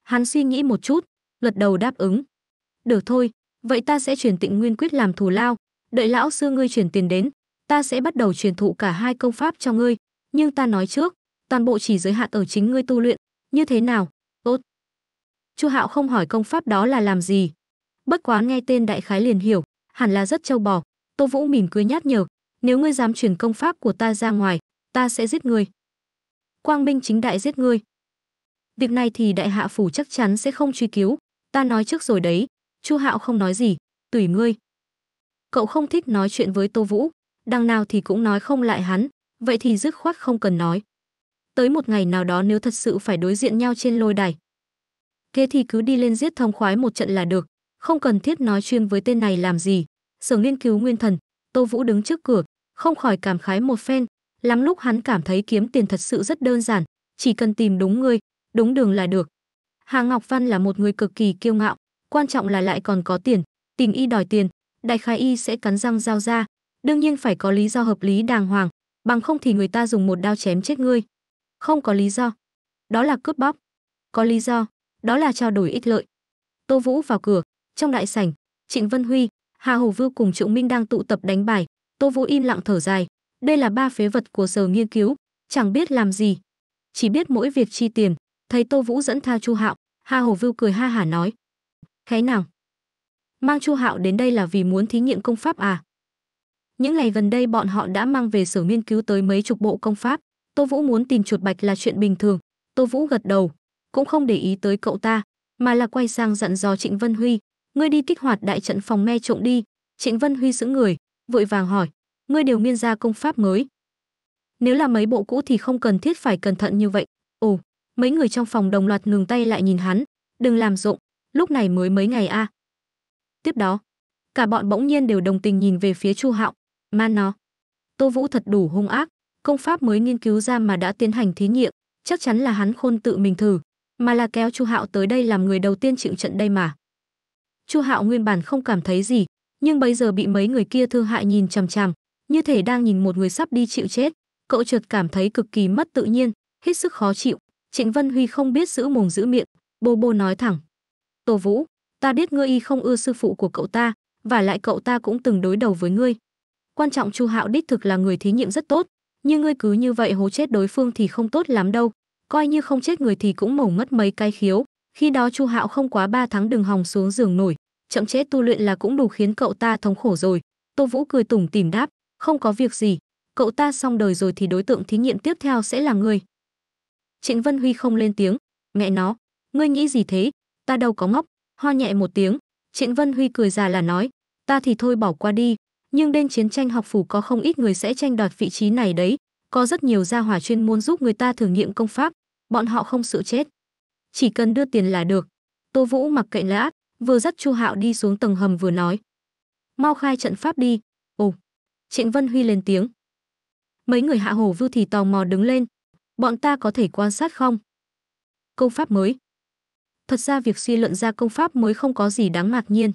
Hắn suy nghĩ một chút, lật đầu đáp ứng. Được thôi, vậy ta sẽ chuyển tịnh nguyên quyết làm thù lao, đợi lão sư ngươi chuyển tiền đến ta sẽ bắt đầu truyền thụ cả hai công pháp cho ngươi nhưng ta nói trước toàn bộ chỉ giới hạn ở chính ngươi tu luyện như thế nào tốt chu hạo không hỏi công pháp đó là làm gì bất quá nghe tên đại khái liền hiểu hẳn là rất châu bò tô vũ mỉm cười nhát nhở nếu ngươi dám chuyển công pháp của ta ra ngoài ta sẽ giết ngươi quang minh chính đại giết ngươi việc này thì đại hạ phủ chắc chắn sẽ không truy cứu ta nói trước rồi đấy chu hạo không nói gì tùy ngươi cậu không thích nói chuyện với Tô Vũ, đằng nào thì cũng nói không lại hắn, vậy thì dứt khoát không cần nói. Tới một ngày nào đó nếu thật sự phải đối diện nhau trên lôi đài. Kế thì cứ đi lên giết thông khoái một trận là được, không cần thiết nói chuyên với tên này làm gì. Sở nghiên cứu nguyên thần, Tô Vũ đứng trước cửa, không khỏi cảm khái một phen, lắm lúc hắn cảm thấy kiếm tiền thật sự rất đơn giản, chỉ cần tìm đúng người, đúng đường là được. Hà Ngọc Văn là một người cực kỳ kiêu ngạo, quan trọng là lại còn có tiền, tình y đòi tiền, đại khái y sẽ cắn răng giao ra. Đương nhiên phải có lý do hợp lý đàng hoàng, bằng không thì người ta dùng một đao chém chết ngươi. Không có lý do. Đó là cướp bóc. Có lý do, đó là trao đổi ích lợi. Tô Vũ vào cửa, trong đại sảnh, Trịnh Vân Huy, Hà Hồ Vưu cùng trượng Minh đang tụ tập đánh bài, Tô Vũ im lặng thở dài, đây là ba phế vật của sở nghiên cứu, chẳng biết làm gì, chỉ biết mỗi việc chi tiền. Thấy Tô Vũ dẫn tha Chu Hạo, Hà Hồ Vưu cười ha hả nói: "Thế nàng mang Chu Hạo đến đây là vì muốn thí nghiệm công pháp à? Những ngày gần đây bọn họ đã mang về sở nghiên cứu tới mấy chục bộ công pháp, Tô Vũ muốn tìm chuột bạch là chuyện bình thường, Tô Vũ gật đầu, cũng không để ý tới cậu ta, mà là quay sang dặn dò Trịnh Vân Huy, ngươi đi kích hoạt đại trận phòng me trộm đi. Trịnh Vân Huy giữ người, vội vàng hỏi, ngươi đều nghiên ra công pháp mới. Nếu là mấy bộ cũ thì không cần thiết phải cẩn thận như vậy. Ồ, mấy người trong phòng đồng loạt ngừng tay lại nhìn hắn, đừng làm rộn, lúc này mới mấy ngày a, à, Tiếp đó, cả bọn bỗng nhiên đều đồng tình nhìn về phía Chu Hạo, man nó. Tô Vũ thật đủ hung ác, công pháp mới nghiên cứu ra mà đã tiến hành thí nghiệm, chắc chắn là hắn khôn tự mình thử, mà là kéo Chu Hạo tới đây làm người đầu tiên chịu trận đây mà. Chu Hạo nguyên bản không cảm thấy gì, nhưng bây giờ bị mấy người kia thương hại nhìn chằm chằm, như thể đang nhìn một người sắp đi chịu chết, cậu chợt cảm thấy cực kỳ mất tự nhiên, hết sức khó chịu. Trịnh Vân Huy không biết giữ mồm giữ miệng, Bô Bô nói thẳng. Tô Vũ, ta biết ngươi y không ưa sư phụ của cậu ta và lại cậu ta cũng từng đối đầu với ngươi quan trọng chu hạo đích thực là người thí nghiệm rất tốt nhưng ngươi cứ như vậy hố chết đối phương thì không tốt lắm đâu coi như không chết người thì cũng mổ mất mấy cái khiếu khi đó chu hạo không quá ba tháng đừng hòng xuống giường nổi chậm trễ tu luyện là cũng đủ khiến cậu ta thống khổ rồi tô vũ cười tủm tìm đáp không có việc gì cậu ta xong đời rồi thì đối tượng thí nghiệm tiếp theo sẽ là ngươi trịnh vân huy không lên tiếng mẹ nó ngươi nghĩ gì thế ta đâu có ngốc ho nhẹ một tiếng, Triện Vân Huy cười già là nói, ta thì thôi bỏ qua đi, nhưng bên chiến tranh học phủ có không ít người sẽ tranh đoạt vị trí này đấy, có rất nhiều gia hỏa chuyên môn giúp người ta thử nghiệm công pháp, bọn họ không sợ chết. Chỉ cần đưa tiền là được. Tô Vũ mặc kệ lã, vừa dắt Chu Hạo đi xuống tầng hầm vừa nói. Mau khai trận pháp đi. Ồ, Triện Vân Huy lên tiếng. Mấy người hạ hổ vưu thì tò mò đứng lên. Bọn ta có thể quan sát không? Công pháp mới, Thật ra việc suy luận ra công pháp mới không có gì đáng ngạc nhiên.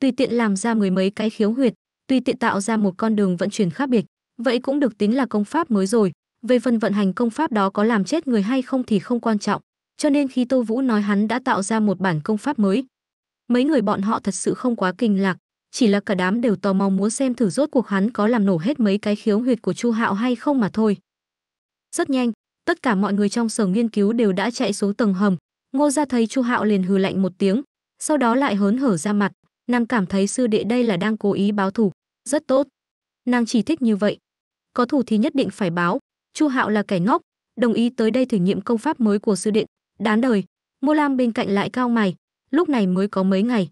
Tùy tiện làm ra mười mấy cái khiếu huyệt, tùy tiện tạo ra một con đường vận chuyển khác biệt, vậy cũng được tính là công pháp mới rồi. Về phần vận hành công pháp đó có làm chết người hay không thì không quan trọng, cho nên khi Tô Vũ nói hắn đã tạo ra một bản công pháp mới, mấy người bọn họ thật sự không quá kinh lạc, chỉ là cả đám đều tò mò muốn xem thử rốt cuộc hắn có làm nổ hết mấy cái khiếu huyệt của Chu Hạo hay không mà thôi. Rất nhanh, tất cả mọi người trong sở nghiên cứu đều đã chạy xuống tầng hầm, Ngô gia thấy Chu Hạo liền hừ lạnh một tiếng, sau đó lại hớn hở ra mặt, nàng cảm thấy sư đệ đây là đang cố ý báo thù, rất tốt. Nàng chỉ thích như vậy. Có thù thì nhất định phải báo, Chu Hạo là kẻ ngốc, đồng ý tới đây thử nghiệm công pháp mới của sư đệ, đáng đời. Ngô Lam bên cạnh lại cao mày, lúc này mới có mấy ngày.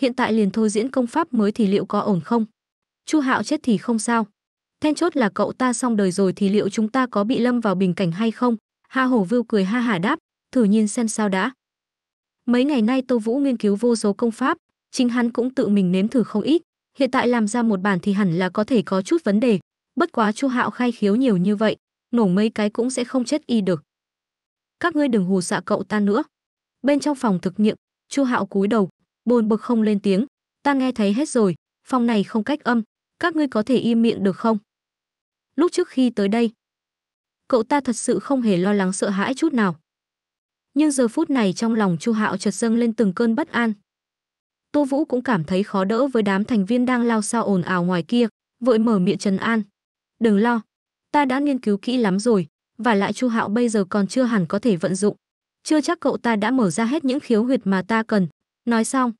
Hiện tại liền thôi diễn công pháp mới thì liệu có ổn không? Chu Hạo chết thì không sao. Then chốt là cậu ta xong đời rồi thì liệu chúng ta có bị lâm vào bình cảnh hay không? Ha Hổ Vưu cười ha hả đáp, thử nhìn xem sao đã. Mấy ngày nay Tô Vũ nghiên cứu vô số công pháp, chính hắn cũng tự mình nếm thử không ít, hiện tại làm ra một bản thì hẳn là có thể có chút vấn đề, bất quá Chu Hạo khai khiếu nhiều như vậy, nổ mấy cái cũng sẽ không chết y được. Các ngươi đừng hù xạ cậu ta nữa. Bên trong phòng thực nghiệm, Chu Hạo cúi đầu, buồn bực không lên tiếng, ta nghe thấy hết rồi, phòng này không cách âm, các ngươi có thể im miệng được không? Lúc trước khi tới đây, cậu ta thật sự không hề lo lắng sợ hãi chút nào nhưng giờ phút này trong lòng Chu Hạo chợt dâng lên từng cơn bất an. Tô Vũ cũng cảm thấy khó đỡ với đám thành viên đang lao xao ồn ào ngoài kia, vội mở miệng Trần an. "Đừng lo, ta đã nghiên cứu kỹ lắm rồi, và lại Chu Hạo bây giờ còn chưa hẳn có thể vận dụng. Chưa chắc cậu ta đã mở ra hết những khiếu huyệt mà ta cần." Nói xong,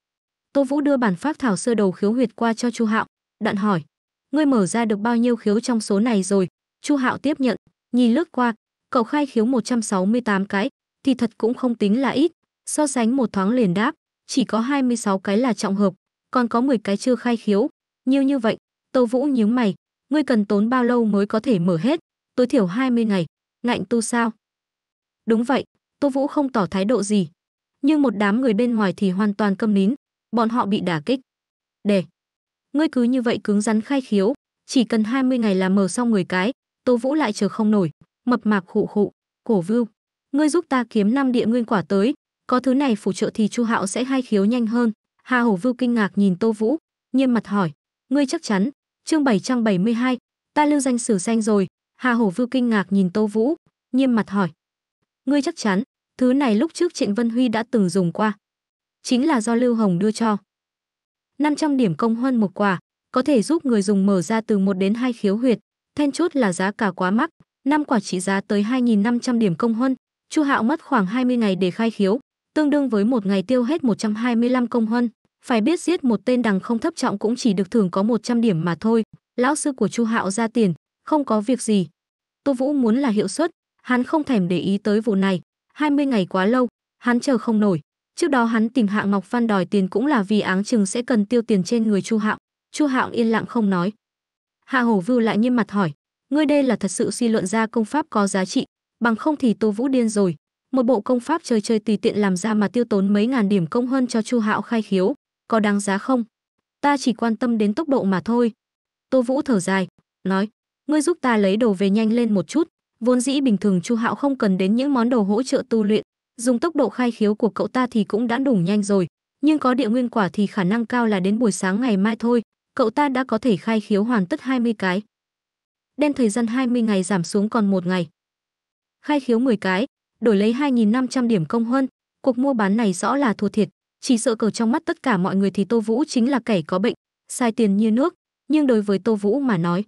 Tô Vũ đưa bản pháp thảo sơ đầu khiếu huyệt qua cho Chu Hạo, đoạn hỏi: "Ngươi mở ra được bao nhiêu khiếu trong số này rồi?" Chu Hạo tiếp nhận, nhìn lướt qua, cậu khai khiếu 168 cái, thì thật cũng không tính là ít, so sánh một thoáng liền đáp, chỉ có 26 cái là trọng hợp, còn có 10 cái chưa khai khiếu, nhiều như vậy, tô Vũ nhíu mày, ngươi cần tốn bao lâu mới có thể mở hết, tối thiểu 20 ngày, ngạnh tu sao? Đúng vậy, Tô Vũ không tỏ thái độ gì, nhưng một đám người bên ngoài thì hoàn toàn câm nín, bọn họ bị đả kích. để, ngươi cứ như vậy cứng rắn khai khiếu, chỉ cần 20 ngày là mở xong người cái, Tô Vũ lại chờ không nổi, mập mạc hụ hụ, cổ vưu ngươi giúp ta kiếm năm địa nguyên quả tới, có thứ này phù trợ thì Chu Hạo sẽ hay khiếu nhanh hơn." Hà Hổ Vưu kinh ngạc nhìn Tô Vũ, nghiêm mặt hỏi: "Ngươi chắc chắn?" Chương 772, ta lưu danh sử xanh rồi. Hà Hổ Vưu kinh ngạc nhìn Tô Vũ, nghiêm mặt hỏi: "Ngươi chắc chắn?" Thứ này lúc trước Trịnh Vân Huy đã từng dùng qua. Chính là do Lưu Hồng đưa cho. 500 điểm công huân một quả, có thể giúp người dùng mở ra từ 1 đến 2 khiếu huyệt, then chốt là giá cả quá mắc, 5 quả trị giá tới 2500 điểm công huân, Chu Hạo mất khoảng 20 ngày để khai khiếu, tương đương với một ngày tiêu hết 125 công huân. Phải biết giết một tên đằng không thấp trọng cũng chỉ được thưởng có 100 điểm mà thôi. Lão sư của Chu Hạo ra tiền, không có việc gì. Tô Vũ muốn là hiệu suất, hắn không thèm để ý tới vụ này. 20 ngày quá lâu, hắn chờ không nổi. Trước đó hắn tìm Hạ Ngọc Văn đòi tiền cũng là vì áng chừng sẽ cần tiêu tiền trên người Chu Hạo. Chu Hạo yên lặng không nói. Hạ Hổ Vưu lại nghiêm mặt hỏi, ngươi đây là thật sự suy luận ra công pháp có giá trị, bằng không thì Tô Vũ điên rồi. Một bộ công pháp chơi chơi tùy tiện làm ra mà tiêu tốn mấy ngàn điểm công hơn cho Chu Hạo khai khiếu, có đáng giá không? Ta chỉ quan tâm đến tốc độ mà thôi. Tô Vũ thở dài, nói, ngươi giúp ta lấy đồ về nhanh lên một chút. Vốn dĩ bình thường Chu Hạo không cần đến những món đồ hỗ trợ tu luyện, dùng tốc độ khai khiếu của cậu ta thì cũng đã đủ nhanh rồi, nhưng có địa nguyên quả thì khả năng cao là đến buổi sáng ngày mai thôi, cậu ta đã có thể khai khiếu hoàn tất 20 cái. Đem thời gian 20 ngày giảm xuống còn một ngày khai khiếu 10 cái, đổi lấy 2.500 điểm công hơn. Cuộc mua bán này rõ là thua thiệt, chỉ sợ cờ trong mắt tất cả mọi người thì Tô Vũ chính là kẻ có bệnh, sai tiền như nước, nhưng đối với Tô Vũ mà nói.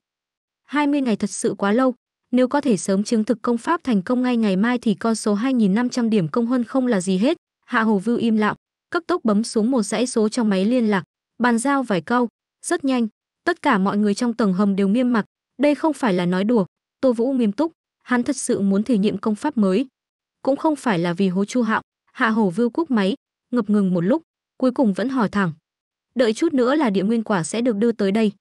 20 ngày thật sự quá lâu, nếu có thể sớm chứng thực công pháp thành công ngay ngày mai thì con số 2.500 điểm công hơn không là gì hết. Hạ Hồ Vưu im lặng, cấp tốc bấm xuống một dãy số trong máy liên lạc, bàn giao vài câu, rất nhanh. Tất cả mọi người trong tầng hầm đều nghiêm mặt đây không phải là nói đùa. Tô Vũ nghiêm túc, hắn thật sự muốn thể nghiệm công pháp mới. Cũng không phải là vì hố chu hạo, hạ hổ vưu Quốc máy, ngập ngừng một lúc, cuối cùng vẫn hỏi thẳng. Đợi chút nữa là địa nguyên quả sẽ được đưa tới đây.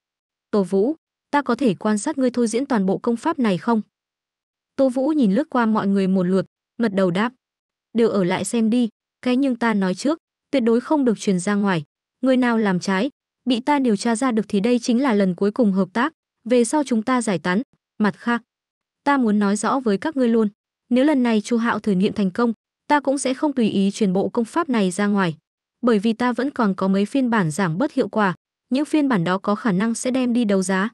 Tô Vũ, ta có thể quan sát ngươi thôi diễn toàn bộ công pháp này không? Tô Vũ nhìn lướt qua mọi người một lượt, mật đầu đáp. Đều ở lại xem đi, cái nhưng ta nói trước, tuyệt đối không được truyền ra ngoài. Người nào làm trái, bị ta điều tra ra được thì đây chính là lần cuối cùng hợp tác, về sau chúng ta giải tán. Mặt khác, ta muốn nói rõ với các ngươi luôn nếu lần này chu hạo thử nghiệm thành công ta cũng sẽ không tùy ý truyền bộ công pháp này ra ngoài bởi vì ta vẫn còn có mấy phiên bản giảm bớt hiệu quả những phiên bản đó có khả năng sẽ đem đi đấu giá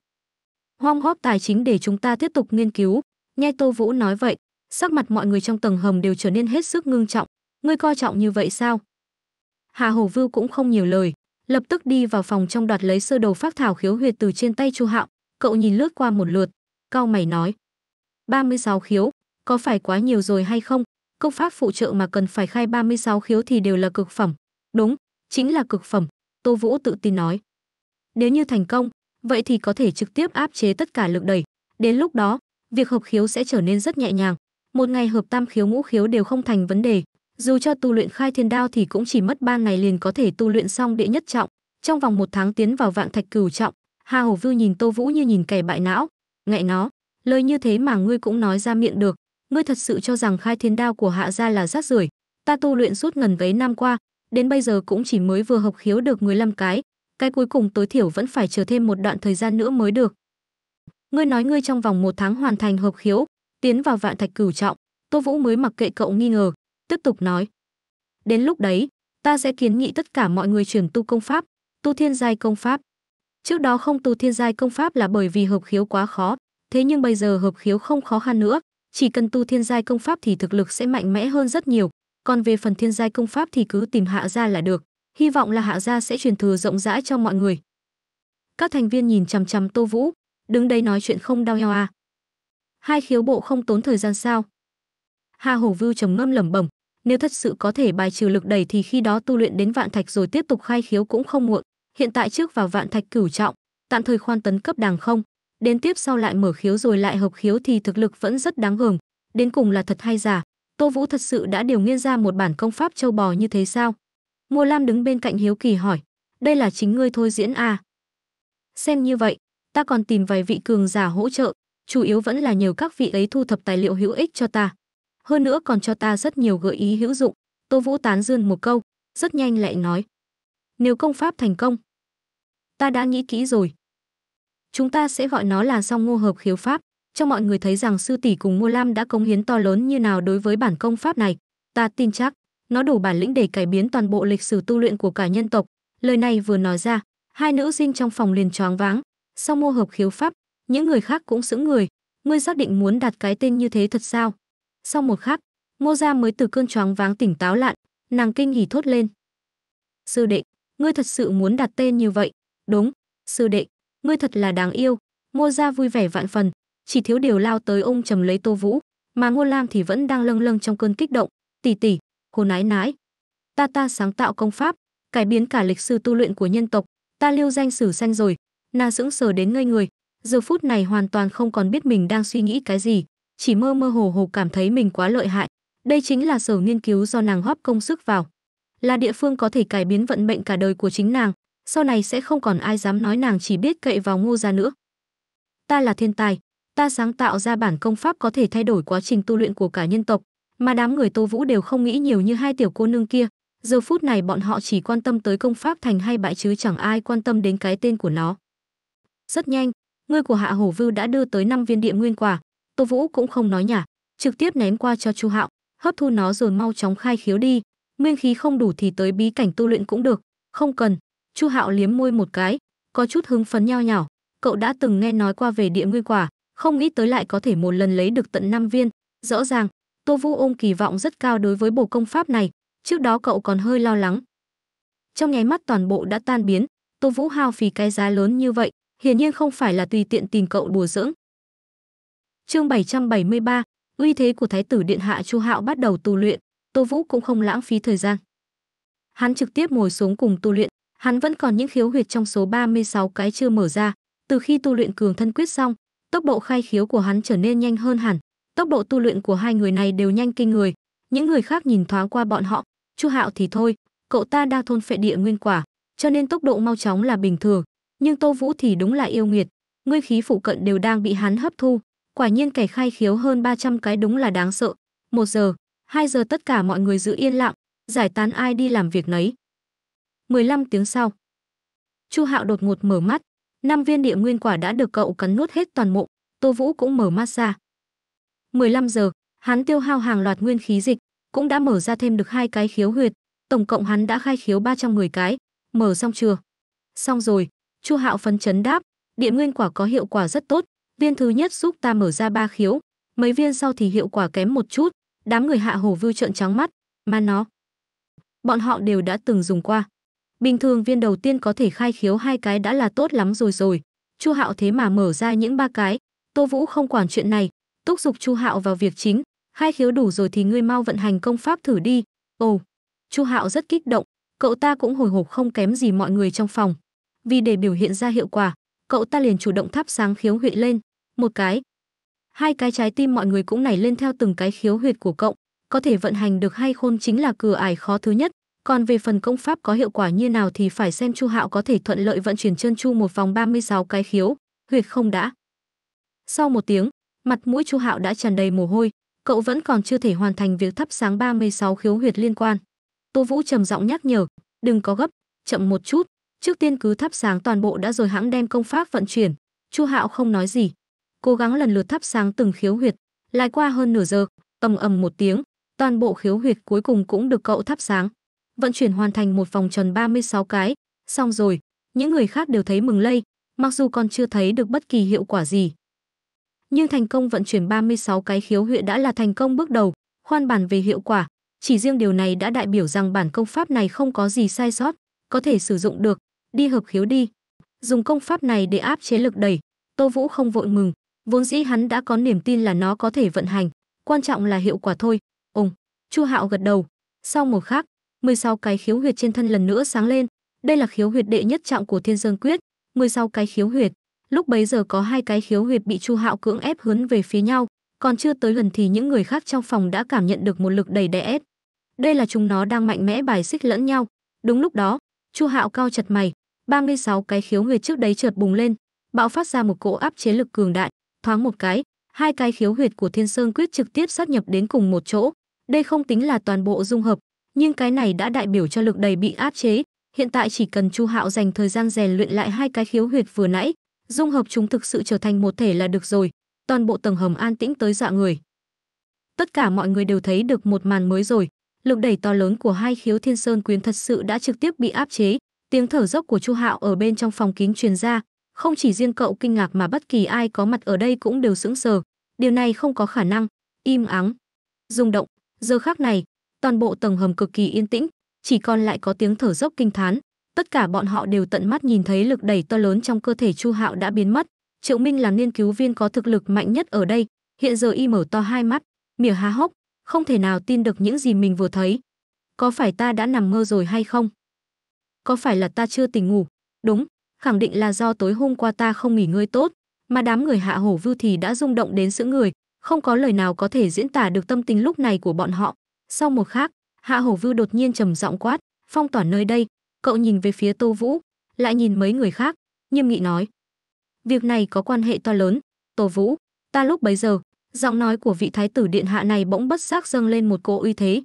hoang góp tài chính để chúng ta tiếp tục nghiên cứu Nhai tô vũ nói vậy sắc mặt mọi người trong tầng hầm đều trở nên hết sức ngưng trọng ngươi coi trọng như vậy sao hà hổ vưu cũng không nhiều lời lập tức đi vào phòng trong đoạt lấy sơ đồ pháp thảo khiếu huyệt từ trên tay chu hạo cậu nhìn lướt qua một lượt cao mày nói 36 khiếu, có phải quá nhiều rồi hay không? Công pháp phụ trợ mà cần phải khai 36 khiếu thì đều là cực phẩm. Đúng, chính là cực phẩm, Tô Vũ tự tin nói. Nếu như thành công, vậy thì có thể trực tiếp áp chế tất cả lực đẩy. Đến lúc đó, việc hợp khiếu sẽ trở nên rất nhẹ nhàng. Một ngày hợp tam khiếu ngũ khiếu đều không thành vấn đề. Dù cho tu luyện khai thiên đao thì cũng chỉ mất 3 ngày liền có thể tu luyện xong đệ nhất trọng. Trong vòng một tháng tiến vào vạn thạch cửu trọng, Hà Hổ Vư nhìn Tô Vũ như nhìn kẻ bại não. Ngại nó, Lời như thế mà ngươi cũng nói ra miệng được, ngươi thật sự cho rằng khai thiên đao của hạ gia là rác rưởi? Ta tu luyện suốt ngần mấy năm qua, đến bây giờ cũng chỉ mới vừa hợp khiếu được 15 cái, cái cuối cùng tối thiểu vẫn phải chờ thêm một đoạn thời gian nữa mới được. Ngươi nói ngươi trong vòng một tháng hoàn thành hợp khiếu, tiến vào vạn thạch cửu trọng, Tô Vũ mới mặc kệ cậu nghi ngờ, tiếp tục nói. Đến lúc đấy, ta sẽ kiến nghị tất cả mọi người chuyển tu công pháp, tu thiên giai công pháp. Trước đó không tu thiên giai công pháp là bởi vì hợp khiếu quá khó, thế nhưng bây giờ hợp khiếu không khó khăn nữa, chỉ cần tu thiên giai công pháp thì thực lực sẽ mạnh mẽ hơn rất nhiều, còn về phần thiên giai công pháp thì cứ tìm hạ gia là được, hy vọng là hạ gia sẽ truyền thừa rộng rãi cho mọi người. Các thành viên nhìn chằm chằm Tô Vũ, đứng đây nói chuyện không đau eo à. Hai khiếu bộ không tốn thời gian sao? Hà Hổ Vưu trầm ngâm lẩm bẩm, nếu thật sự có thể bài trừ lực đẩy thì khi đó tu luyện đến vạn thạch rồi tiếp tục khai khiếu cũng không muộn, hiện tại trước vào vạn thạch cửu trọng, tạm thời khoan tấn cấp đàng không, đến tiếp sau lại mở khiếu rồi lại hợp khiếu thì thực lực vẫn rất đáng gờm. Đến cùng là thật hay giả, Tô Vũ thật sự đã điều nghiên ra một bản công pháp châu bò như thế sao? mùa Lam đứng bên cạnh hiếu kỳ hỏi, đây là chính ngươi thôi diễn à? Xem như vậy, ta còn tìm vài vị cường giả hỗ trợ, chủ yếu vẫn là nhờ các vị ấy thu thập tài liệu hữu ích cho ta. Hơn nữa còn cho ta rất nhiều gợi ý hữu dụng, Tô Vũ tán dương một câu, rất nhanh lại nói. Nếu công pháp thành công, ta đã nghĩ kỹ rồi, chúng ta sẽ gọi nó là song ngô hợp khiếu pháp. Cho mọi người thấy rằng sư tỷ cùng ngô Lam đã cống hiến to lớn như nào đối với bản công pháp này. Ta tin chắc, nó đủ bản lĩnh để cải biến toàn bộ lịch sử tu luyện của cả nhân tộc. Lời này vừa nói ra, hai nữ sinh trong phòng liền choáng váng. Song ngô hợp khiếu pháp, những người khác cũng sững người. Ngươi xác định muốn đặt cái tên như thế thật sao? Sau một khắc, Ngô Gia mới từ cơn choáng váng tỉnh táo lạn, nàng kinh hỉ thốt lên. Sư đệ, ngươi thật sự muốn đặt tên như vậy? Đúng, sư đệ, ngươi thật là đáng yêu ngô gia vui vẻ vạn phần chỉ thiếu điều lao tới ôm trầm lấy tô vũ mà ngô lam thì vẫn đang lâng lâng trong cơn kích động tỉ tỉ cô nái nái ta ta sáng tạo công pháp cải biến cả lịch sử tu luyện của nhân tộc ta lưu danh sử xanh rồi na sững sờ đến ngây người giờ phút này hoàn toàn không còn biết mình đang suy nghĩ cái gì chỉ mơ mơ hồ hồ cảm thấy mình quá lợi hại đây chính là sở nghiên cứu do nàng góp công sức vào là địa phương có thể cải biến vận mệnh cả đời của chính nàng sau này sẽ không còn ai dám nói nàng chỉ biết cậy vào ngô gia nữa. Ta là thiên tài, ta sáng tạo ra bản công pháp có thể thay đổi quá trình tu luyện của cả nhân tộc, mà đám người Tô Vũ đều không nghĩ nhiều như hai tiểu cô nương kia, giờ phút này bọn họ chỉ quan tâm tới công pháp thành hay bại chứ chẳng ai quan tâm đến cái tên của nó. Rất nhanh, người của Hạ Hổ vưu đã đưa tới năm viên địa nguyên quả, Tô Vũ cũng không nói nhả, trực tiếp ném qua cho Chu Hạo, hấp thu nó rồi mau chóng khai khiếu đi, nguyên khí không đủ thì tới bí cảnh tu luyện cũng được, không cần, Chu Hạo liếm môi một cái, có chút hứng phấn nhao nhảo. Cậu đã từng nghe nói qua về địa nguyên quả, không nghĩ tới lại có thể một lần lấy được tận 5 viên. Rõ ràng, Tô Vũ ôm kỳ vọng rất cao đối với bộ công pháp này, trước đó cậu còn hơi lo lắng. Trong nháy mắt toàn bộ đã tan biến, Tô Vũ hao phí cái giá lớn như vậy, hiển nhiên không phải là tùy tiện tìm cậu đùa dưỡng. Chương 773, uy thế của thái tử điện hạ Chu Hạo bắt đầu tu luyện, Tô Vũ cũng không lãng phí thời gian. Hắn trực tiếp ngồi xuống cùng tu luyện, hắn vẫn còn những khiếu huyệt trong số 36 cái chưa mở ra. Từ khi tu luyện cường thân quyết xong, tốc độ khai khiếu của hắn trở nên nhanh hơn hẳn, tốc độ tu luyện của hai người này đều nhanh kinh người. Những người khác nhìn thoáng qua bọn họ, Chu Hạo thì thôi, cậu ta đang thôn phệ địa nguyên quả, cho nên tốc độ mau chóng là bình thường, nhưng Tô Vũ thì đúng là yêu nghiệt, nguyên khí phụ cận đều đang bị hắn hấp thu, quả nhiên kẻ khai khiếu hơn 300 cái đúng là đáng sợ. Một giờ, hai giờ tất cả mọi người giữ yên lặng, giải tán ai đi làm việc nấy. 15 tiếng sau. Chu Hạo đột ngột mở mắt, năm viên địa nguyên quả đã được cậu cắn nuốt hết toàn bộ, Tô Vũ cũng mở mắt ra. 15 giờ, hắn tiêu hao hàng loạt nguyên khí dịch, cũng đã mở ra thêm được hai cái khiếu huyệt, tổng cộng hắn đã khai khiếu 310 cái, mở xong chưa? Xong rồi, Chu Hạo phấn chấn đáp, địa nguyên quả có hiệu quả rất tốt, viên thứ nhất giúp ta mở ra ba khiếu, mấy viên sau thì hiệu quả kém một chút, đám người hạ hổ vưu trợn trắng mắt, mà nó. Bọn họ đều đã từng dùng qua. Bình thường viên đầu tiên có thể khai khiếu hai cái đã là tốt lắm rồi rồi. Chu Hạo thế mà mở ra những ba cái, Tô Vũ không quản chuyện này, túc giục Chu Hạo vào việc chính, khai khiếu đủ rồi thì ngươi mau vận hành công pháp thử đi. Ồ, Chu Hạo rất kích động, cậu ta cũng hồi hộp không kém gì mọi người trong phòng. Vì để biểu hiện ra hiệu quả, cậu ta liền chủ động thắp sáng khiếu huyệt lên, một cái. Hai cái trái tim mọi người cũng nảy lên theo từng cái khiếu huyệt của cậu, có thể vận hành được hay khôn chính là cửa ải khó thứ nhất, còn về phần công pháp có hiệu quả như nào thì phải xem Chu Hạo có thể thuận lợi vận chuyển chân chu một vòng 36 cái khiếu, huyệt không đã. Sau một tiếng, mặt mũi Chu Hạo đã tràn đầy mồ hôi, cậu vẫn còn chưa thể hoàn thành việc thắp sáng 36 khiếu huyệt liên quan. Tô Vũ trầm giọng nhắc nhở, đừng có gấp, chậm một chút, trước tiên cứ thắp sáng toàn bộ đã rồi hãng đem công pháp vận chuyển. Chu Hạo không nói gì, cố gắng lần lượt thắp sáng từng khiếu huyệt, lại qua hơn nửa giờ, ầm ầm một tiếng, toàn bộ khiếu huyệt cuối cùng cũng được cậu thắp sáng vận chuyển hoàn thành một vòng tròn 36 cái, xong rồi, những người khác đều thấy mừng lây, mặc dù còn chưa thấy được bất kỳ hiệu quả gì. Nhưng thành công vận chuyển 36 cái khiếu huyện đã là thành công bước đầu, khoan bàn về hiệu quả, chỉ riêng điều này đã đại biểu rằng bản công pháp này không có gì sai sót, có thể sử dụng được, đi hợp khiếu đi. Dùng công pháp này để áp chế lực đẩy, Tô Vũ không vội mừng, vốn dĩ hắn đã có niềm tin là nó có thể vận hành, quan trọng là hiệu quả thôi. Ông, Chu Hạo gật đầu. Sau một khắc, 16 cái khiếu huyệt trên thân lần nữa sáng lên, đây là khiếu huyệt đệ nhất trọng của Thiên Dương Quyết, 16 cái khiếu huyệt. Lúc bấy giờ có hai cái khiếu huyệt bị Chu Hạo cưỡng ép hướng về phía nhau, còn chưa tới gần thì những người khác trong phòng đã cảm nhận được một lực đầy đè ép. Đây là chúng nó đang mạnh mẽ bài xích lẫn nhau. Đúng lúc đó, Chu Hạo cao chặt mày, 36 cái khiếu huyệt trước đấy chợt bùng lên, bạo phát ra một cỗ áp chế lực cường đại, thoáng một cái, hai cái khiếu huyệt của Thiên Sơn quyết trực tiếp sát nhập đến cùng một chỗ. Đây không tính là toàn bộ dung hợp, nhưng cái này đã đại biểu cho lực đầy bị áp chế, hiện tại chỉ cần Chu Hạo dành thời gian rèn luyện lại hai cái khiếu huyệt vừa nãy, dung hợp chúng thực sự trở thành một thể là được rồi, toàn bộ tầng hầm an tĩnh tới dạ người. Tất cả mọi người đều thấy được một màn mới rồi, lực đẩy to lớn của hai khiếu thiên sơn quyến thật sự đã trực tiếp bị áp chế, tiếng thở dốc của Chu Hạo ở bên trong phòng kính truyền ra, không chỉ riêng cậu kinh ngạc mà bất kỳ ai có mặt ở đây cũng đều sững sờ, điều này không có khả năng, im ắng, rung động, giờ khắc này, toàn bộ tầng hầm cực kỳ yên tĩnh, chỉ còn lại có tiếng thở dốc kinh thán. Tất cả bọn họ đều tận mắt nhìn thấy lực đẩy to lớn trong cơ thể Chu Hạo đã biến mất. Triệu Minh là nghiên cứu viên có thực lực mạnh nhất ở đây, hiện giờ y mở to hai mắt, mỉa há hốc, không thể nào tin được những gì mình vừa thấy. Có phải ta đã nằm mơ rồi hay không? Có phải là ta chưa tỉnh ngủ? Đúng, khẳng định là do tối hôm qua ta không nghỉ ngơi tốt, mà đám người hạ hổ vưu thì đã rung động đến sững người, không có lời nào có thể diễn tả được tâm tình lúc này của bọn họ, sau một khắc, Hạ Hổ Vưu đột nhiên trầm giọng quát, phong tỏa nơi đây, cậu nhìn về phía Tô Vũ, lại nhìn mấy người khác, nghiêm nghị nói. Việc này có quan hệ to lớn, Tô Vũ, ta lúc bấy giờ, giọng nói của vị thái tử điện hạ này bỗng bất giác dâng lên một cỗ uy thế.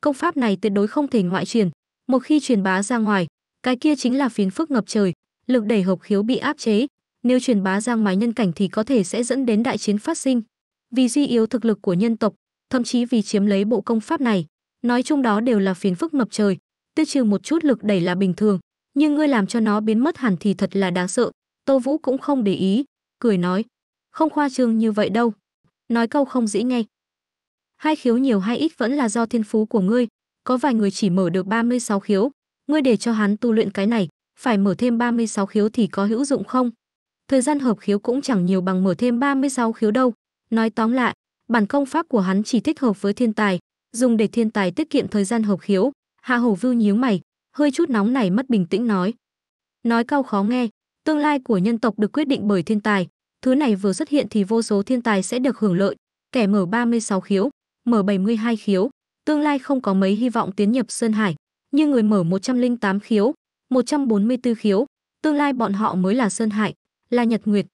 Công pháp này tuyệt đối không thể ngoại truyền, một khi truyền bá ra ngoài, cái kia chính là phiến phức ngập trời, lực đẩy hợp khiếu bị áp chế, nếu truyền bá ra ngoài nhân cảnh thì có thể sẽ dẫn đến đại chiến phát sinh. Vì duy yếu thực lực của nhân tộc, thậm chí vì chiếm lấy bộ công pháp này. Nói chung đó đều là phiền phức ngập trời, tiêu trừ một chút lực đẩy là bình thường, nhưng ngươi làm cho nó biến mất hẳn thì thật là đáng sợ. Tô Vũ cũng không để ý, cười nói, không khoa trương như vậy đâu. Nói câu không dĩ ngay Hai khiếu nhiều hay ít vẫn là do thiên phú của ngươi, có vài người chỉ mở được 36 khiếu, ngươi để cho hắn tu luyện cái này, phải mở thêm 36 khiếu thì có hữu dụng không? Thời gian hợp khiếu cũng chẳng nhiều bằng mở thêm 36 khiếu đâu. Nói tóm lại, bản công pháp của hắn chỉ thích hợp với thiên tài, dùng để thiên tài tiết kiệm thời gian hợp khiếu. Hạ Hổ Vưu nhíu mày, hơi chút nóng này mất bình tĩnh nói. Nói cao khó nghe, tương lai của nhân tộc được quyết định bởi thiên tài, thứ này vừa xuất hiện thì vô số thiên tài sẽ được hưởng lợi, kẻ mở 36 khiếu, mở 72 khiếu, tương lai không có mấy hy vọng tiến nhập Sơn Hải, như người mở 108 khiếu, 144 khiếu, tương lai bọn họ mới là Sơn Hải, là Nhật Nguyệt,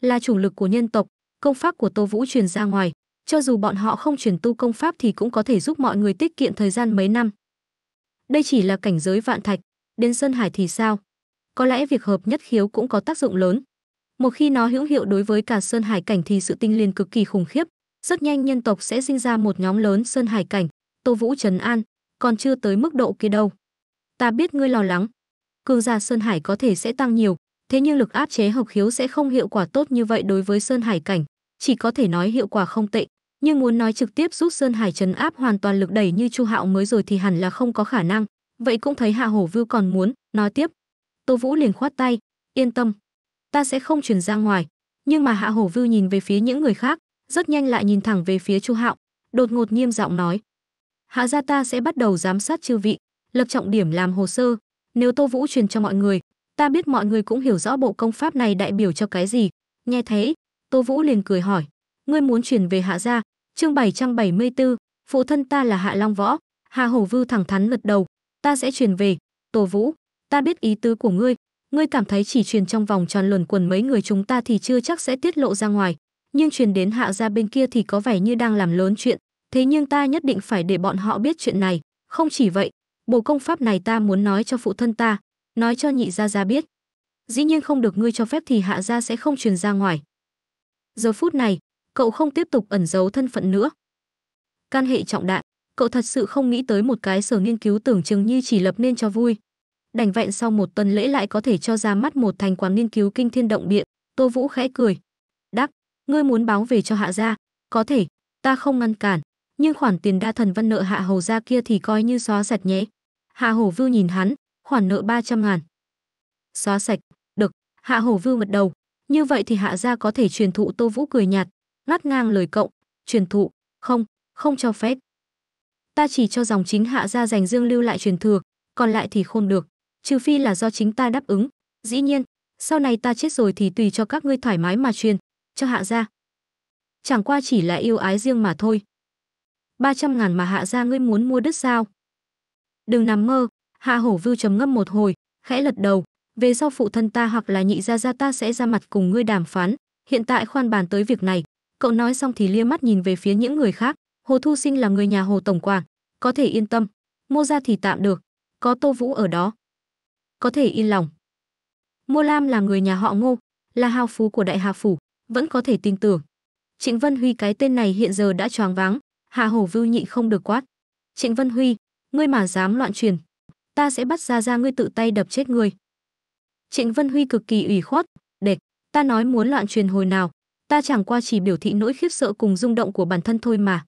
là chủ lực của nhân tộc, công pháp của Tô Vũ truyền ra ngoài, cho dù bọn họ không chuyển tu công pháp thì cũng có thể giúp mọi người tiết kiệm thời gian mấy năm. Đây chỉ là cảnh giới vạn thạch, đến Sơn Hải thì sao? Có lẽ việc hợp nhất khiếu cũng có tác dụng lớn. Một khi nó hữu hiệu đối với cả Sơn Hải cảnh thì sự tinh liên cực kỳ khủng khiếp, rất nhanh nhân tộc sẽ sinh ra một nhóm lớn Sơn Hải cảnh, Tô Vũ trấn an, còn chưa tới mức độ kia đâu. Ta biết ngươi lo lắng, cường gia Sơn Hải có thể sẽ tăng nhiều, thế nhưng lực áp chế hợp khiếu sẽ không hiệu quả tốt như vậy đối với Sơn Hải cảnh, chỉ có thể nói hiệu quả không tệ nhưng muốn nói trực tiếp giúp sơn hải trấn áp hoàn toàn lực đẩy như chu hạo mới rồi thì hẳn là không có khả năng vậy cũng thấy hạ hổ vưu còn muốn nói tiếp tô vũ liền khoát tay yên tâm ta sẽ không chuyển ra ngoài nhưng mà hạ hổ vưu nhìn về phía những người khác rất nhanh lại nhìn thẳng về phía chu hạo đột ngột nghiêm giọng nói hạ gia ta sẽ bắt đầu giám sát chư vị lập trọng điểm làm hồ sơ nếu tô vũ truyền cho mọi người ta biết mọi người cũng hiểu rõ bộ công pháp này đại biểu cho cái gì nghe thấy tô vũ liền cười hỏi ngươi muốn chuyển về hạ gia chương 774, phụ thân ta là hạ long võ hà hổ vư thẳng thắn lật đầu ta sẽ chuyển về tổ vũ ta biết ý tứ của ngươi ngươi cảm thấy chỉ truyền trong vòng tròn luẩn quẩn mấy người chúng ta thì chưa chắc sẽ tiết lộ ra ngoài nhưng truyền đến hạ gia bên kia thì có vẻ như đang làm lớn chuyện thế nhưng ta nhất định phải để bọn họ biết chuyện này không chỉ vậy bộ công pháp này ta muốn nói cho phụ thân ta nói cho nhị gia gia biết dĩ nhiên không được ngươi cho phép thì hạ gia sẽ không truyền ra ngoài giờ phút này cậu không tiếp tục ẩn giấu thân phận nữa. Can hệ trọng đại, cậu thật sự không nghĩ tới một cái sở nghiên cứu tưởng chừng như chỉ lập nên cho vui. Đành vẹn sau một tuần lễ lại có thể cho ra mắt một thành quán nghiên cứu kinh thiên động địa, Tô Vũ khẽ cười. Đắc, ngươi muốn báo về cho hạ gia, có thể, ta không ngăn cản, nhưng khoản tiền đa thần văn nợ hạ hầu gia kia thì coi như xóa sạch nhé. Hạ hổ vưu nhìn hắn, khoản nợ 300 ngàn. Xóa sạch, được, hạ hổ vưu gật đầu, như vậy thì hạ gia có thể truyền thụ Tô Vũ cười nhạt, ngắt ngang lời cộng, truyền thụ, không, không cho phép. Ta chỉ cho dòng chính hạ gia dành dương lưu lại truyền thừa, còn lại thì không được, trừ phi là do chính ta đáp ứng. Dĩ nhiên, sau này ta chết rồi thì tùy cho các ngươi thoải mái mà truyền, cho hạ gia. Chẳng qua chỉ là yêu ái riêng mà thôi. 300 ngàn mà hạ gia ngươi muốn mua đất sao? Đừng nằm mơ, hạ hổ vưu chấm ngâm một hồi, khẽ lật đầu, về sau phụ thân ta hoặc là nhị gia gia ta sẽ ra mặt cùng ngươi đàm phán, hiện tại khoan bàn tới việc này, Cậu nói xong thì lia mắt nhìn về phía những người khác, Hồ Thu Sinh là người nhà Hồ Tổng Quảng, có thể yên tâm, mua ra thì tạm được, có Tô Vũ ở đó. Có thể yên lòng. Mua Lam là người nhà họ Ngô, là hào phú của Đại Hà Phủ, vẫn có thể tin tưởng. Trịnh Vân Huy cái tên này hiện giờ đã choáng váng, hà hồ Vưu nhị không được quát. Trịnh Vân Huy, ngươi mà dám loạn truyền, ta sẽ bắt ra ra ngươi tự tay đập chết ngươi. Trịnh Vân Huy cực kỳ ủy khuất, đệt, ta nói muốn loạn truyền hồi nào, ta chẳng qua chỉ biểu thị nỗi khiếp sợ cùng rung động của bản thân thôi mà.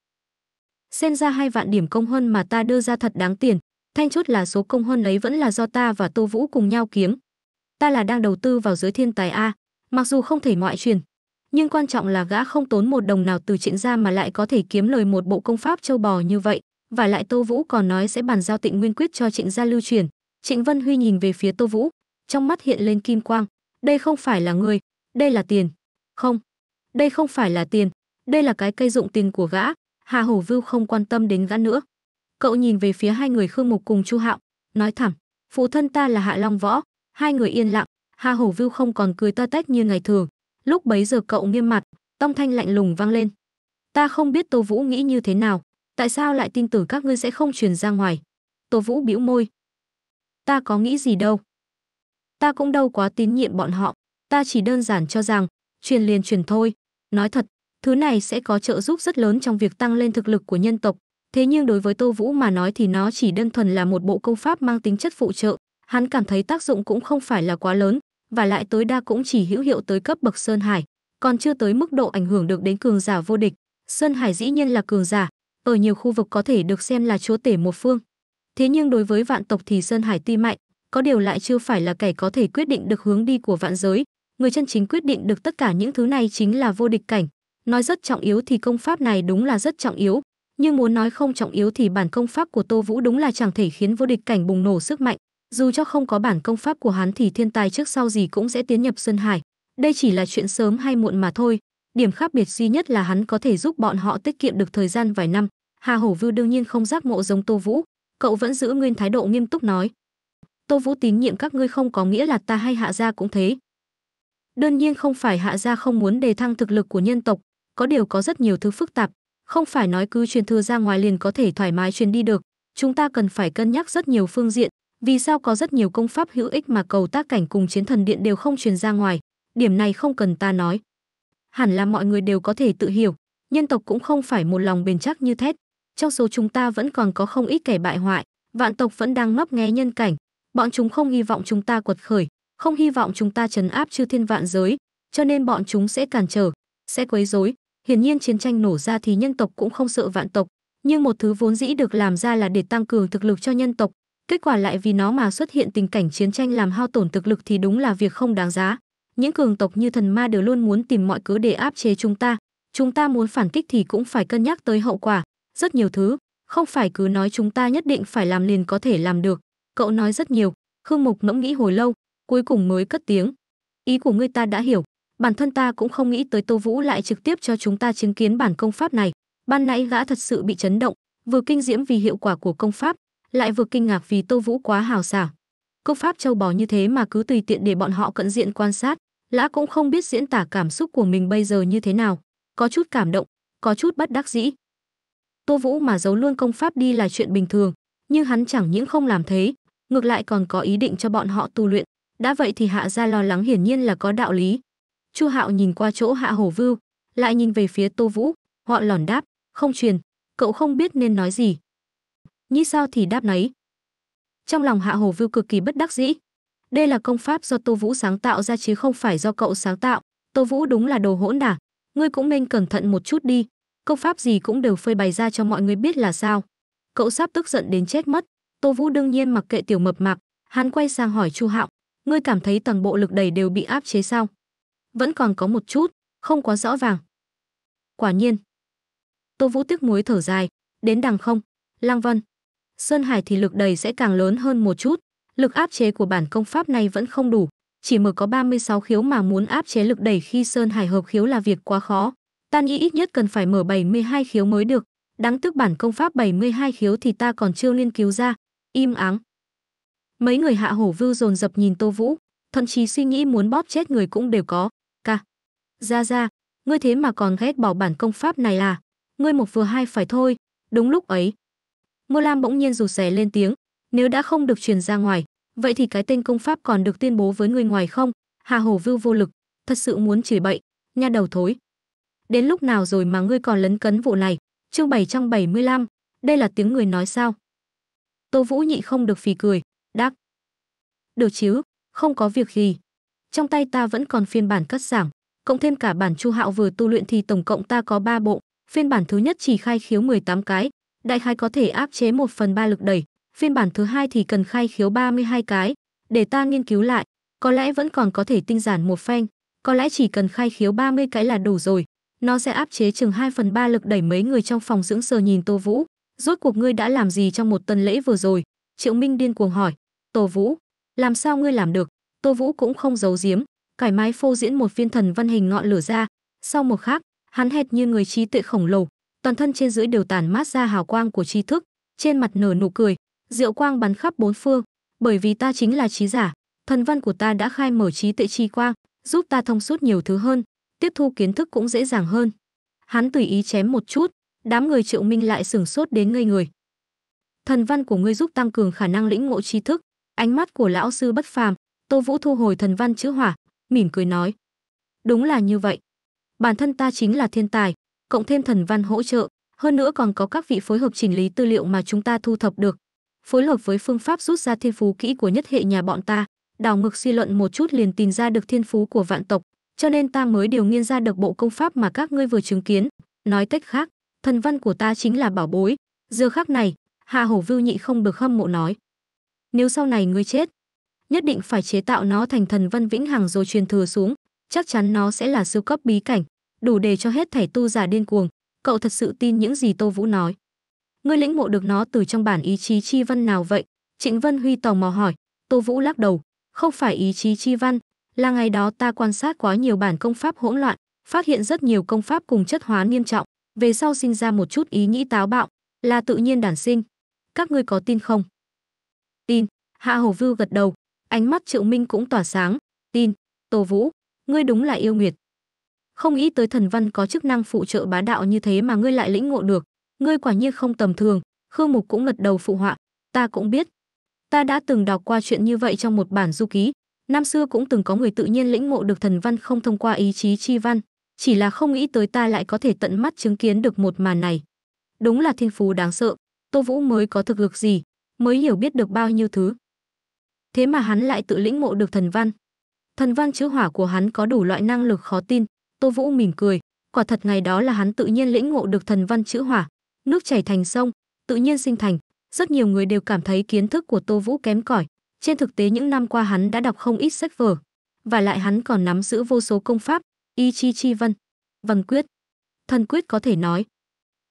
Xen ra hai vạn điểm công huân mà ta đưa ra thật đáng tiền, thanh chốt là số công huân ấy vẫn là do ta và Tô Vũ cùng nhau kiếm. Ta là đang đầu tư vào giới thiên tài A, mặc dù không thể ngoại truyền, nhưng quan trọng là gã không tốn một đồng nào từ trịnh ra mà lại có thể kiếm lời một bộ công pháp châu bò như vậy. Và lại Tô Vũ còn nói sẽ bàn giao tịnh nguyên quyết cho trịnh gia lưu truyền. Trịnh Vân Huy nhìn về phía Tô Vũ, trong mắt hiện lên kim quang. Đây không phải là người, đây là tiền. Không, đây không phải là tiền, đây là cái cây dụng tiền của gã, Hà Hổ Vưu không quan tâm đến gã nữa. Cậu nhìn về phía hai người Khương Mục cùng Chu Hạo, nói thẳng, phụ thân ta là Hạ Long Võ, hai người yên lặng, Hà Hổ Vưu không còn cười to tách như ngày thường. Lúc bấy giờ cậu nghiêm mặt, tông thanh lạnh lùng vang lên. Ta không biết Tô Vũ nghĩ như thế nào, tại sao lại tin tưởng các ngươi sẽ không truyền ra ngoài. Tô Vũ bĩu môi. Ta có nghĩ gì đâu. Ta cũng đâu quá tín nhiệm bọn họ, ta chỉ đơn giản cho rằng, truyền liền truyền thôi, Nói thật, thứ này sẽ có trợ giúp rất lớn trong việc tăng lên thực lực của nhân tộc, thế nhưng đối với Tô Vũ mà nói thì nó chỉ đơn thuần là một bộ công pháp mang tính chất phụ trợ, hắn cảm thấy tác dụng cũng không phải là quá lớn, và lại tối đa cũng chỉ hữu hiệu tới cấp bậc Sơn Hải, còn chưa tới mức độ ảnh hưởng được đến cường giả vô địch. Sơn Hải dĩ nhiên là cường giả, ở nhiều khu vực có thể được xem là chúa tể một phương. Thế nhưng đối với vạn tộc thì Sơn Hải tuy mạnh, có điều lại chưa phải là kẻ có thể quyết định được hướng đi của vạn giới, người chân chính quyết định được tất cả những thứ này chính là vô địch cảnh nói rất trọng yếu thì công pháp này đúng là rất trọng yếu nhưng muốn nói không trọng yếu thì bản công pháp của tô vũ đúng là chẳng thể khiến vô địch cảnh bùng nổ sức mạnh dù cho không có bản công pháp của hắn thì thiên tài trước sau gì cũng sẽ tiến nhập sơn hải đây chỉ là chuyện sớm hay muộn mà thôi điểm khác biệt duy nhất là hắn có thể giúp bọn họ tiết kiệm được thời gian vài năm hà hổ vưu đương nhiên không giác mộ giống tô vũ cậu vẫn giữ nguyên thái độ nghiêm túc nói tô vũ tín nhiệm các ngươi không có nghĩa là ta hay hạ gia cũng thế Đơn nhiên không phải hạ gia không muốn đề thăng thực lực của nhân tộc, có điều có rất nhiều thứ phức tạp, không phải nói cứ truyền thừa ra ngoài liền có thể thoải mái truyền đi được, chúng ta cần phải cân nhắc rất nhiều phương diện, vì sao có rất nhiều công pháp hữu ích mà cầu tác cảnh cùng chiến thần điện đều không truyền ra ngoài, điểm này không cần ta nói. Hẳn là mọi người đều có thể tự hiểu, nhân tộc cũng không phải một lòng bền chắc như thét, trong số chúng ta vẫn còn có không ít kẻ bại hoại, vạn tộc vẫn đang ngấp nghé nhân cảnh, bọn chúng không hy vọng chúng ta quật khởi, không hy vọng chúng ta trấn áp chư thiên vạn giới, cho nên bọn chúng sẽ cản trở, sẽ quấy rối. Hiển nhiên chiến tranh nổ ra thì nhân tộc cũng không sợ vạn tộc, nhưng một thứ vốn dĩ được làm ra là để tăng cường thực lực cho nhân tộc, kết quả lại vì nó mà xuất hiện tình cảnh chiến tranh làm hao tổn thực lực thì đúng là việc không đáng giá. Những cường tộc như thần ma đều luôn muốn tìm mọi cớ để áp chế chúng ta, chúng ta muốn phản kích thì cũng phải cân nhắc tới hậu quả, rất nhiều thứ, không phải cứ nói chúng ta nhất định phải làm liền có thể làm được. Cậu nói rất nhiều, Khương Mục ngẫm nghĩ hồi lâu, cuối cùng mới cất tiếng. Ý của ngươi ta đã hiểu, bản thân ta cũng không nghĩ tới Tô Vũ lại trực tiếp cho chúng ta chứng kiến bản công pháp này. Ban nãy gã thật sự bị chấn động, vừa kinh diễm vì hiệu quả của công pháp, lại vừa kinh ngạc vì Tô Vũ quá hào sảng. Công pháp châu bò như thế mà cứ tùy tiện để bọn họ cận diện quan sát, lã cũng không biết diễn tả cảm xúc của mình bây giờ như thế nào, có chút cảm động, có chút bất đắc dĩ. Tô Vũ mà giấu luôn công pháp đi là chuyện bình thường, nhưng hắn chẳng những không làm thế, ngược lại còn có ý định cho bọn họ tu luyện, đã vậy thì hạ gia lo lắng hiển nhiên là có đạo lý chu hạo nhìn qua chỗ hạ hổ vưu lại nhìn về phía tô vũ họ lòn đáp không truyền cậu không biết nên nói gì nghĩ sao thì đáp nấy trong lòng hạ hổ vưu cực kỳ bất đắc dĩ đây là công pháp do tô vũ sáng tạo ra chứ không phải do cậu sáng tạo tô vũ đúng là đồ hỗn đả ngươi cũng nên cẩn thận một chút đi công pháp gì cũng đều phơi bày ra cho mọi người biết là sao cậu sắp tức giận đến chết mất tô vũ đương nhiên mặc kệ tiểu mập mạp hắn quay sang hỏi chu hạo ngươi cảm thấy toàn bộ lực đẩy đều bị áp chế sao? Vẫn còn có một chút, không quá rõ ràng. Quả nhiên. Tô Vũ tiếc muối thở dài, đến đằng không, Lăng Vân. Sơn Hải thì lực đẩy sẽ càng lớn hơn một chút, lực áp chế của bản công pháp này vẫn không đủ, chỉ mở có 36 khiếu mà muốn áp chế lực đẩy khi Sơn Hải hợp khiếu là việc quá khó. Tan Nhi ít nhất cần phải mở 72 khiếu mới được, đáng tức bản công pháp 72 khiếu thì ta còn chưa nghiên cứu ra. Im áng. Mấy người hạ hổ vưu dồn dập nhìn Tô Vũ, thậm chí suy nghĩ muốn bóp chết người cũng đều có. Ca. Ra ra, ngươi thế mà còn ghét bỏ bản công pháp này à? Ngươi một vừa hai phải thôi, đúng lúc ấy. Mưa Lam bỗng nhiên rủ rè lên tiếng, nếu đã không được truyền ra ngoài, vậy thì cái tên công pháp còn được tuyên bố với người ngoài không? Hà Hổ Vưu vô lực, thật sự muốn chửi bậy, nha đầu thối. Đến lúc nào rồi mà ngươi còn lấn cấn vụ này? Chương bảy bảy trăm mươi lăm, đây là tiếng người nói sao? Tô Vũ nhị không được phì cười, được chứ, không có việc gì. Trong tay ta vẫn còn phiên bản cắt giảm cộng thêm cả bản Chu Hạo vừa tu luyện thì tổng cộng ta có 3 bộ, phiên bản thứ nhất chỉ khai khiếu 18 cái, đại khái có thể áp chế 1 phần 3 lực đẩy, phiên bản thứ hai thì cần khai khiếu 32 cái, để ta nghiên cứu lại, có lẽ vẫn còn có thể tinh giản một phen, có lẽ chỉ cần khai khiếu 30 cái là đủ rồi, nó sẽ áp chế chừng 2 phần 3 lực đẩy mấy người trong phòng dưỡng sờ nhìn Tô Vũ, rốt cuộc ngươi đã làm gì trong một tuần lễ vừa rồi? Triệu Minh điên cuồng hỏi. Tô Vũ, làm sao ngươi làm được tô vũ cũng không giấu giếm cải mái phô diễn một viên thần văn hình ngọn lửa ra sau một khác hắn hệt như người trí tuệ khổng lồ toàn thân trên dưới đều tản mát ra hào quang của tri thức trên mặt nở nụ cười diệu quang bắn khắp bốn phương bởi vì ta chính là trí giả thần văn của ta đã khai mở trí tuệ chi quang giúp ta thông suốt nhiều thứ hơn tiếp thu kiến thức cũng dễ dàng hơn hắn tùy ý chém một chút đám người triệu minh lại sửng sốt đến ngây người thần văn của ngươi giúp tăng cường khả năng lĩnh ngộ tri thức Ánh mắt của lão sư bất phàm, Tô Vũ thu hồi thần văn chữ hỏa, mỉm cười nói: "Đúng là như vậy. Bản thân ta chính là thiên tài, cộng thêm thần văn hỗ trợ, hơn nữa còn có các vị phối hợp chỉnh lý tư liệu mà chúng ta thu thập được, phối hợp với phương pháp rút ra thiên phú kỹ của nhất hệ nhà bọn ta, đào ngược suy luận một chút liền tìm ra được thiên phú của vạn tộc, cho nên ta mới điều nghiên ra được bộ công pháp mà các ngươi vừa chứng kiến. Nói cách khác, thần văn của ta chính là bảo bối. Giờ khác này, hạ Hổ Vưu Nhị không được hâm mộ nói. Nếu sau này ngươi chết, nhất định phải chế tạo nó thành thần vân vĩnh hằng rồi truyền thừa xuống, chắc chắn nó sẽ là siêu cấp bí cảnh, đủ để cho hết thảy tu giả điên cuồng. Cậu thật sự tin những gì Tô Vũ nói. Ngươi lĩnh ngộ được nó từ trong bản ý chí chi văn nào vậy? Trịnh Vân Huy tò mò hỏi. Tô Vũ lắc đầu, không phải ý chí chi văn, là ngày đó ta quan sát quá nhiều bản công pháp hỗn loạn, phát hiện rất nhiều công pháp cùng chất hóa nghiêm trọng, về sau sinh ra một chút ý nghĩ táo bạo, là tự nhiên đản sinh. Các ngươi có tin không? Hạ Hầu Vưu gật đầu, ánh mắt Triệu Minh cũng tỏa sáng, tin, Tô Vũ, ngươi đúng là yêu nguyệt. Không nghĩ tới thần văn có chức năng phụ trợ bá đạo như thế mà ngươi lại lĩnh ngộ được, ngươi quả nhiên không tầm thường, Khương Mục cũng gật đầu phụ họa, ta cũng biết. Ta đã từng đọc qua chuyện như vậy trong một bản du ký, năm xưa cũng từng có người tự nhiên lĩnh ngộ được thần văn không thông qua ý chí chi văn, chỉ là không nghĩ tới ta lại có thể tận mắt chứng kiến được một màn này. Đúng là thiên phú đáng sợ, Tô Vũ mới có thực lực gì, mới hiểu biết được bao nhiêu thứ thế mà hắn lại tự lĩnh ngộ được thần văn. Thần văn chữ hỏa của hắn có đủ loại năng lực khó tin, Tô Vũ mỉm cười, quả thật ngày đó là hắn tự nhiên lĩnh ngộ được thần văn chữ hỏa, nước chảy thành sông, tự nhiên sinh thành, rất nhiều người đều cảm thấy kiến thức của Tô Vũ kém cỏi, trên thực tế những năm qua hắn đã đọc không ít sách vở, và lại hắn còn nắm giữ vô số công pháp, y chi chi văn văn quyết, thần quyết có thể nói.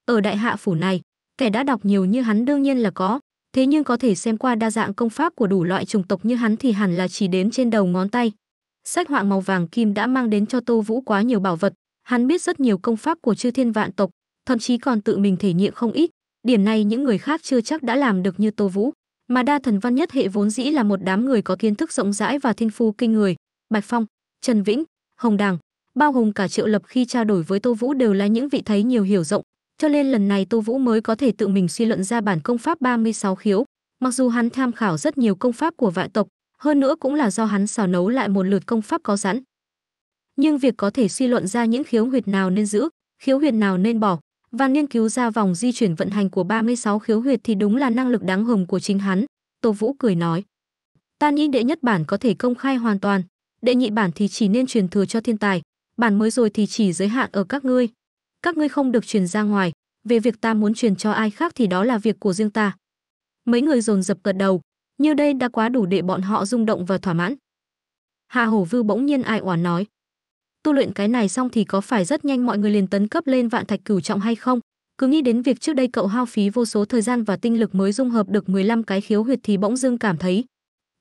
Ở đại hạ phủ này, kẻ đã đọc nhiều như hắn đương nhiên là có, thế nhưng có thể xem qua đa dạng công pháp của đủ loại chủng tộc như hắn thì hẳn là chỉ đếm trên đầu ngón tay. Sách họa màu vàng kim đã mang đến cho Tô Vũ quá nhiều bảo vật, hắn biết rất nhiều công pháp của chư thiên vạn tộc, thậm chí còn tự mình thể nghiệm không ít, điểm này những người khác chưa chắc đã làm được như Tô Vũ, mà đa thần văn nhất hệ vốn dĩ là một đám người có kiến thức rộng rãi và thiên phu kinh người, Bạch Phong, Trần Vĩnh, Hồng Đằng, bao hùng cả Triệu Lập khi trao đổi với Tô Vũ đều là những vị thấy nhiều hiểu rộng, cho nên lần này Tô Vũ mới có thể tự mình suy luận ra bản công pháp 36 khiếu. Mặc dù hắn tham khảo rất nhiều công pháp của vạn tộc, hơn nữa cũng là do hắn xào nấu lại một lượt công pháp có sẵn. Nhưng việc có thể suy luận ra những khiếu huyệt nào nên giữ, khiếu huyệt nào nên bỏ, và nghiên cứu ra vòng di chuyển vận hành của 36 khiếu huyệt thì đúng là năng lực đáng hồng của chính hắn. Tô Vũ cười nói. Ta nghĩ đệ nhất bản có thể công khai hoàn toàn, đệ nhị bản thì chỉ nên truyền thừa cho thiên tài, bản mới rồi thì chỉ giới hạn ở các ngươi, các ngươi không được truyền ra ngoài, về việc ta muốn truyền cho ai khác thì đó là việc của riêng ta. Mấy người dồn dập gật đầu, như đây đã quá đủ để bọn họ rung động và thỏa mãn. Hà Hổ vư bỗng nhiên ai oán nói, tu luyện cái này xong thì có phải rất nhanh mọi người liền tấn cấp lên vạn thạch cửu trọng hay không? Cứ nghĩ đến việc trước đây cậu hao phí vô số thời gian và tinh lực mới dung hợp được 15 cái khiếu huyệt thì bỗng dưng cảm thấy,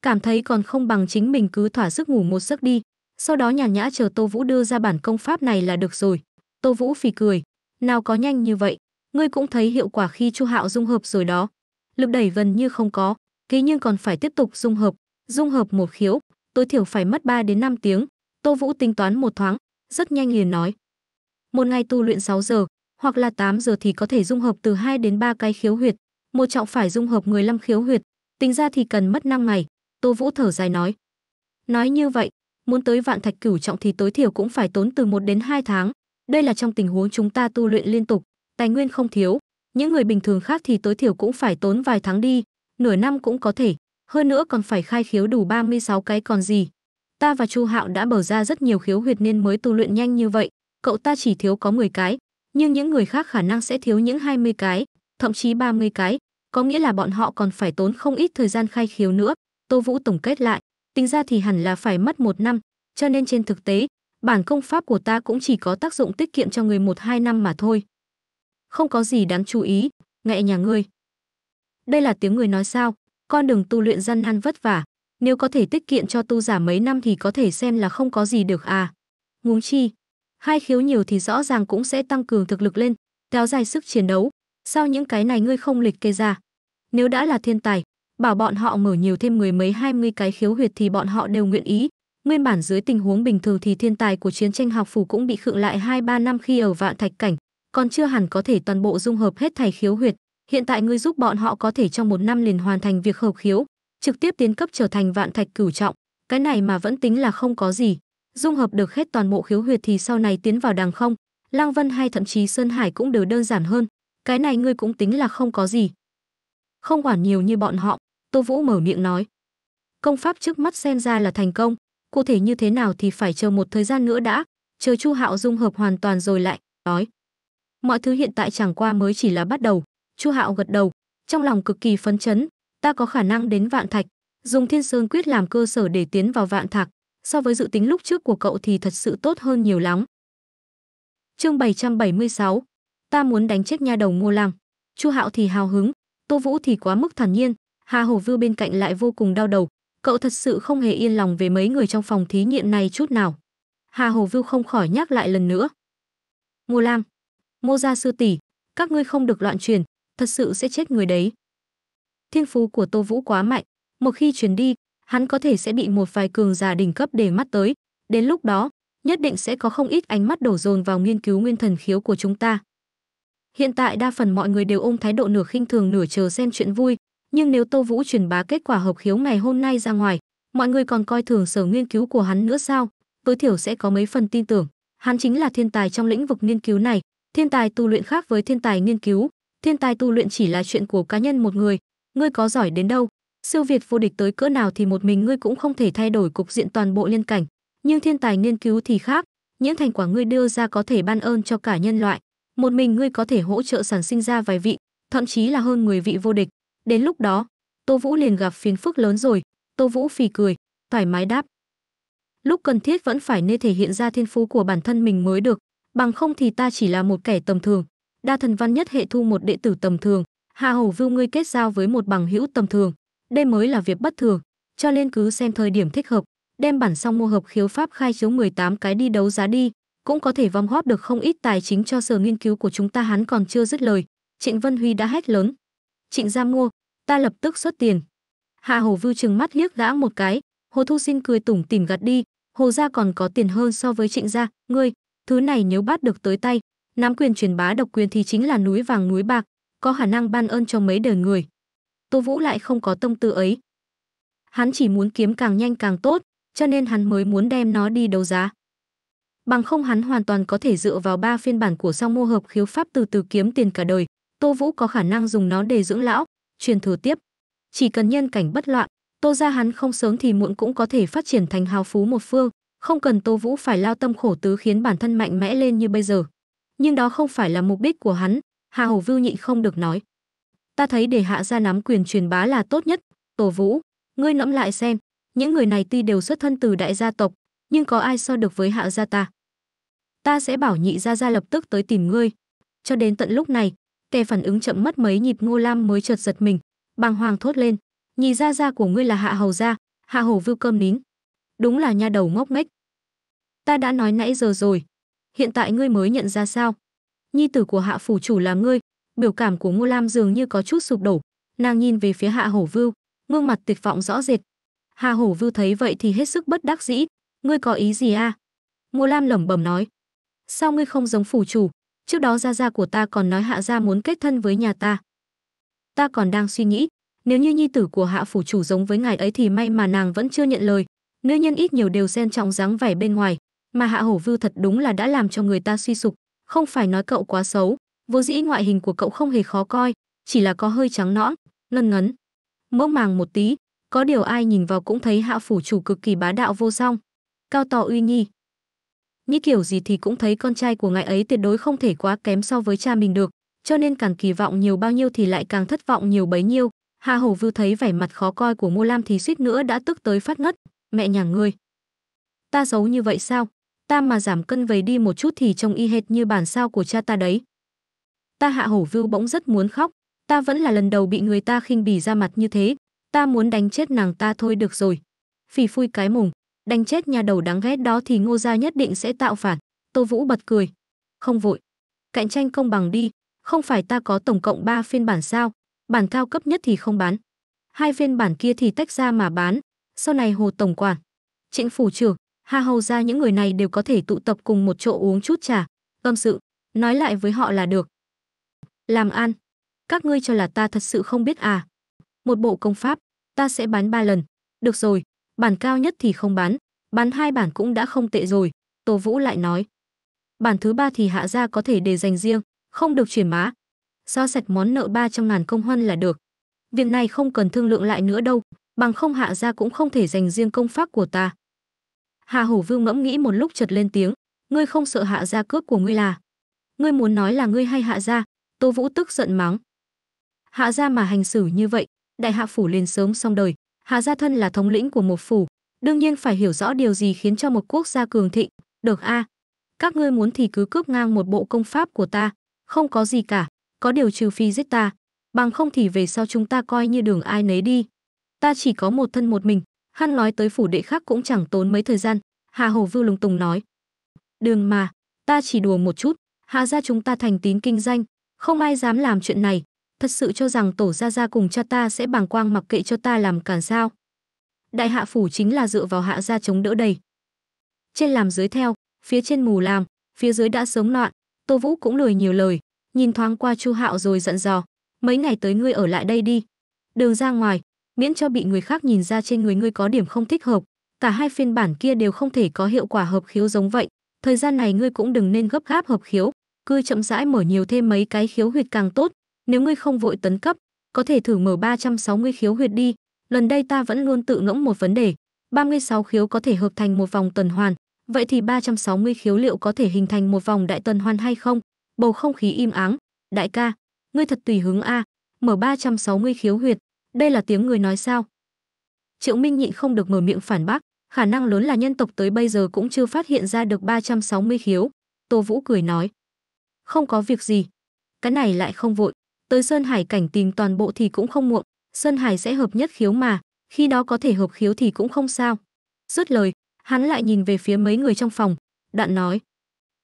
cảm thấy còn không bằng chính mình cứ thỏa sức ngủ một giấc đi, sau đó nhàn nhã chờ Tô Vũ đưa ra bản công pháp này là được rồi. Tô Vũ phì cười, nào có nhanh như vậy, ngươi cũng thấy hiệu quả khi Chu Hạo dung hợp rồi đó. Lực đẩy gần như không có, ký nhưng còn phải tiếp tục dung hợp, dung hợp một khiếu, tối thiểu phải mất 3 đến 5 tiếng. Tô Vũ tính toán một thoáng, rất nhanh liền nói. Một ngày tu luyện 6 giờ, hoặc là 8 giờ thì có thể dung hợp từ 2 đến 3 cái khiếu huyệt, một trọng phải dung hợp 15 khiếu huyệt, tính ra thì cần mất 5 ngày, Tô Vũ thở dài nói. Nói như vậy, muốn tới vạn thạch cửu trọng thì tối thiểu cũng phải tốn từ 1 đến 2 tháng, đây là trong tình huống chúng ta tu luyện liên tục, tài nguyên không thiếu, những người bình thường khác thì tối thiểu cũng phải tốn vài tháng đi, nửa năm cũng có thể, hơn nữa còn phải khai khiếu đủ 36 cái còn gì. Ta và Chu Hạo đã bầu ra rất nhiều khiếu huyệt nên mới tu luyện nhanh như vậy, cậu ta chỉ thiếu có 10 cái, nhưng những người khác khả năng sẽ thiếu những 20 cái, thậm chí 30 cái, có nghĩa là bọn họ còn phải tốn không ít thời gian khai khiếu nữa. Tô Vũ tổng kết lại, tính ra thì hẳn là phải mất một năm, cho nên trên thực tế, bản công pháp của ta cũng chỉ có tác dụng tiết kiệm cho người một hai năm mà thôi. Không có gì đáng chú ý, ngại nhà ngươi. Đây là tiếng người nói sao, con đường tu luyện gian nan vất vả, nếu có thể tiết kiệm cho tu giả mấy năm thì có thể xem là không có gì được à. Ngúng chi, hai khiếu nhiều thì rõ ràng cũng sẽ tăng cường thực lực lên, kéo dài sức chiến đấu. Sao những cái này ngươi không lịch kê ra? Nếu đã là thiên tài, bảo bọn họ mở nhiều thêm người mấy hai mươi cái khiếu huyệt thì bọn họ đều nguyện ý, Nguyên bản dưới tình huống bình thường thì thiên tài của chiến tranh học phủ cũng bị khựng lại 2-3 năm khi ở vạn thạch cảnh, còn chưa hẳn có thể toàn bộ dung hợp hết thầy khiếu huyệt. Hiện tại ngươi giúp bọn họ có thể trong một năm liền hoàn thành việc hợp khiếu, trực tiếp tiến cấp trở thành vạn thạch cửu trọng, cái này mà vẫn tính là không có gì. Dung hợp được hết toàn bộ khiếu huyệt thì sau này tiến vào đàng không, Lang Vân hay thậm chí Sơn Hải cũng đều đơn giản hơn, cái này ngươi cũng tính là không có gì. Không quản nhiều như bọn họ, Tô Vũ mở miệng nói. Công pháp trước mắt xem ra là thành công, cụ thể như thế nào thì phải chờ một thời gian nữa đã chờ chu hạo dung hợp hoàn toàn rồi lại nói mọi thứ hiện tại chẳng qua mới chỉ là bắt đầu chu hạo gật đầu trong lòng cực kỳ phấn chấn ta có khả năng đến vạn thạch dùng thiên sơn quyết làm cơ sở để tiến vào vạn thạch. so với dự tính lúc trước của cậu thì thật sự tốt hơn nhiều lắm chương 776 ta muốn đánh chết nha đầu ngô Lang. chu hạo thì hào hứng tô vũ thì quá mức thản nhiên hà Hồ vưu bên cạnh lại vô cùng đau đầu cậu thật sự không hề yên lòng về mấy người trong phòng thí nghiệm này chút nào. Hà Hồ Vưu không khỏi nhắc lại lần nữa. Ngô Lam, Mô Gia Sư tỷ, các ngươi không được loạn truyền, thật sự sẽ chết người đấy. Thiên phú của Tô Vũ quá mạnh, một khi truyền đi, hắn có thể sẽ bị một vài cường giả đỉnh cấp để mắt tới. Đến lúc đó, nhất định sẽ có không ít ánh mắt đổ dồn vào nghiên cứu nguyên thần khiếu của chúng ta. Hiện tại đa phần mọi người đều ôm thái độ nửa khinh thường nửa chờ xem chuyện vui, nhưng nếu Tô Vũ truyền bá kết quả hợp khiếu ngày hôm nay ra ngoài, mọi người còn coi thường sở nghiên cứu của hắn nữa sao? Tối thiểu sẽ có mấy phần tin tưởng, hắn chính là thiên tài trong lĩnh vực nghiên cứu này, thiên tài tu luyện khác với thiên tài nghiên cứu, thiên tài tu luyện chỉ là chuyện của cá nhân một người, ngươi có giỏi đến đâu, siêu việt vô địch tới cỡ nào thì một mình ngươi cũng không thể thay đổi cục diện toàn bộ liên cảnh, nhưng thiên tài nghiên cứu thì khác, những thành quả ngươi đưa ra có thể ban ơn cho cả nhân loại, một mình ngươi có thể hỗ trợ sản sinh ra vài vị, thậm chí là hơn 10 vị vô địch Đến lúc đó, Tô Vũ liền gặp phiền phức lớn rồi, Tô Vũ phì cười, thoải mái đáp. Lúc cần thiết vẫn phải nên thể hiện ra thiên phú của bản thân mình mới được, bằng không thì ta chỉ là một kẻ tầm thường. Đa thần văn nhất hệ thu một đệ tử tầm thường, Hà Hổ Vưu ngươi kết giao với một bằng hữu tầm thường, đây mới là việc bất thường, cho nên cứ xem thời điểm thích hợp, đem bản song mua hợp khiếu pháp khai chiếu 18 cái đi đấu giá đi, cũng có thể vong góp được không ít tài chính cho sở nghiên cứu của chúng ta hắn còn chưa dứt lời. Trịnh Vân Huy đã hét lớn, Trịnh gia mua, ta lập tức xuất tiền. Hạ Hồ Vưu trừng mắt liếc gã một cái, Hồ Thu xin cười tủm tỉm gạt đi, Hồ gia còn có tiền hơn so với Trịnh gia, ngươi, thứ này nếu bắt được tới tay, nắm quyền truyền bá độc quyền thì chính là núi vàng núi bạc, có khả năng ban ơn cho mấy đời người. Tô Vũ lại không có tâm tư ấy. Hắn chỉ muốn kiếm càng nhanh càng tốt, cho nên hắn mới muốn đem nó đi đấu giá. Bằng không hắn hoàn toàn có thể dựa vào ba phiên bản của song mô hợp khiếu pháp từ từ kiếm tiền cả đời, Tô Vũ có khả năng dùng nó để dưỡng lão, truyền thừa tiếp. Chỉ cần nhân cảnh bất loạn, Tô gia hắn không sớm thì muộn cũng có thể phát triển thành hào phú một phương, không cần Tô Vũ phải lao tâm khổ tứ khiến bản thân mạnh mẽ lên như bây giờ. Nhưng đó không phải là mục đích của hắn, Hà Hổ Vưu nhịn không được nói. Ta thấy để hạ gia nắm quyền truyền bá là tốt nhất, Tô Vũ, ngươi ngẫm lại xem, những người này tuy đều xuất thân từ đại gia tộc, nhưng có ai so được với hạ gia ta? Ta sẽ bảo nhị gia gia lập tức tới tìm ngươi. Cho đến tận lúc này, Tề phản ứng chậm mất mấy nhịp Ngô Lam mới chợt giật mình, bàng hoàng thốt lên, "Nhì ra ra của ngươi là Hạ Hầu gia, Hạ Hầu Vưu cơm nín." Đúng là nha đầu ngốc nghếch. Ta đã nói nãy giờ rồi, hiện tại ngươi mới nhận ra sao? Nhi tử của Hạ phủ chủ là ngươi, biểu cảm của Ngô Lam dường như có chút sụp đổ, nàng nhìn về phía Hạ Hổ Vưu, gương mặt tuyệt vọng rõ rệt. Hạ Hổ Vưu thấy vậy thì hết sức bất đắc dĩ, ngươi có ý gì a? À? Ngô Lam lẩm bẩm nói, sao ngươi không giống phủ chủ, Trước đó gia gia của ta còn nói hạ gia muốn kết thân với nhà ta. Ta còn đang suy nghĩ, nếu như nhi tử của hạ phủ chủ giống với ngài ấy thì may mà nàng vẫn chưa nhận lời. Nữ nhân ít nhiều đều xen trọng dáng vẻ bên ngoài, mà hạ hổ vưu thật đúng là đã làm cho người ta suy sụp. Không phải nói cậu quá xấu, vô dĩ ngoại hình của cậu không hề khó coi, chỉ là có hơi trắng nõn, ngân ngấn, mẫu màng một tí. Có điều ai nhìn vào cũng thấy hạ phủ chủ cực kỳ bá đạo vô song, cao to uy nghi, nghĩ kiểu gì thì cũng thấy con trai của ngài ấy tuyệt đối không thể quá kém so với cha mình được, cho nên càng kỳ vọng nhiều bao nhiêu thì lại càng thất vọng nhiều bấy nhiêu. Hà Hổ Vưu thấy vẻ mặt khó coi của Ngô Lam thì suýt nữa đã tức tới phát ngất, "Mẹ nhà ngươi, ta xấu như vậy sao? Ta mà giảm cân về đi một chút thì trông y hệt như bản sao của cha ta đấy." Ta Hạ Hổ Vưu bỗng rất muốn khóc, ta vẫn là lần đầu bị người ta khinh bỉ ra mặt như thế, ta muốn đánh chết nàng ta thôi được rồi. phì phui cái mùng, đánh chết nhà đầu đáng ghét đó thì Ngô gia nhất định sẽ tạo phản. Tô Vũ bật cười. Không vội. Cạnh tranh công bằng đi, không phải ta có tổng cộng 3 phiên bản sao? Bản cao cấp nhất thì không bán. Hai phiên bản kia thì tách ra mà bán. Sau này Hồ tổng quản, Trịnh phủ trưởng, Ha hầu ra những người này đều có thể tụ tập cùng một chỗ uống chút trà, tâm sự, nói lại với họ là được. Làm ăn, các ngươi cho là ta thật sự không biết à? Một bộ công pháp, ta sẽ bán ba lần. Được rồi, bản cao nhất thì không bán, bán hai bản cũng đã không tệ rồi, Tô Vũ lại nói. Bản thứ ba thì hạ ra có thể để dành riêng, không được chuyển má. Do sạch món nợ 300 ngàn công huân là được. Việc này không cần thương lượng lại nữa đâu, bằng không hạ ra cũng không thể dành riêng công pháp của ta. Hạ Hổ Vương ngẫm nghĩ một lúc chợt lên tiếng, ngươi không sợ hạ ra cướp của ngươi là. Ngươi muốn nói là ngươi hay hạ ra, Tô Vũ tức giận mắng. Hạ ra mà hành xử như vậy, đại hạ phủ liền sớm xong đời, Hà Gia Thân là thống lĩnh của một phủ, đương nhiên phải hiểu rõ điều gì khiến cho một quốc gia cường thịnh, được a. À. Các ngươi muốn thì cứ cướp ngang một bộ công pháp của ta, không có gì cả, có điều trừ phi giết ta, bằng không thì về sau chúng ta coi như đường ai nấy đi. Ta chỉ có một thân một mình, hắn nói tới phủ đệ khác cũng chẳng tốn mấy thời gian, Hà Hồ Vưu lúng túng nói. Đường mà, ta chỉ đùa một chút, Hà gia chúng ta thành tín kinh doanh, không ai dám làm chuyện này, thật sự cho rằng tổ gia gia cùng cha ta sẽ bàng quang mặc kệ cho ta làm cản sao? Đại hạ phủ chính là dựa vào hạ gia chống đỡ đầy. Trên làm dưới theo, phía trên mù làm, phía dưới đã sống loạn, Tô Vũ cũng lười nhiều lời, nhìn thoáng qua Chu Hạo rồi dặn dò, mấy ngày tới ngươi ở lại đây đi, đường ra ngoài, miễn cho bị người khác nhìn ra trên người ngươi có điểm không thích hợp, cả hai phiên bản kia đều không thể có hiệu quả hợp khiếu giống vậy, thời gian này ngươi cũng đừng nên gấp gáp hợp khiếu, cứ chậm rãi mở nhiều thêm mấy cái khiếu huyệt càng tốt, nếu ngươi không vội tấn cấp, có thể thử mở 360 khiếu huyệt đi. Lần đây ta vẫn luôn tự ngẫm một vấn đề, 36 khiếu có thể hợp thành một vòng tuần hoàn, vậy thì 360 khiếu liệu có thể hình thành một vòng đại tuần hoàn hay không? Bầu không khí im áng, đại ca, ngươi thật tùy hứng a, mở 360 khiếu huyệt, đây là tiếng người nói sao? Triệu Minh nhịn không được mở miệng phản bác, khả năng lớn là nhân tộc tới bây giờ cũng chưa phát hiện ra được 360 khiếu. Tô Vũ cười nói, không có việc gì, cái này lại không vội, tới Sơn Hải cảnh tìm toàn bộ thì cũng không muộn, Sơn Hải sẽ hợp nhất khiếu mà, khi đó có thể hợp khiếu thì cũng không sao. Dứt lời, hắn lại nhìn về phía mấy người trong phòng, đoạn nói: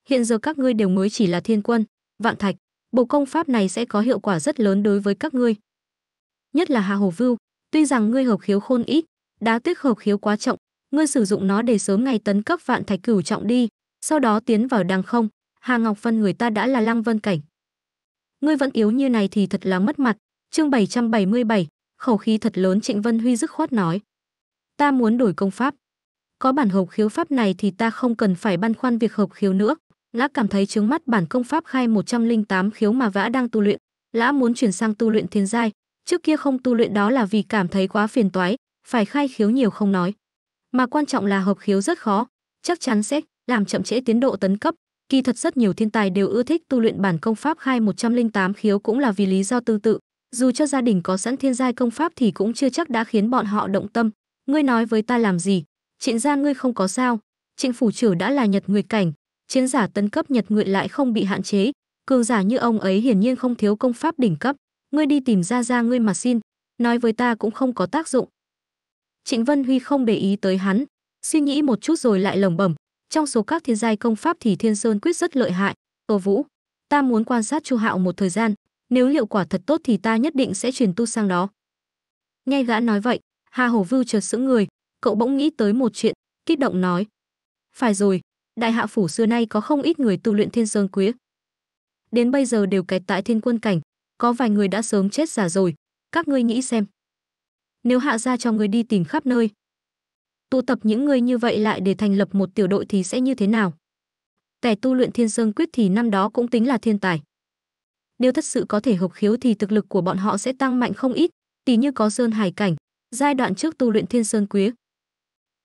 "Hiện giờ các ngươi đều mới chỉ là thiên quân, vạn thạch, bộ công pháp này sẽ có hiệu quả rất lớn đối với các ngươi. Nhất là Hà Hồ Vưu, tuy rằng ngươi hợp khiếu khôn ít, đá tuyết hợp khiếu quá trọng, ngươi sử dụng nó để sớm ngày tấn cấp vạn thạch cửu trọng đi, sau đó tiến vào đàng không." Hà Ngọc Vân người ta đã là lăng vân cảnh, ngươi vẫn yếu như này thì thật là mất mặt. Chương 777, khẩu khí thật lớn Trịnh Vân Huy dứt khoát nói. Ta muốn đổi công pháp. Có bản hợp khiếu pháp này thì ta không cần phải băn khoăn việc hợp khiếu nữa. Lã cảm thấy trướng mắt bản công pháp khai 108 khiếu mà vã đang tu luyện. Lã muốn chuyển sang tu luyện thiên giai. Trước kia không tu luyện đó là vì cảm thấy quá phiền toái, phải khai khiếu nhiều không nói. Mà quan trọng là hợp khiếu rất khó, chắc chắn sẽ làm chậm trễ tiến độ tấn cấp. Kỳ thật rất nhiều thiên tài đều ưa thích tu luyện bản công pháp khai 108 khiếu cũng là vì lý do tương tự, dù cho gia đình có sẵn thiên giai công pháp thì cũng chưa chắc đã khiến bọn họ động tâm. Ngươi nói với ta làm gì? Trịnh gia ngươi không có sao? Trịnh phủ trưởng đã là Nhật Nguyệt cảnh, chiến giả tấn cấp Nhật Nguyệt lại không bị hạn chế, cường giả như ông ấy hiển nhiên không thiếu công pháp đỉnh cấp, ngươi đi tìm ra ra ngươi mà xin, nói với ta cũng không có tác dụng. Trịnh Vân Huy không để ý tới hắn, suy nghĩ một chút rồi lại lẩm bẩm, trong số các thiên giai công pháp thì Thiên Sơn quyết rất lợi hại. Tô Vũ, ta muốn quan sát Chu Hạo một thời gian, nếu hiệu quả thật tốt thì ta nhất định sẽ truyền tu sang đó. Nghe gã nói vậy, Hà Hổ Vưu chợt sững người, cậu bỗng nghĩ tới một chuyện, kích động nói: "Phải rồi, đại hạ phủ xưa nay có không ít người tu luyện Thiên Sơn Quyết. Đến bây giờ đều kẹt tại Thiên Quân cảnh, có vài người đã sớm chết giả rồi, các ngươi nghĩ xem. Nếu hạ ra cho người đi tìm khắp nơi, tụ tập những người như vậy lại để thành lập một tiểu đội thì sẽ như thế nào? Kẻ tu luyện Thiên Sơn Quyết thì năm đó cũng tính là thiên tài. Nếu thật sự có thể hợp khiếu thì thực lực của bọn họ sẽ tăng mạnh không ít, tỉ như có Sơn Hải Cảnh, giai đoạn trước tu luyện Thiên Sơn Quyết.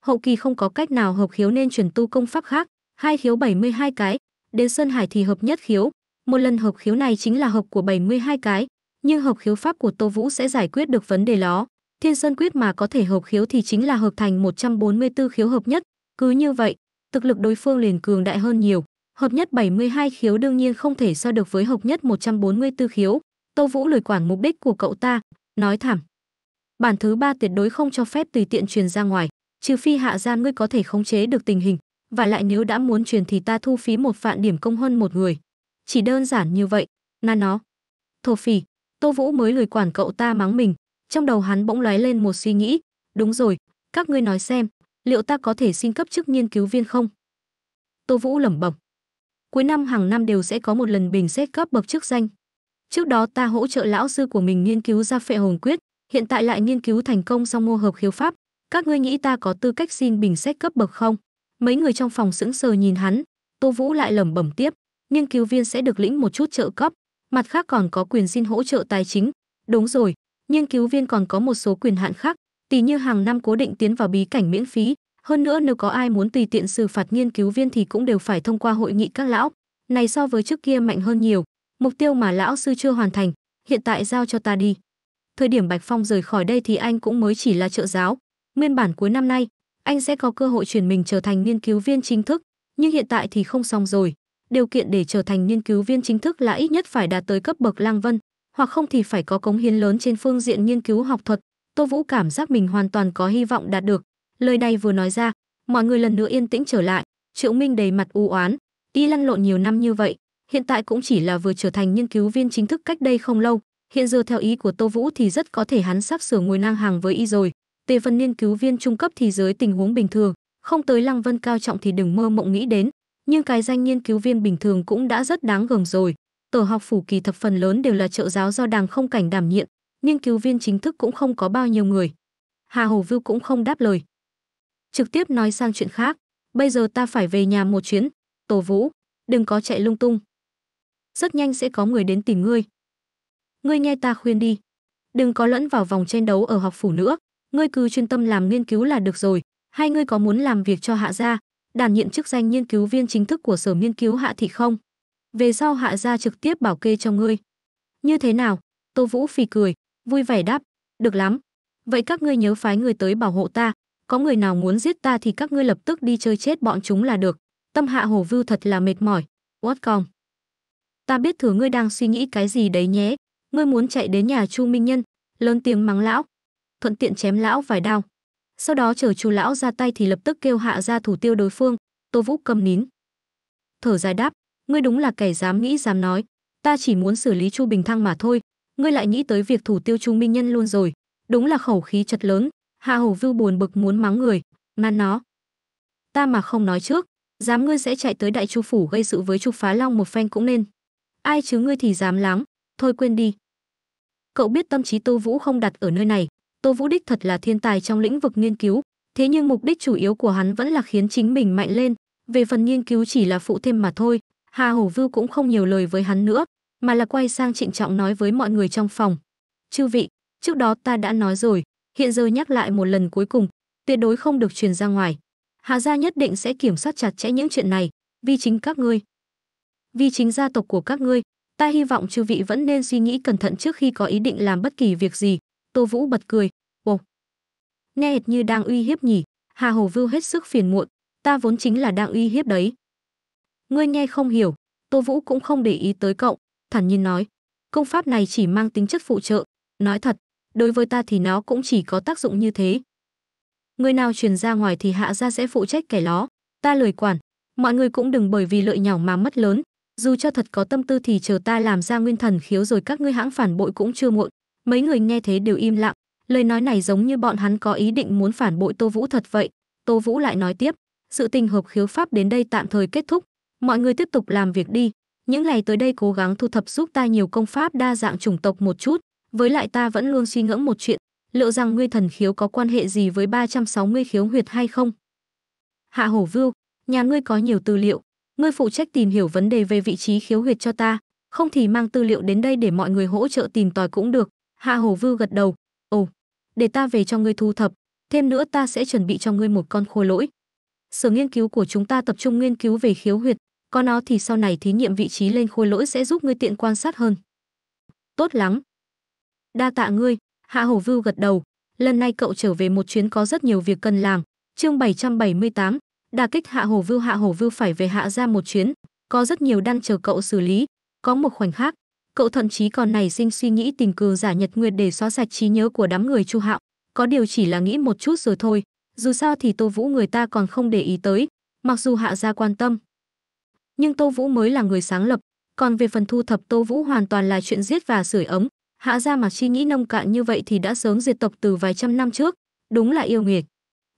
Hậu kỳ không có cách nào hợp khiếu nên chuyển tu công pháp khác, hai khiếu 72 cái, đến Sơn Hải thì hợp nhất khiếu, một lần hợp khiếu này chính là hợp của 72 cái, nhưng hợp khiếu pháp của Tô Vũ sẽ giải quyết được vấn đề đó thiên sơn quyết mà có thể hợp khiếu thì chính là hợp thành 144 khiếu hợp nhất, cứ như vậy, thực lực đối phương liền cường đại hơn nhiều. Hợp nhất 72 khiếu đương nhiên không thể so được với hợp nhất 144 khiếu. Tô Vũ lười quản mục đích của cậu ta, nói thẳng. Bản thứ ba tuyệt đối không cho phép tùy tiện truyền ra ngoài, trừ phi hạ gia ngươi có thể khống chế được tình hình, và lại nếu đã muốn truyền thì ta thu phí một vạn điểm công hơn một người. Chỉ đơn giản như vậy, na nó. Thổ phỉ, Tô Vũ mới lười quản cậu ta mắng mình, trong đầu hắn bỗng lóe lên một suy nghĩ, đúng rồi, các ngươi nói xem, liệu ta có thể xin cấp chức nghiên cứu viên không? Tô Vũ lẩm bẩm. Cuối năm hàng năm đều sẽ có một lần bình xét cấp bậc chức danh. Trước đó ta hỗ trợ lão sư của mình nghiên cứu ra phệ hồn quyết, hiện tại lại nghiên cứu thành công xong mô hợp khiếu pháp, các ngươi nghĩ ta có tư cách xin bình xét cấp bậc không? Mấy người trong phòng sững sờ nhìn hắn, Tô Vũ lại lẩm bẩm tiếp, nghiên cứu viên sẽ được lĩnh một chút trợ cấp, mặt khác còn có quyền xin hỗ trợ tài chính. Đúng rồi, nghiên cứu viên còn có một số quyền hạn khác, tỷ như hàng năm cố định tiến vào bí cảnh miễn phí, hơn nữa nếu có ai muốn tùy tiện xử phạt nghiên cứu viên thì cũng đều phải thông qua hội nghị các lão. Này so với trước kia mạnh hơn nhiều, mục tiêu mà lão sư chưa hoàn thành, hiện tại giao cho ta đi. Thời điểm Bạch Phong rời khỏi đây thì anh cũng mới chỉ là trợ giáo, nguyên bản cuối năm nay, anh sẽ có cơ hội chuyển mình trở thành nghiên cứu viên chính thức, nhưng hiện tại thì không xong rồi. Điều kiện để trở thành nghiên cứu viên chính thức là ít nhất phải đạt tới cấp bậc lang vân, hoặc không thì phải có cống hiến lớn trên phương diện nghiên cứu học thuật. Tô Vũ cảm giác mình hoàn toàn có hy vọng đạt được. Lời này vừa nói ra, mọi người lần nữa yên tĩnh trở lại. Triệu Minh đầy mặt u oán, y lăn lộn nhiều năm như vậy, hiện tại cũng chỉ là vừa trở thành nghiên cứu viên chính thức cách đây không lâu. Hiện giờ theo ý của Tô Vũ thì rất có thể hắn sắp sửa ngồi ngang hàng với y rồi. Tề phần nghiên cứu viên trung cấp thì dưới tình huống bình thường, không tới lăng vân cao trọng thì đừng mơ mộng nghĩ đến. Nhưng cái danh nghiên cứu viên bình thường cũng đã rất đáng gờm rồi. Tổ học phủ kỳ thập phần lớn đều là trợ giáo do đàng không cảnh đảm nhiệm, nghiên cứu viên chính thức cũng không có bao nhiêu người. Hà Hổ Vưu cũng không đáp lời. Trực tiếp nói sang chuyện khác, bây giờ ta phải về nhà một chuyến, Tổ Vũ, đừng có chạy lung tung. Rất nhanh sẽ có người đến tìm ngươi. Ngươi nghe ta khuyên đi, đừng có lẫn vào vòng tranh đấu ở học phủ nữa, ngươi cứ chuyên tâm làm nghiên cứu là được rồi, hay ngươi có muốn làm việc cho hạ gia, đảm nhiệm chức danh nghiên cứu viên chính thức của sở nghiên cứu hạ thị không? về sau hạ gia trực tiếp bảo kê cho ngươi. Như thế nào? Tô Vũ phì cười, vui vẻ đáp, được lắm. Vậy các ngươi nhớ phái người tới bảo hộ ta, có người nào muốn giết ta thì các ngươi lập tức đi chơi chết bọn chúng là được. Tâm hạ hồ vưu thật là mệt mỏi. Whatcom. Ta biết thừa ngươi đang suy nghĩ cái gì đấy nhé. Ngươi muốn chạy đến nhà Chu Minh Nhân, lớn tiếng mắng lão, thuận tiện chém lão vài đao. Sau đó chờ Chu lão ra tay thì lập tức kêu hạ ra thủ tiêu đối phương, Tô Vũ cầm nín. Thở dài đáp, ngươi đúng là kẻ dám nghĩ dám nói, ta chỉ muốn xử lý Chu Bình Thăng mà thôi, ngươi lại nghĩ tới việc thủ tiêu Chu Minh Nhân luôn rồi, đúng là khẩu khí chật lớn." Hạ hầu Vưu buồn bực muốn mắng người, "Nan nó, ta mà không nói trước, dám ngươi sẽ chạy tới Đại Chu phủ gây sự với Chu Phá Long một phen cũng nên. Ai chứ ngươi thì dám lắm, thôi quên đi." Cậu biết tâm trí Tô Vũ không đặt ở nơi này, Tô Vũ đích thật là thiên tài trong lĩnh vực nghiên cứu, thế nhưng mục đích chủ yếu của hắn vẫn là khiến chính mình mạnh lên, về phần nghiên cứu chỉ là phụ thêm mà thôi, Hà Hổ Vưu cũng không nhiều lời với hắn nữa, mà là quay sang trịnh trọng nói với mọi người trong phòng. Chư vị, trước đó ta đã nói rồi, hiện giờ nhắc lại một lần cuối cùng, tuyệt đối không được truyền ra ngoài. Hà gia nhất định sẽ kiểm soát chặt chẽ những chuyện này, vì chính các ngươi. Vì chính gia tộc của các ngươi, ta hy vọng chư vị vẫn nên suy nghĩ cẩn thận trước khi có ý định làm bất kỳ việc gì. Tô Vũ bật cười, ồ. Nghe hệt như đang uy hiếp nhỉ, Hà Hổ Vưu hết sức phiền muộn, ta vốn chính là đang uy hiếp đấy. Ngươi nghe không hiểu, Tô Vũ cũng không để ý tới cậu, thản nhiên nói, công pháp này chỉ mang tính chất phụ trợ, nói thật, đối với ta thì nó cũng chỉ có tác dụng như thế. Người nào truyền ra ngoài thì hạ gia sẽ phụ trách kẻ đó, ta lời quản, mọi người cũng đừng bởi vì lợi nhỏ mà mất lớn, dù cho thật có tâm tư thì chờ ta làm ra nguyên thần khiếu rồi các ngươi hãng phản bội cũng chưa muộn. Mấy người nghe thế đều im lặng, lời nói này giống như bọn hắn có ý định muốn phản bội Tô Vũ thật vậy. Tô Vũ lại nói tiếp, sự tình hợp khiếu pháp đến đây tạm thời kết thúc, Mọi người tiếp tục làm việc đi, những ngày tới đây cố gắng thu thập giúp ta nhiều công pháp đa dạng chủng tộc một chút, với lại ta vẫn luôn suy ngẫm một chuyện, liệu rằng ngươi thần khiếu có quan hệ gì với 360 khiếu huyệt hay không? Hạ Hổ Vưu, nhà ngươi có nhiều tư liệu, ngươi phụ trách tìm hiểu vấn đề về vị trí khiếu huyệt cho ta, không thì mang tư liệu đến đây để mọi người hỗ trợ tìm tòi cũng được. Hạ Hổ Vưu gật đầu, ồ, để ta về cho ngươi thu thập, thêm nữa ta sẽ chuẩn bị cho ngươi một con khôi lỗi. Sở nghiên cứu của chúng ta tập trung nghiên cứu về khiếu huyệt, có nó thì sau này thí nghiệm vị trí lên khôi lỗi sẽ giúp ngươi tiện quan sát hơn. Tốt lắm. Đa tạ ngươi, Hạ Hổ Vưu gật đầu, lần này cậu trở về một chuyến có rất nhiều việc cần làm. Chương 778, đà kích Hạ Hổ Vưu Hạ Hổ Vưu phải về Hạ ra một chuyến, có rất nhiều đang chờ cậu xử lý. Có một khoảnh khắc, cậu thậm chí còn nảy sinh suy nghĩ tình cờ giả Nhật Nguyệt để xóa sạch trí nhớ của đám người Chu Hạo, có điều chỉ là nghĩ một chút rồi thôi, dù sao thì Tô Vũ người ta còn không để ý tới, mặc dù Hạ gia quan tâm, nhưng Tô Vũ mới là người sáng lập, còn về phần thu thập Tô Vũ hoàn toàn là chuyện giết và sưởi ấm, hạ gia mà chi nghĩ nông cạn như vậy thì đã sớm diệt tộc từ vài trăm năm trước, đúng là yêu nghiệt.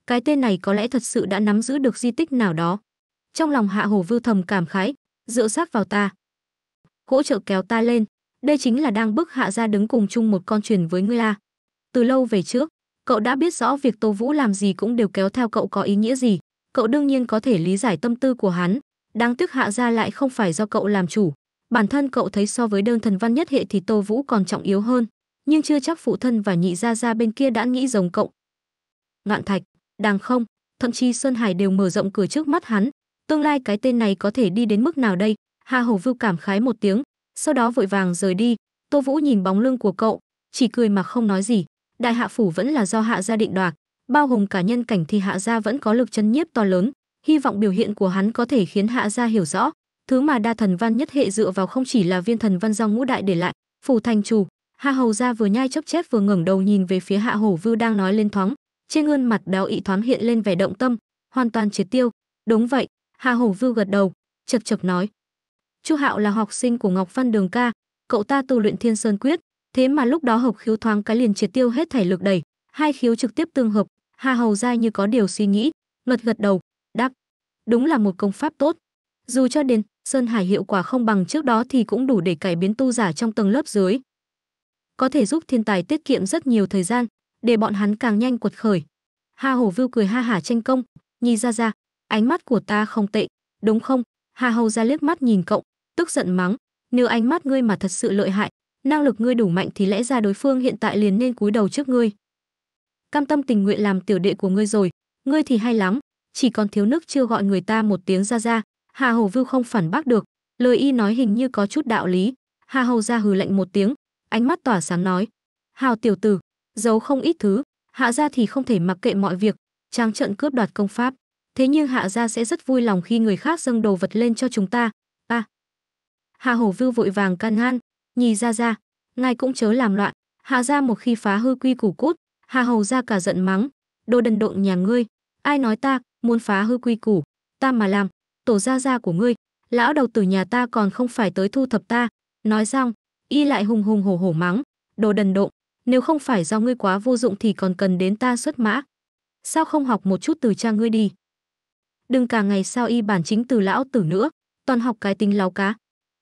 Cái tên này có lẽ thật sự đã nắm giữ được di tích nào đó. Trong lòng Hạ hồ Vưu thầm cảm khái, dựa sát vào ta. Hỗ trợ kéo ta lên, đây chính là đang bức hạ gia đứng cùng chung một con truyền với ngươi a. Từ lâu về trước, cậu đã biết rõ việc Tô Vũ làm gì cũng đều kéo theo cậu có ý nghĩa gì, cậu đương nhiên có thể lý giải tâm tư của hắn, Đáng tiếc hạ gia lại không phải do cậu làm chủ. Bản thân cậu thấy so với đơn thần văn nhất hệ thì Tô Vũ còn trọng yếu hơn, nhưng chưa chắc phụ thân và nhị gia gia bên kia đã nghĩ giống cậu. Ngạn Thạch, Đàng Không, thậm chí Sơn Hải đều mở rộng cửa trước mắt hắn, tương lai cái tên này có thể đi đến mức nào đây? Hà Hổ Vưu cảm khái một tiếng, sau đó vội vàng rời đi. Tô Vũ nhìn bóng lưng của cậu, chỉ cười mà không nói gì. Đại hạ phủ vẫn là do hạ gia định đoạt, bao gồm cả nhân cảnh thì hạ gia vẫn có lực chân nhiếp to lớn, hy vọng biểu hiện của hắn có thể khiến hạ gia hiểu rõ thứ mà đa thần văn nhất hệ dựa vào không chỉ là viên thần văn do ngũ đại để lại phủ thành chủ hạ hầu gia vừa nhai chớp chép vừa ngẩng đầu nhìn về phía hạ hổ vưu đang nói lên thoáng trên gương mặt đào ị thoáng hiện lên vẻ động tâm hoàn toàn triệt tiêu đúng vậy hạ hổ vưu gật đầu chập chập nói chu hạo là học sinh của ngọc văn đường ca cậu ta tu luyện thiên sơn quyết thế mà lúc đó hợp khiếu thoáng cái liền triệt tiêu hết thể lực đẩy hai khiếu trực tiếp tương hợp hà hầu gia như có điều suy nghĩ ngật gật đầu đúng là một công pháp tốt. Dù cho đến Sơn Hải hiệu quả không bằng trước đó thì cũng đủ để cải biến tu giả trong tầng lớp dưới. Có thể giúp thiên tài tiết kiệm rất nhiều thời gian, để bọn hắn càng nhanh quật khởi. Hà Hổ Vưu cười ha hả tranh công, nhìn ra ra, ánh mắt của ta không tệ, đúng không? Hà Hầu ra liếc mắt nhìn cậu, tức giận mắng, nếu ánh mắt ngươi mà thật sự lợi hại, năng lực ngươi đủ mạnh thì lẽ ra đối phương hiện tại liền nên cúi đầu trước ngươi. Cam tâm tình nguyện làm tiểu đệ của ngươi rồi, ngươi thì hay lắm, chỉ còn thiếu nước chưa gọi người ta một tiếng ra ra hà hầu vưu không phản bác được lời y nói hình như có chút đạo lý hà hầu ra hừ lạnh một tiếng ánh mắt tỏa sáng nói hào tiểu tử giấu không ít thứ hạ gia thì không thể mặc kệ mọi việc trang trận cướp đoạt công pháp thế nhưng hạ gia sẽ rất vui lòng khi người khác dâng đồ vật lên cho chúng ta a à. hạ hổ vưu vội vàng can ngăn nhì ra ra ngài cũng chớ làm loạn hạ gia một khi phá hư quy củ cốt hà hầu ra cả giận mắng đồ đần độn nhà ngươi ai nói ta muốn phá hư quy củ ta mà làm tổ gia gia của ngươi lão đầu tử nhà ta còn không phải tới thu thập ta nói xong y lại hùng hùng hổ hổ mắng đồ đần độn nếu không phải do ngươi quá vô dụng thì còn cần đến ta xuất mã sao không học một chút từ cha ngươi đi đừng cả ngày sao y bản chính từ lão tử nữa toàn học cái tính láo cá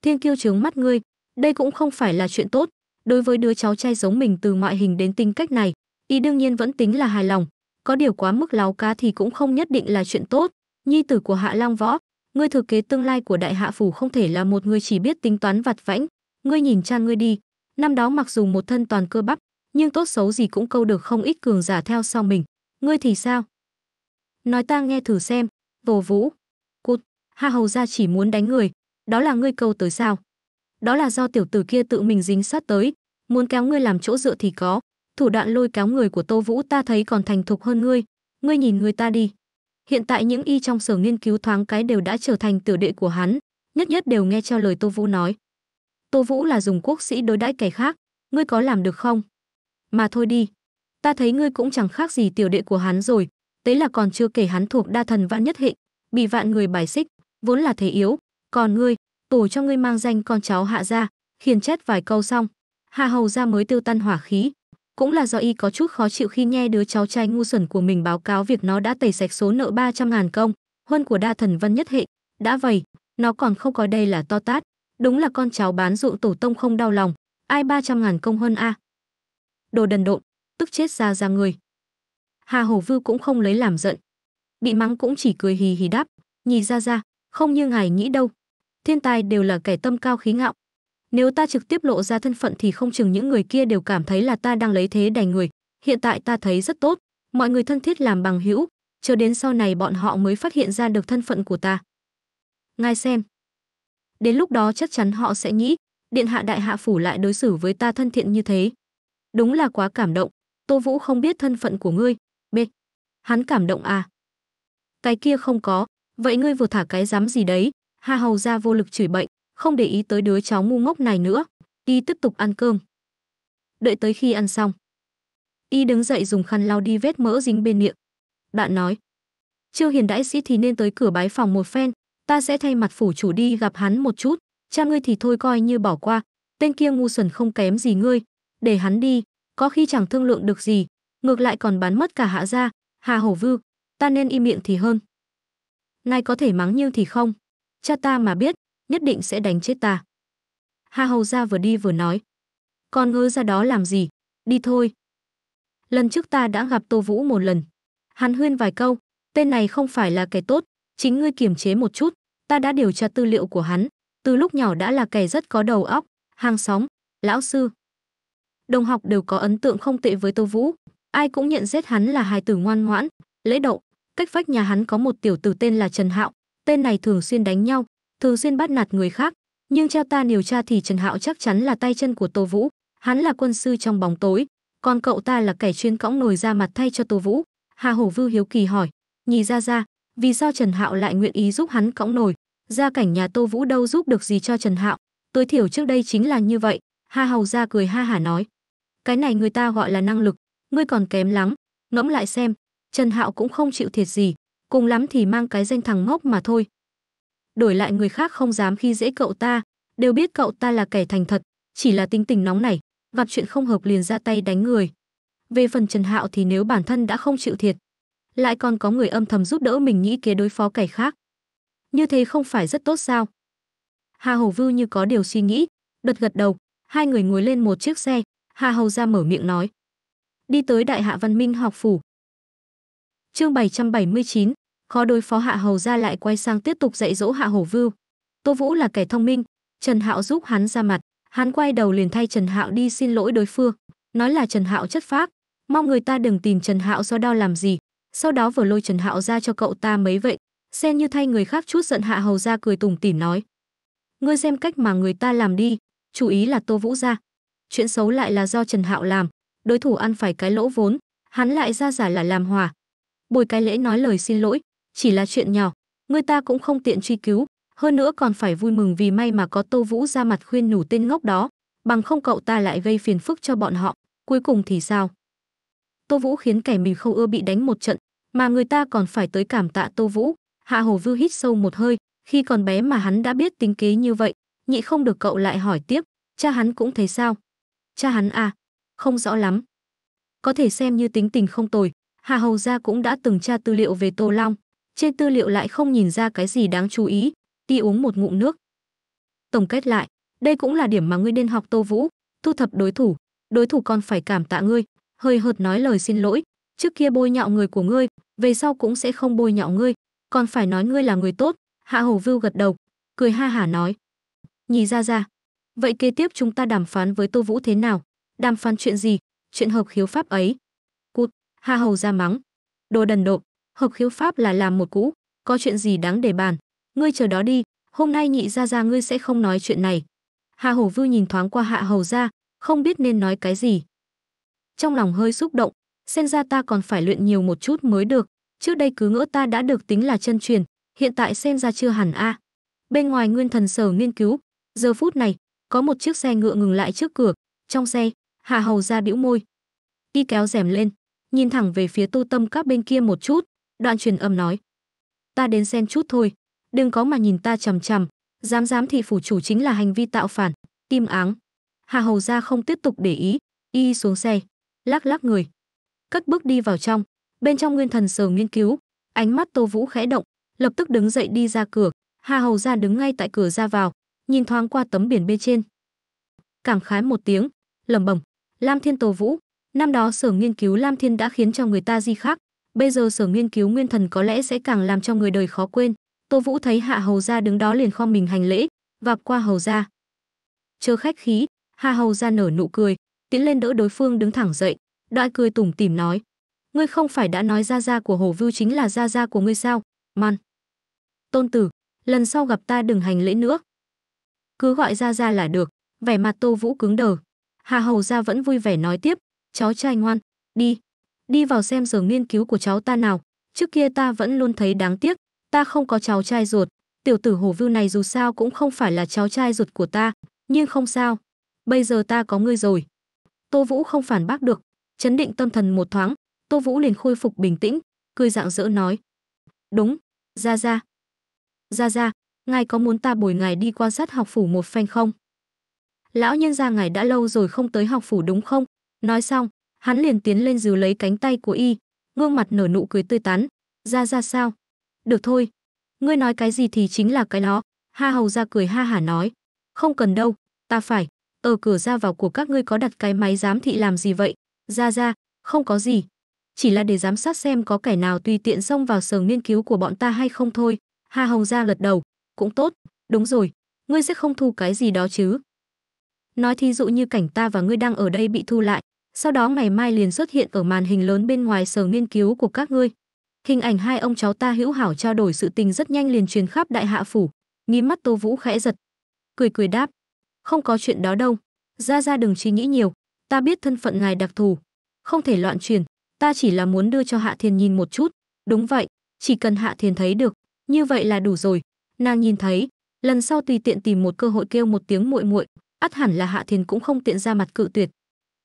thiên kiêu trướng mắt ngươi đây cũng không phải là chuyện tốt đối với đứa cháu trai giống mình từ ngoại hình đến tính cách này y đương nhiên vẫn tính là hài lòng có điều quá mức láo cá thì cũng không nhất định là chuyện tốt. Nhi tử của Hạ Long Võ, ngươi thừa kế tương lai của đại hạ phủ không thể là một người chỉ biết tính toán vặt vãnh, ngươi nhìn cha ngươi đi, năm đó mặc dù một thân toàn cơ bắp, nhưng tốt xấu gì cũng câu được không ít cường giả theo sau mình, ngươi thì sao? Nói ta nghe thử xem, vồ Vũ, cút, Hạ Hầu gia chỉ muốn đánh người, đó là ngươi câu tới sao? Đó là do tiểu tử kia tự mình dính sát tới, muốn kéo ngươi làm chỗ dựa thì có, thủ đoạn lôi kéo người của Tô Vũ ta thấy còn thành thục hơn ngươi, ngươi nhìn người ta đi. Hiện tại những y trong sở nghiên cứu thoáng cái đều đã trở thành tiểu đệ của hắn, nhất nhất đều nghe theo lời Tô Vũ nói. Tô Vũ là dùng quốc sĩ đối đãi kẻ khác, ngươi có làm được không? Mà thôi đi, ta thấy ngươi cũng chẳng khác gì tiểu đệ của hắn rồi, tế là còn chưa kể hắn thuộc đa thần vạn nhất hệ, bị vạn người bài xích, vốn là thế yếu, còn ngươi, tổ cho ngươi mang danh con cháu hạ ra, khiển chết vài câu xong, hà hầu ra mới tiêu tan hỏa khí, cũng là do y có chút khó chịu khi nghe đứa cháu trai ngu xuẩn của mình báo cáo việc nó đã tẩy sạch số nợ 300 ngàn công, huân của đa thần văn nhất hệ. Đã vậy, nó còn không coi đây là to tát. Đúng là con cháu bán ruộng tổ tông không đau lòng. Ai 300 ngàn công hơn a à? Đồ đần độn, tức chết ra ra người. Hà hồ Vư cũng không lấy làm giận. Bị mắng cũng chỉ cười hì hì đáp, nhìn ra ra, không như ngài nghĩ đâu. Thiên tài đều là kẻ tâm cao khí ngạo, nếu ta trực tiếp lộ ra thân phận thì không chừng những người kia đều cảm thấy là ta đang lấy thế đành người. Hiện tại ta thấy rất tốt, mọi người thân thiết làm bằng hữu, chờ đến sau này bọn họ mới phát hiện ra được thân phận của ta. Ngài xem. Đến lúc đó chắc chắn họ sẽ nghĩ, điện hạ đại hạ phủ lại đối xử với ta thân thiện như thế. Đúng là quá cảm động, Tô Vũ không biết thân phận của ngươi. B. Hắn cảm động à? Cái kia không có, vậy ngươi vừa thả cái dám gì đấy? Hà Hầu ra vô lực chửi bệnh, không để ý tới đứa cháu ngu ngốc này nữa, đi tiếp tục ăn cơm. Đợi tới khi ăn xong, y đứng dậy dùng khăn lau đi vết mỡ dính bên miệng. đoạn nói, chưa Hiền đãi sĩ thì nên tới cửa bái phòng một phen, ta sẽ thay mặt phủ chủ đi gặp hắn một chút, cha ngươi thì thôi coi như bỏ qua, tên kia ngu xuẩn không kém gì ngươi, để hắn đi, có khi chẳng thương lượng được gì, ngược lại còn bán mất cả hạ gia, hà hổ vư, ta nên im miệng thì hơn. Nay có thể mắng nhưng thì không, cha ta mà biết, nhất định sẽ đánh chết ta. Hà Hầu ra vừa đi vừa nói. Con ngơ ra đó làm gì? Đi thôi. Lần trước ta đã gặp Tô Vũ một lần. Hắn huyên vài câu, tên này không phải là kẻ tốt, chính ngươi kiềm chế một chút, ta đã điều tra tư liệu của hắn, từ lúc nhỏ đã là kẻ rất có đầu óc, hàng xóm, lão sư. Đồng học đều có ấn tượng không tệ với Tô Vũ, ai cũng nhận xét hắn là hài tử ngoan ngoãn, lễ độ. Cách vách nhà hắn có một tiểu tử tên là Trần Hạo, tên này thường xuyên đánh nhau, thường xuyên bắt nạt người khác, nhưng theo ta điều tra thì Trần Hạo chắc chắn là tay chân của Tô Vũ, hắn là quân sư trong bóng tối, còn cậu ta là kẻ chuyên cõng nồi ra mặt thay cho Tô Vũ. Hà Hổ Vưu hiếu kỳ hỏi, "Nhị ra ra, vì sao Trần Hạo lại nguyện ý giúp hắn cõng nồi? Gia cảnh nhà Tô Vũ đâu giúp được gì cho Trần Hạo, tối thiểu trước đây chính là như vậy." Hà Hầu ra cười ha hả nói, "Cái này người ta gọi là năng lực, ngươi còn kém lắm, ngẫm lại xem, Trần Hạo cũng không chịu thiệt gì, cùng lắm thì mang cái danh thằng ngốc mà thôi, đổi lại người khác không dám khi dễ cậu ta, đều biết cậu ta là kẻ thành thật, chỉ là tính tình nóng này, gặp chuyện không hợp liền ra tay đánh người. Về phần Trần Hạo thì nếu bản thân đã không chịu thiệt, lại còn có người âm thầm giúp đỡ mình nghĩ kế đối phó kẻ khác. Như thế không phải rất tốt sao? Hà Hầu Vưu như có điều suy nghĩ, đật gật đầu, hai người ngồi lên một chiếc xe, Hà Hầu ra mở miệng nói. Đi tới Đại Hạ Văn Minh học phủ. Chương 779, khó đối phó hạ hầu ra lại quay sang tiếp tục dạy dỗ hạ hầu vưu tô vũ là kẻ thông minh trần hạo giúp hắn ra mặt hắn quay đầu liền thay trần hạo đi xin lỗi đối phương nói là trần hạo chất phác mong người ta đừng tìm trần hạo do đau làm gì sau đó vừa lôi trần hạo ra cho cậu ta mấy vậy xen như thay người khác chút giận hạ hầu ra cười tủm tỉm nói ngươi xem cách mà người ta làm đi chú ý là tô vũ ra chuyện xấu lại là do trần hạo làm đối thủ ăn phải cái lỗ vốn hắn lại ra giả là làm hòa bồi cái lễ nói lời xin lỗi chỉ là chuyện nhỏ, người ta cũng không tiện truy cứu, hơn nữa còn phải vui mừng vì may mà có Tô Vũ ra mặt khuyên nhủ tên ngốc đó, bằng không cậu ta lại gây phiền phức cho bọn họ, cuối cùng thì sao? Tô Vũ khiến kẻ mì không ưa bị đánh một trận, mà người ta còn phải tới cảm tạ Tô Vũ. Hạ Hồ Vư hít sâu một hơi, khi còn bé mà hắn đã biết tính kế như vậy, nhị không được cậu lại hỏi tiếp, cha hắn cũng thấy sao? Cha hắn à? Không rõ lắm. Có thể xem như tính tình không tồi, Hạ Hầu gia cũng đã từng tra tư liệu về Tô Long, trên tư liệu lại không nhìn ra cái gì đáng chú ý, đi uống một ngụm nước. Tổng kết lại, đây cũng là điểm mà ngươi nên học Tô Vũ, thu thập đối thủ, đối thủ còn phải cảm tạ ngươi, hơi hợt nói lời xin lỗi, trước kia bôi nhọ người của ngươi, về sau cũng sẽ không bôi nhọ ngươi, còn phải nói ngươi là người tốt, Hạ Hầu Vưu gật đầu, cười ha hả nói. Nhì ra ra, vậy kế tiếp chúng ta đàm phán với Tô Vũ thế nào? Đàm phán chuyện gì? Chuyện hợp khiếu pháp ấy. Cút, Hạ Hầu ra mắng. Đồ đần độn hợp khiếu pháp là làm một cũ, có chuyện gì đáng để bàn. Ngươi chờ đó đi, hôm nay nhị ra ra ngươi sẽ không nói chuyện này. Hà Hổ vư nhìn thoáng qua Hạ Hầu ra, không biết nên nói cái gì. Trong lòng hơi xúc động, xem ra ta còn phải luyện nhiều một chút mới được. Trước đây cứ ngỡ ta đã được tính là chân truyền, hiện tại xem ra chưa hẳn a. À. Bên ngoài Nguyên Thần Sở nghiên cứu, giờ phút này, có một chiếc xe ngựa ngừng lại trước cửa, trong xe, Hạ Hầu ra bĩu môi. đi kéo rèm lên, nhìn thẳng về phía Tu Tâm các bên kia một chút, đoạn truyền âm nói ta đến xem chút thôi đừng có mà nhìn ta chằm chằm dám dám thì phủ chủ chính là hành vi tạo phản kim áng hà hầu gia không tiếp tục để ý y xuống xe lắc lắc người cất bước đi vào trong bên trong nguyên thần sờ nghiên cứu ánh mắt tô vũ khẽ động lập tức đứng dậy đi ra cửa hà hầu gia đứng ngay tại cửa ra vào nhìn thoáng qua tấm biển bên trên cảm khái một tiếng lẩm bẩm lam thiên tô vũ năm đó sở nghiên cứu lam thiên đã khiến cho người ta di khác bây giờ sở nghiên cứu nguyên thần có lẽ sẽ càng làm cho người đời khó quên tô vũ thấy hạ hầu gia đứng đó liền khom mình hành lễ vạp qua hầu gia chờ khách khí hạ hầu gia nở nụ cười tiến lên đỡ đối phương đứng thẳng dậy đoại cười tủm tỉm nói ngươi không phải đã nói gia gia của hồ vưu chính là gia gia của ngươi sao man tôn tử lần sau gặp ta đừng hành lễ nữa cứ gọi gia gia là được vẻ mặt tô vũ cứng đờ hà hầu gia vẫn vui vẻ nói tiếp chó trai ngoan đi đi vào xem giờ nghiên cứu của cháu ta nào. Trước kia ta vẫn luôn thấy đáng tiếc, ta không có cháu trai ruột. Tiểu tử Hồ Vưu này dù sao cũng không phải là cháu trai ruột của ta, nhưng không sao. Bây giờ ta có ngươi rồi. Tô Vũ không phản bác được, chấn định tâm thần một thoáng, Tô Vũ liền khôi phục bình tĩnh, cười dạng dỡ nói. Đúng, ra ra. Ra ra, ngài có muốn ta bồi ngài đi quan sát học phủ một phen không? Lão nhân gia ngài đã lâu rồi không tới học phủ đúng không? Nói xong, hắn liền tiến lên dìu lấy cánh tay của y gương mặt nở nụ cười tươi tắn ra ra sao được thôi ngươi nói cái gì thì chính là cái đó ha hầu ra cười ha hả nói không cần đâu ta phải ở cửa ra vào của các ngươi có đặt cái máy giám thị làm gì vậy ra ra không có gì chỉ là để giám sát xem có kẻ nào tùy tiện xông vào sờ nghiên cứu của bọn ta hay không thôi ha hầu ra lật đầu cũng tốt đúng rồi ngươi sẽ không thu cái gì đó chứ nói thí dụ như cảnh ta và ngươi đang ở đây bị thu lại sau đó ngày mai liền xuất hiện ở màn hình lớn bên ngoài sở nghiên cứu của các ngươi. Hình ảnh hai ông cháu ta hữu hảo trao đổi sự tình rất nhanh liền truyền khắp đại hạ phủ, nghi mắt Tô Vũ khẽ giật, cười cười đáp, không có chuyện đó đâu, ra ra đừng suy nghĩ nhiều, ta biết thân phận ngài đặc thù, không thể loạn truyền, ta chỉ là muốn đưa cho Hạ Thiên nhìn một chút, đúng vậy, chỉ cần Hạ Thiên thấy được, như vậy là đủ rồi. Nàng nhìn thấy, lần sau tùy tiện tìm một cơ hội kêu một tiếng muội muội, ắt hẳn là Hạ Thiên cũng không tiện ra mặt cự tuyệt.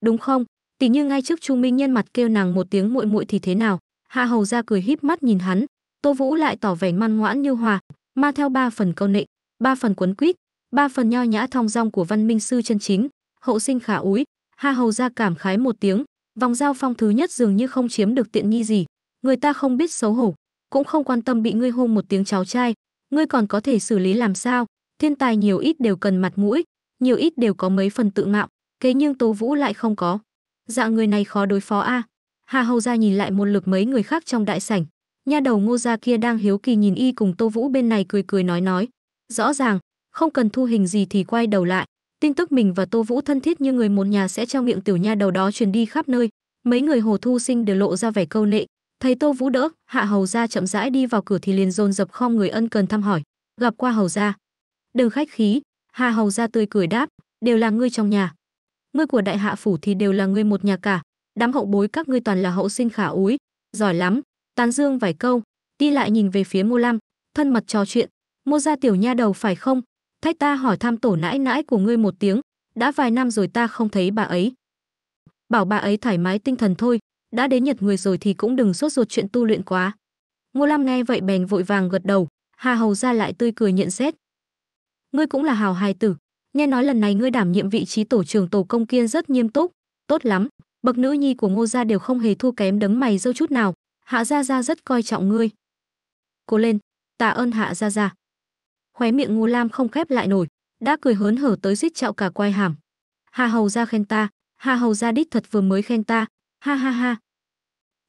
Đúng không? Tỷ như ngay trước Chu Minh Nhân mặt kêu nàng một tiếng muội muội thì thế nào? Hạ Hầu ra cười híp mắt nhìn hắn, Tô Vũ lại tỏ vẻ ngoan ngoãn như hòa, ma theo ba phần câu nệ, ba phần quấn quýt, ba phần nho nhã thong dong của văn minh sư chân chính, hậu sinh khả úi. Hạ Hầu ra cảm khái một tiếng, vòng giao phong thứ nhất dường như không chiếm được tiện nghi gì, người ta không biết xấu hổ, cũng không quan tâm bị ngươi hôn một tiếng cháu trai, ngươi còn có thể xử lý làm sao? Thiên tài nhiều ít đều cần mặt mũi, nhiều ít đều có mấy phần tự ngạo, kế nhưng Tô Vũ lại không có. Dạng người này khó đối phó a. À. Hà Hầu gia nhìn lại một lượt mấy người khác trong đại sảnh, nha đầu Ngô gia kia đang hiếu kỳ nhìn y cùng Tô Vũ bên này cười cười nói nói. Rõ ràng, không cần thu hình gì thì quay đầu lại, tin tức mình và Tô Vũ thân thiết như người một nhà sẽ trong miệng tiểu nha đầu đó truyền đi khắp nơi. Mấy người Hồ Thu Sinh đều lộ ra vẻ câu nệ, thấy Tô Vũ đỡ, Hạ Hầu gia chậm rãi đi vào cửa thì liền dồn dập khom người ân cần thăm hỏi, gặp qua Hầu gia. Đừng khách khí, Hà Hầu gia tươi cười đáp, đều là ngươi trong nhà, ngươi của đại hạ phủ thì đều là ngươi một nhà cả, đám hậu bối các ngươi toàn là hậu sinh khả úi, giỏi lắm." Tán Dương vài câu, đi lại nhìn về phía Mô Lam, thân mật trò chuyện, "Mô gia tiểu nha đầu phải không? Thách ta hỏi thăm tổ nãi nãi của ngươi một tiếng, đã vài năm rồi ta không thấy bà ấy." Bảo bà ấy thoải mái tinh thần thôi, đã đến Nhật người rồi thì cũng đừng sốt ruột chuyện tu luyện quá. Ngô Lam nghe vậy bèn vội vàng gật đầu, Hà Hầu ra lại tươi cười nhận xét. Ngươi cũng là hào hài tử, nghe nói lần này ngươi đảm nhiệm vị trí tổ trưởng tổ công kia rất nghiêm túc tốt lắm bậc nữ nhi của ngô gia đều không hề thua kém đấng mày dâu chút nào hạ gia gia rất coi trọng ngươi cố lên tạ ơn hạ gia gia khóe miệng ngô lam không khép lại nổi đã cười hớn hở tới suýt chạo cả quai hàm hà hầu gia khen ta hà hầu gia đích thật vừa mới khen ta ha ha ha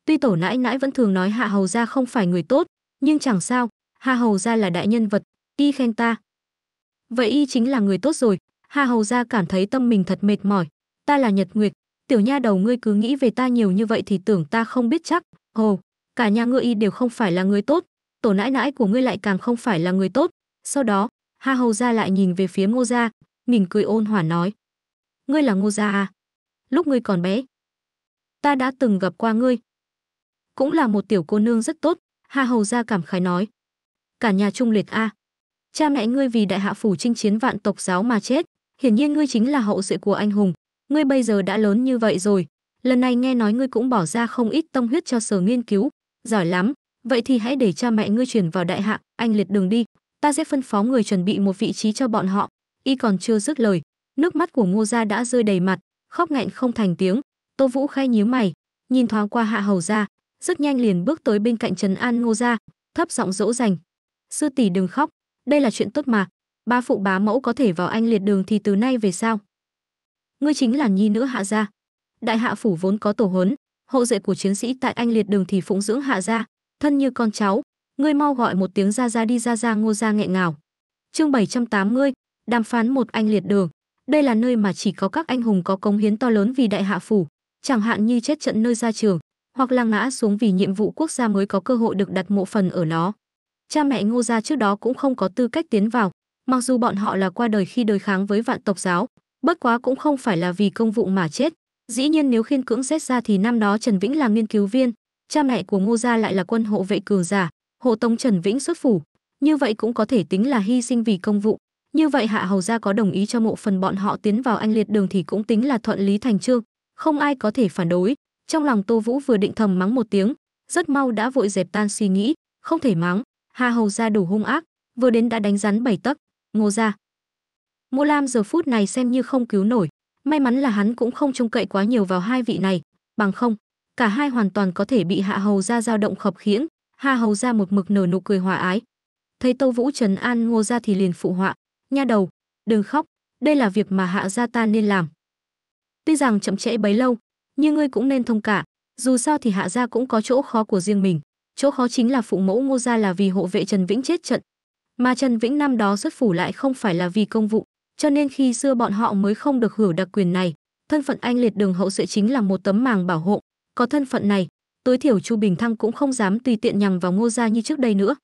tuy tổ nãi nãi vẫn thường nói hạ hầu gia không phải người tốt nhưng chẳng sao hà hầu gia là đại nhân vật đi khen ta vậy y chính là người tốt rồi hà hầu ra cảm thấy tâm mình thật mệt mỏi ta là nhật nguyệt tiểu nha đầu ngươi cứ nghĩ về ta nhiều như vậy thì tưởng ta không biết chắc hồ cả nhà ngươi y đều không phải là người tốt tổ nãi nãi của ngươi lại càng không phải là người tốt sau đó hà hầu ra lại nhìn về phía ngô gia mỉm cười ôn hòa nói ngươi là ngô gia à lúc ngươi còn bé ta đã từng gặp qua ngươi cũng là một tiểu cô nương rất tốt hà hầu ra cảm khái nói cả nhà trung liệt a à cha mẹ ngươi vì đại hạ phủ chinh chiến vạn tộc giáo mà chết hiển nhiên ngươi chính là hậu duệ của anh hùng ngươi bây giờ đã lớn như vậy rồi lần này nghe nói ngươi cũng bỏ ra không ít tâm huyết cho sở nghiên cứu giỏi lắm vậy thì hãy để cha mẹ ngươi chuyển vào đại hạ anh liệt đường đi ta sẽ phân phó người chuẩn bị một vị trí cho bọn họ y còn chưa dứt lời nước mắt của ngô gia đã rơi đầy mặt khóc nghẹn không thành tiếng tô vũ khai nhíu mày nhìn thoáng qua hạ hầu ra rất nhanh liền bước tới bên cạnh trần an ngô gia thấp giọng dỗ dành sư tỷ đừng khóc đây là chuyện tốt mà ba phụ bá mẫu có thể vào anh liệt đường thì từ nay về sau ngươi chính là nhi nữ hạ gia đại hạ phủ vốn có tổ huấn hậu duệ của chiến sĩ tại anh liệt đường thì phụng dưỡng hạ gia thân như con cháu ngươi mau gọi một tiếng ra ra đi ra ra ngô ra nghẹn ngào chương 780, đàm phán một anh liệt đường đây là nơi mà chỉ có các anh hùng có công hiến to lớn vì đại hạ phủ chẳng hạn như chết trận nơi ra trường hoặc là ngã xuống vì nhiệm vụ quốc gia mới có cơ hội được đặt mộ phần ở nó cha mẹ Ngô gia trước đó cũng không có tư cách tiến vào, mặc dù bọn họ là qua đời khi đối kháng với vạn tộc giáo, bất quá cũng không phải là vì công vụ mà chết. Dĩ nhiên nếu khiên cưỡng xét ra thì năm đó Trần Vĩnh là nghiên cứu viên, cha mẹ của Ngô gia lại là quân hộ vệ cường giả, hộ tống Trần Vĩnh xuất phủ, như vậy cũng có thể tính là hy sinh vì công vụ. Như vậy Hạ Hầu gia có đồng ý cho mộ phần bọn họ tiến vào anh liệt đường thì cũng tính là thuận lý thành trương, không ai có thể phản đối. Trong lòng Tô Vũ vừa định thầm mắng một tiếng, rất mau đã vội dẹp tan suy nghĩ, không thể mắng, Hà Hầu ra đủ hung ác, vừa đến đã đánh rắn bảy tấc, Ngô gia, Mộ Lam giờ phút này xem như không cứu nổi, may mắn là hắn cũng không trông cậy quá nhiều vào hai vị này, bằng không, cả hai hoàn toàn có thể bị Hạ Hầu gia dao động khập khiễng. Hà Hầu gia một mực nở nụ cười hòa ái. Thấy Tô Vũ Trần An Ngô gia thì liền phụ họa, nha đầu, đừng khóc, đây là việc mà hạ gia ta nên làm. Tuy rằng chậm trễ bấy lâu, nhưng ngươi cũng nên thông cảm. dù sao thì hạ gia cũng có chỗ khó của riêng mình. Chỗ khó chính là phụ mẫu Ngô gia là vì hộ vệ Trần Vĩnh chết trận, mà Trần Vĩnh năm đó xuất phủ lại không phải là vì công vụ, cho nên khi xưa bọn họ mới không được hưởng đặc quyền này. Thân phận anh liệt đường hậu sự chính là một tấm màng bảo hộ, có thân phận này, tối thiểu Chu Bình Thăng cũng không dám tùy tiện nhằm vào Ngô gia như trước đây nữa.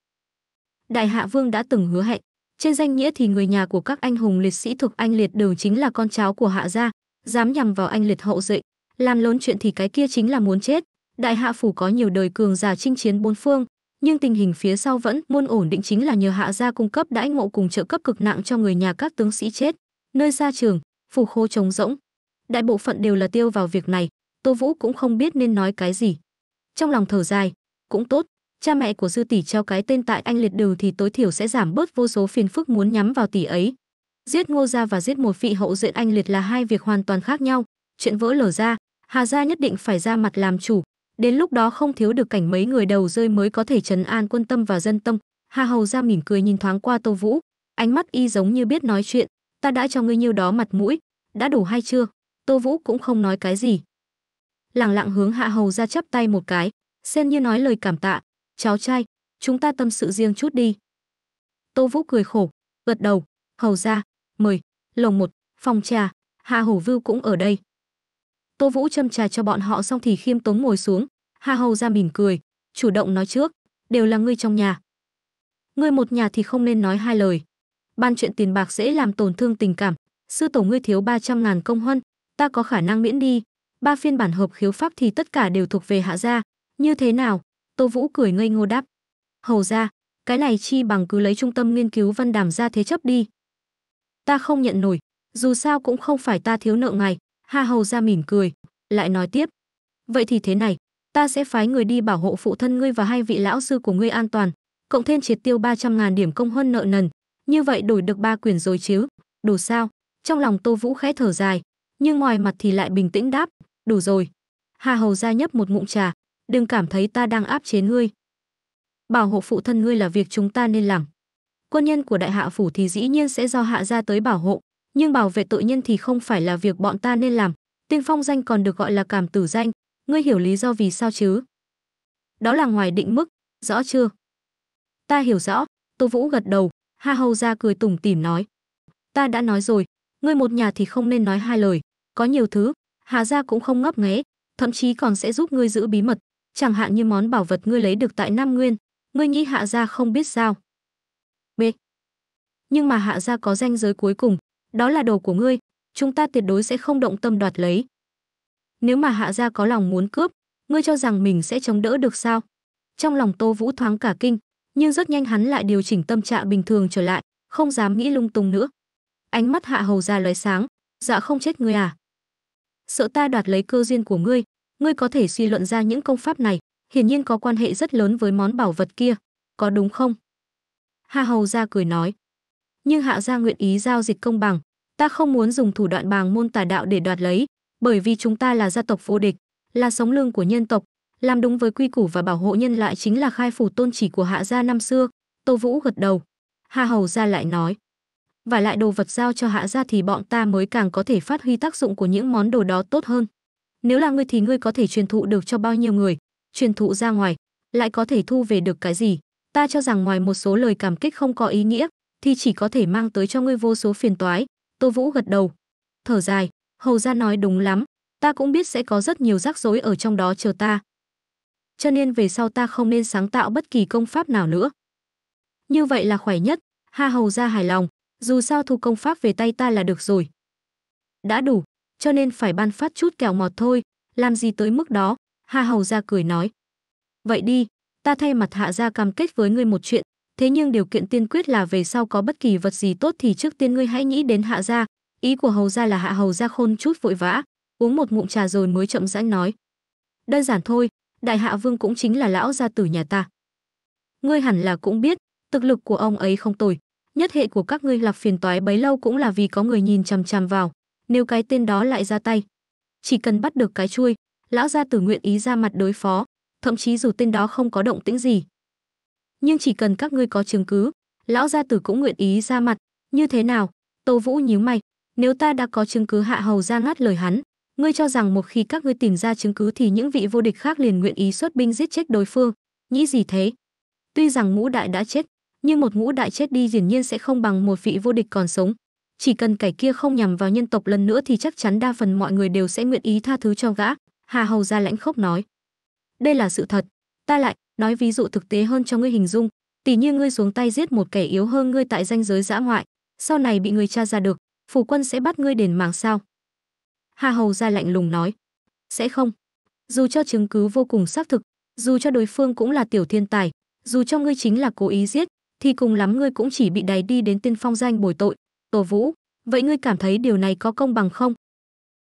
Đại Hạ Vương đã từng hứa hẹn, trên danh nghĩa thì người nhà của các anh hùng liệt sĩ thuộc anh liệt đường chính là con cháu của Hạ gia, dám nhằm vào anh liệt hậu duệ, làm lớn chuyện thì cái kia chính là muốn chết. Đại Hạ phủ có nhiều đời cường giả chinh chiến bốn phương, nhưng tình hình phía sau vẫn muôn ổn định chính là nhờ Hạ gia cung cấp đãi ngộ cùng trợ cấp cực nặng cho người nhà các tướng sĩ chết. Nơi xa trường, phủ khô trống rỗng. Đại bộ phận đều là tiêu vào việc này, Tô Vũ cũng không biết nên nói cái gì. Trong lòng thở dài, cũng tốt, cha mẹ của sư tỷ treo cái tên tại anh liệt đều thì tối thiểu sẽ giảm bớt vô số phiền phức muốn nhắm vào tỷ ấy. Giết Ngô gia và giết một vị hậu diện anh liệt là hai việc hoàn toàn khác nhau, chuyện vỡ lở ra, Hà gia nhất định phải ra mặt làm chủ, Đến lúc đó không thiếu được cảnh mấy người đầu rơi mới có thể trấn an quân tâm và dân tâm. Hà Hầu ra mỉm cười nhìn thoáng qua Tô Vũ, ánh mắt y giống như biết nói chuyện, ta đã cho ngươi nhiêu đó mặt mũi, đã đủ hay chưa? Tô Vũ cũng không nói cái gì. lẳng lặng hướng Hạ Hầu ra chắp tay một cái, xem như nói lời cảm tạ, cháu trai, chúng ta tâm sự riêng chút đi. Tô Vũ cười khổ, gật đầu, Hầu ra, mời, lồng một, phòng trà, Hà Hổ Vưu cũng ở đây. Tô Vũ châm trà cho bọn họ xong thì khiêm tốn ngồi xuống, Hà Hầu ra mỉm cười, chủ động nói trước, đều là ngươi trong nhà. Ngươi một nhà thì không nên nói hai lời. Ban chuyện tiền bạc dễ làm tổn thương tình cảm, sư tổ ngươi thiếu 300 ngàn công huân, ta có khả năng miễn đi, ba phiên bản hợp khiếu pháp thì tất cả đều thuộc về hạ gia, như thế nào? Tô Vũ cười ngây ngô đáp. Hầu ra, cái này chi bằng cứ lấy trung tâm nghiên cứu văn đàm ra thế chấp đi. Ta không nhận nổi, dù sao cũng không phải ta thiếu nợ ngài, Hà Hầu ra mỉm cười, lại nói tiếp. Vậy thì thế này, ta sẽ phái người đi bảo hộ phụ thân ngươi và hai vị lão sư của ngươi an toàn, cộng thêm triệt tiêu 300.000 điểm công huân nợ nần, như vậy đổi được ba quyền rồi chứ, đủ sao? Trong lòng Tô Vũ khẽ thở dài, nhưng ngoài mặt thì lại bình tĩnh đáp, đủ rồi. Hà Hầu ra nhấp một ngụm trà, đừng cảm thấy ta đang áp chế ngươi. Bảo hộ phụ thân ngươi là việc chúng ta nên làm. Quân nhân của đại hạ phủ thì dĩ nhiên sẽ do hạ ra tới bảo hộ, nhưng bảo vệ tội nhân thì không phải là việc bọn ta nên làm tiên phong danh còn được gọi là cảm tử danh ngươi hiểu lý do vì sao chứ đó là ngoài định mức rõ chưa ta hiểu rõ tô vũ gật đầu ha hầu ra cười tủm tỉm nói ta đã nói rồi ngươi một nhà thì không nên nói hai lời có nhiều thứ hà gia cũng không ngấp nghé thậm chí còn sẽ giúp ngươi giữ bí mật chẳng hạn như món bảo vật ngươi lấy được tại nam nguyên ngươi nghĩ hạ gia không biết sao b nhưng mà hạ gia có danh giới cuối cùng đó là đồ của ngươi, chúng ta tuyệt đối sẽ không động tâm đoạt lấy. Nếu mà hạ gia có lòng muốn cướp, ngươi cho rằng mình sẽ chống đỡ được sao? Trong lòng Tô Vũ thoáng cả kinh, nhưng rất nhanh hắn lại điều chỉnh tâm trạng bình thường trở lại, không dám nghĩ lung tung nữa. Ánh mắt hạ hầu ra lóe sáng, dạ không chết ngươi à? Sợ ta đoạt lấy cơ duyên của ngươi, ngươi có thể suy luận ra những công pháp này, hiển nhiên có quan hệ rất lớn với món bảo vật kia, có đúng không? Hạ hầu ra cười nói, nhưng Hạ gia nguyện ý giao dịch công bằng, ta không muốn dùng thủ đoạn bàng môn tà đạo để đoạt lấy, bởi vì chúng ta là gia tộc vô địch, là sống lương của nhân tộc, làm đúng với quy củ và bảo hộ nhân loại chính là khai phủ tôn chỉ của Hạ gia năm xưa." Tô Vũ gật đầu. Hà Hầu gia lại nói: "Và lại đồ vật giao cho Hạ gia thì bọn ta mới càng có thể phát huy tác dụng của những món đồ đó tốt hơn. Nếu là ngươi thì ngươi có thể truyền thụ được cho bao nhiêu người, truyền thụ ra ngoài, lại có thể thu về được cái gì?" Ta cho rằng ngoài một số lời cảm kích không có ý nghĩa, thì chỉ có thể mang tới cho ngươi vô số phiền toái. Tô Vũ gật đầu, thở dài, hầu ra nói đúng lắm, ta cũng biết sẽ có rất nhiều rắc rối ở trong đó chờ ta. Cho nên về sau ta không nên sáng tạo bất kỳ công pháp nào nữa. Như vậy là khỏe nhất, ha hầu ra hài lòng, dù sao thu công pháp về tay ta là được rồi. Đã đủ, cho nên phải ban phát chút kẹo ngọt thôi, làm gì tới mức đó, ha hầu ra cười nói. Vậy đi, ta thay mặt hạ ra cam kết với ngươi một chuyện, thế nhưng điều kiện tiên quyết là về sau có bất kỳ vật gì tốt thì trước tiên ngươi hãy nghĩ đến hạ gia ý của hầu gia là hạ hầu gia khôn chút vội vã uống một ngụm trà rồi mới chậm rãi nói đơn giản thôi đại hạ vương cũng chính là lão gia tử nhà ta ngươi hẳn là cũng biết thực lực của ông ấy không tồi nhất hệ của các ngươi lập phiền toái bấy lâu cũng là vì có người nhìn chằm chằm vào nếu cái tên đó lại ra tay chỉ cần bắt được cái chui lão gia tử nguyện ý ra mặt đối phó thậm chí dù tên đó không có động tĩnh gì nhưng chỉ cần các ngươi có chứng cứ, lão gia tử cũng nguyện ý ra mặt, như thế nào? Tô Vũ nhíu mày, nếu ta đã có chứng cứ hạ hầu ra ngắt lời hắn, ngươi cho rằng một khi các ngươi tìm ra chứng cứ thì những vị vô địch khác liền nguyện ý xuất binh giết chết đối phương, nghĩ gì thế? Tuy rằng ngũ đại đã chết, nhưng một ngũ đại chết đi hiển nhiên sẽ không bằng một vị vô địch còn sống. Chỉ cần kẻ kia không nhằm vào nhân tộc lần nữa thì chắc chắn đa phần mọi người đều sẽ nguyện ý tha thứ cho gã, Hà Hầu ra lãnh khốc nói. Đây là sự thật, ta lại nói ví dụ thực tế hơn cho ngươi hình dung tỷ như ngươi xuống tay giết một kẻ yếu hơn ngươi tại danh giới dã ngoại sau này bị người cha ra được phủ quân sẽ bắt ngươi đền mạng sao hà hầu ra lạnh lùng nói sẽ không dù cho chứng cứ vô cùng xác thực dù cho đối phương cũng là tiểu thiên tài dù cho ngươi chính là cố ý giết thì cùng lắm ngươi cũng chỉ bị đày đi đến tiên phong danh bồi tội tổ vũ vậy ngươi cảm thấy điều này có công bằng không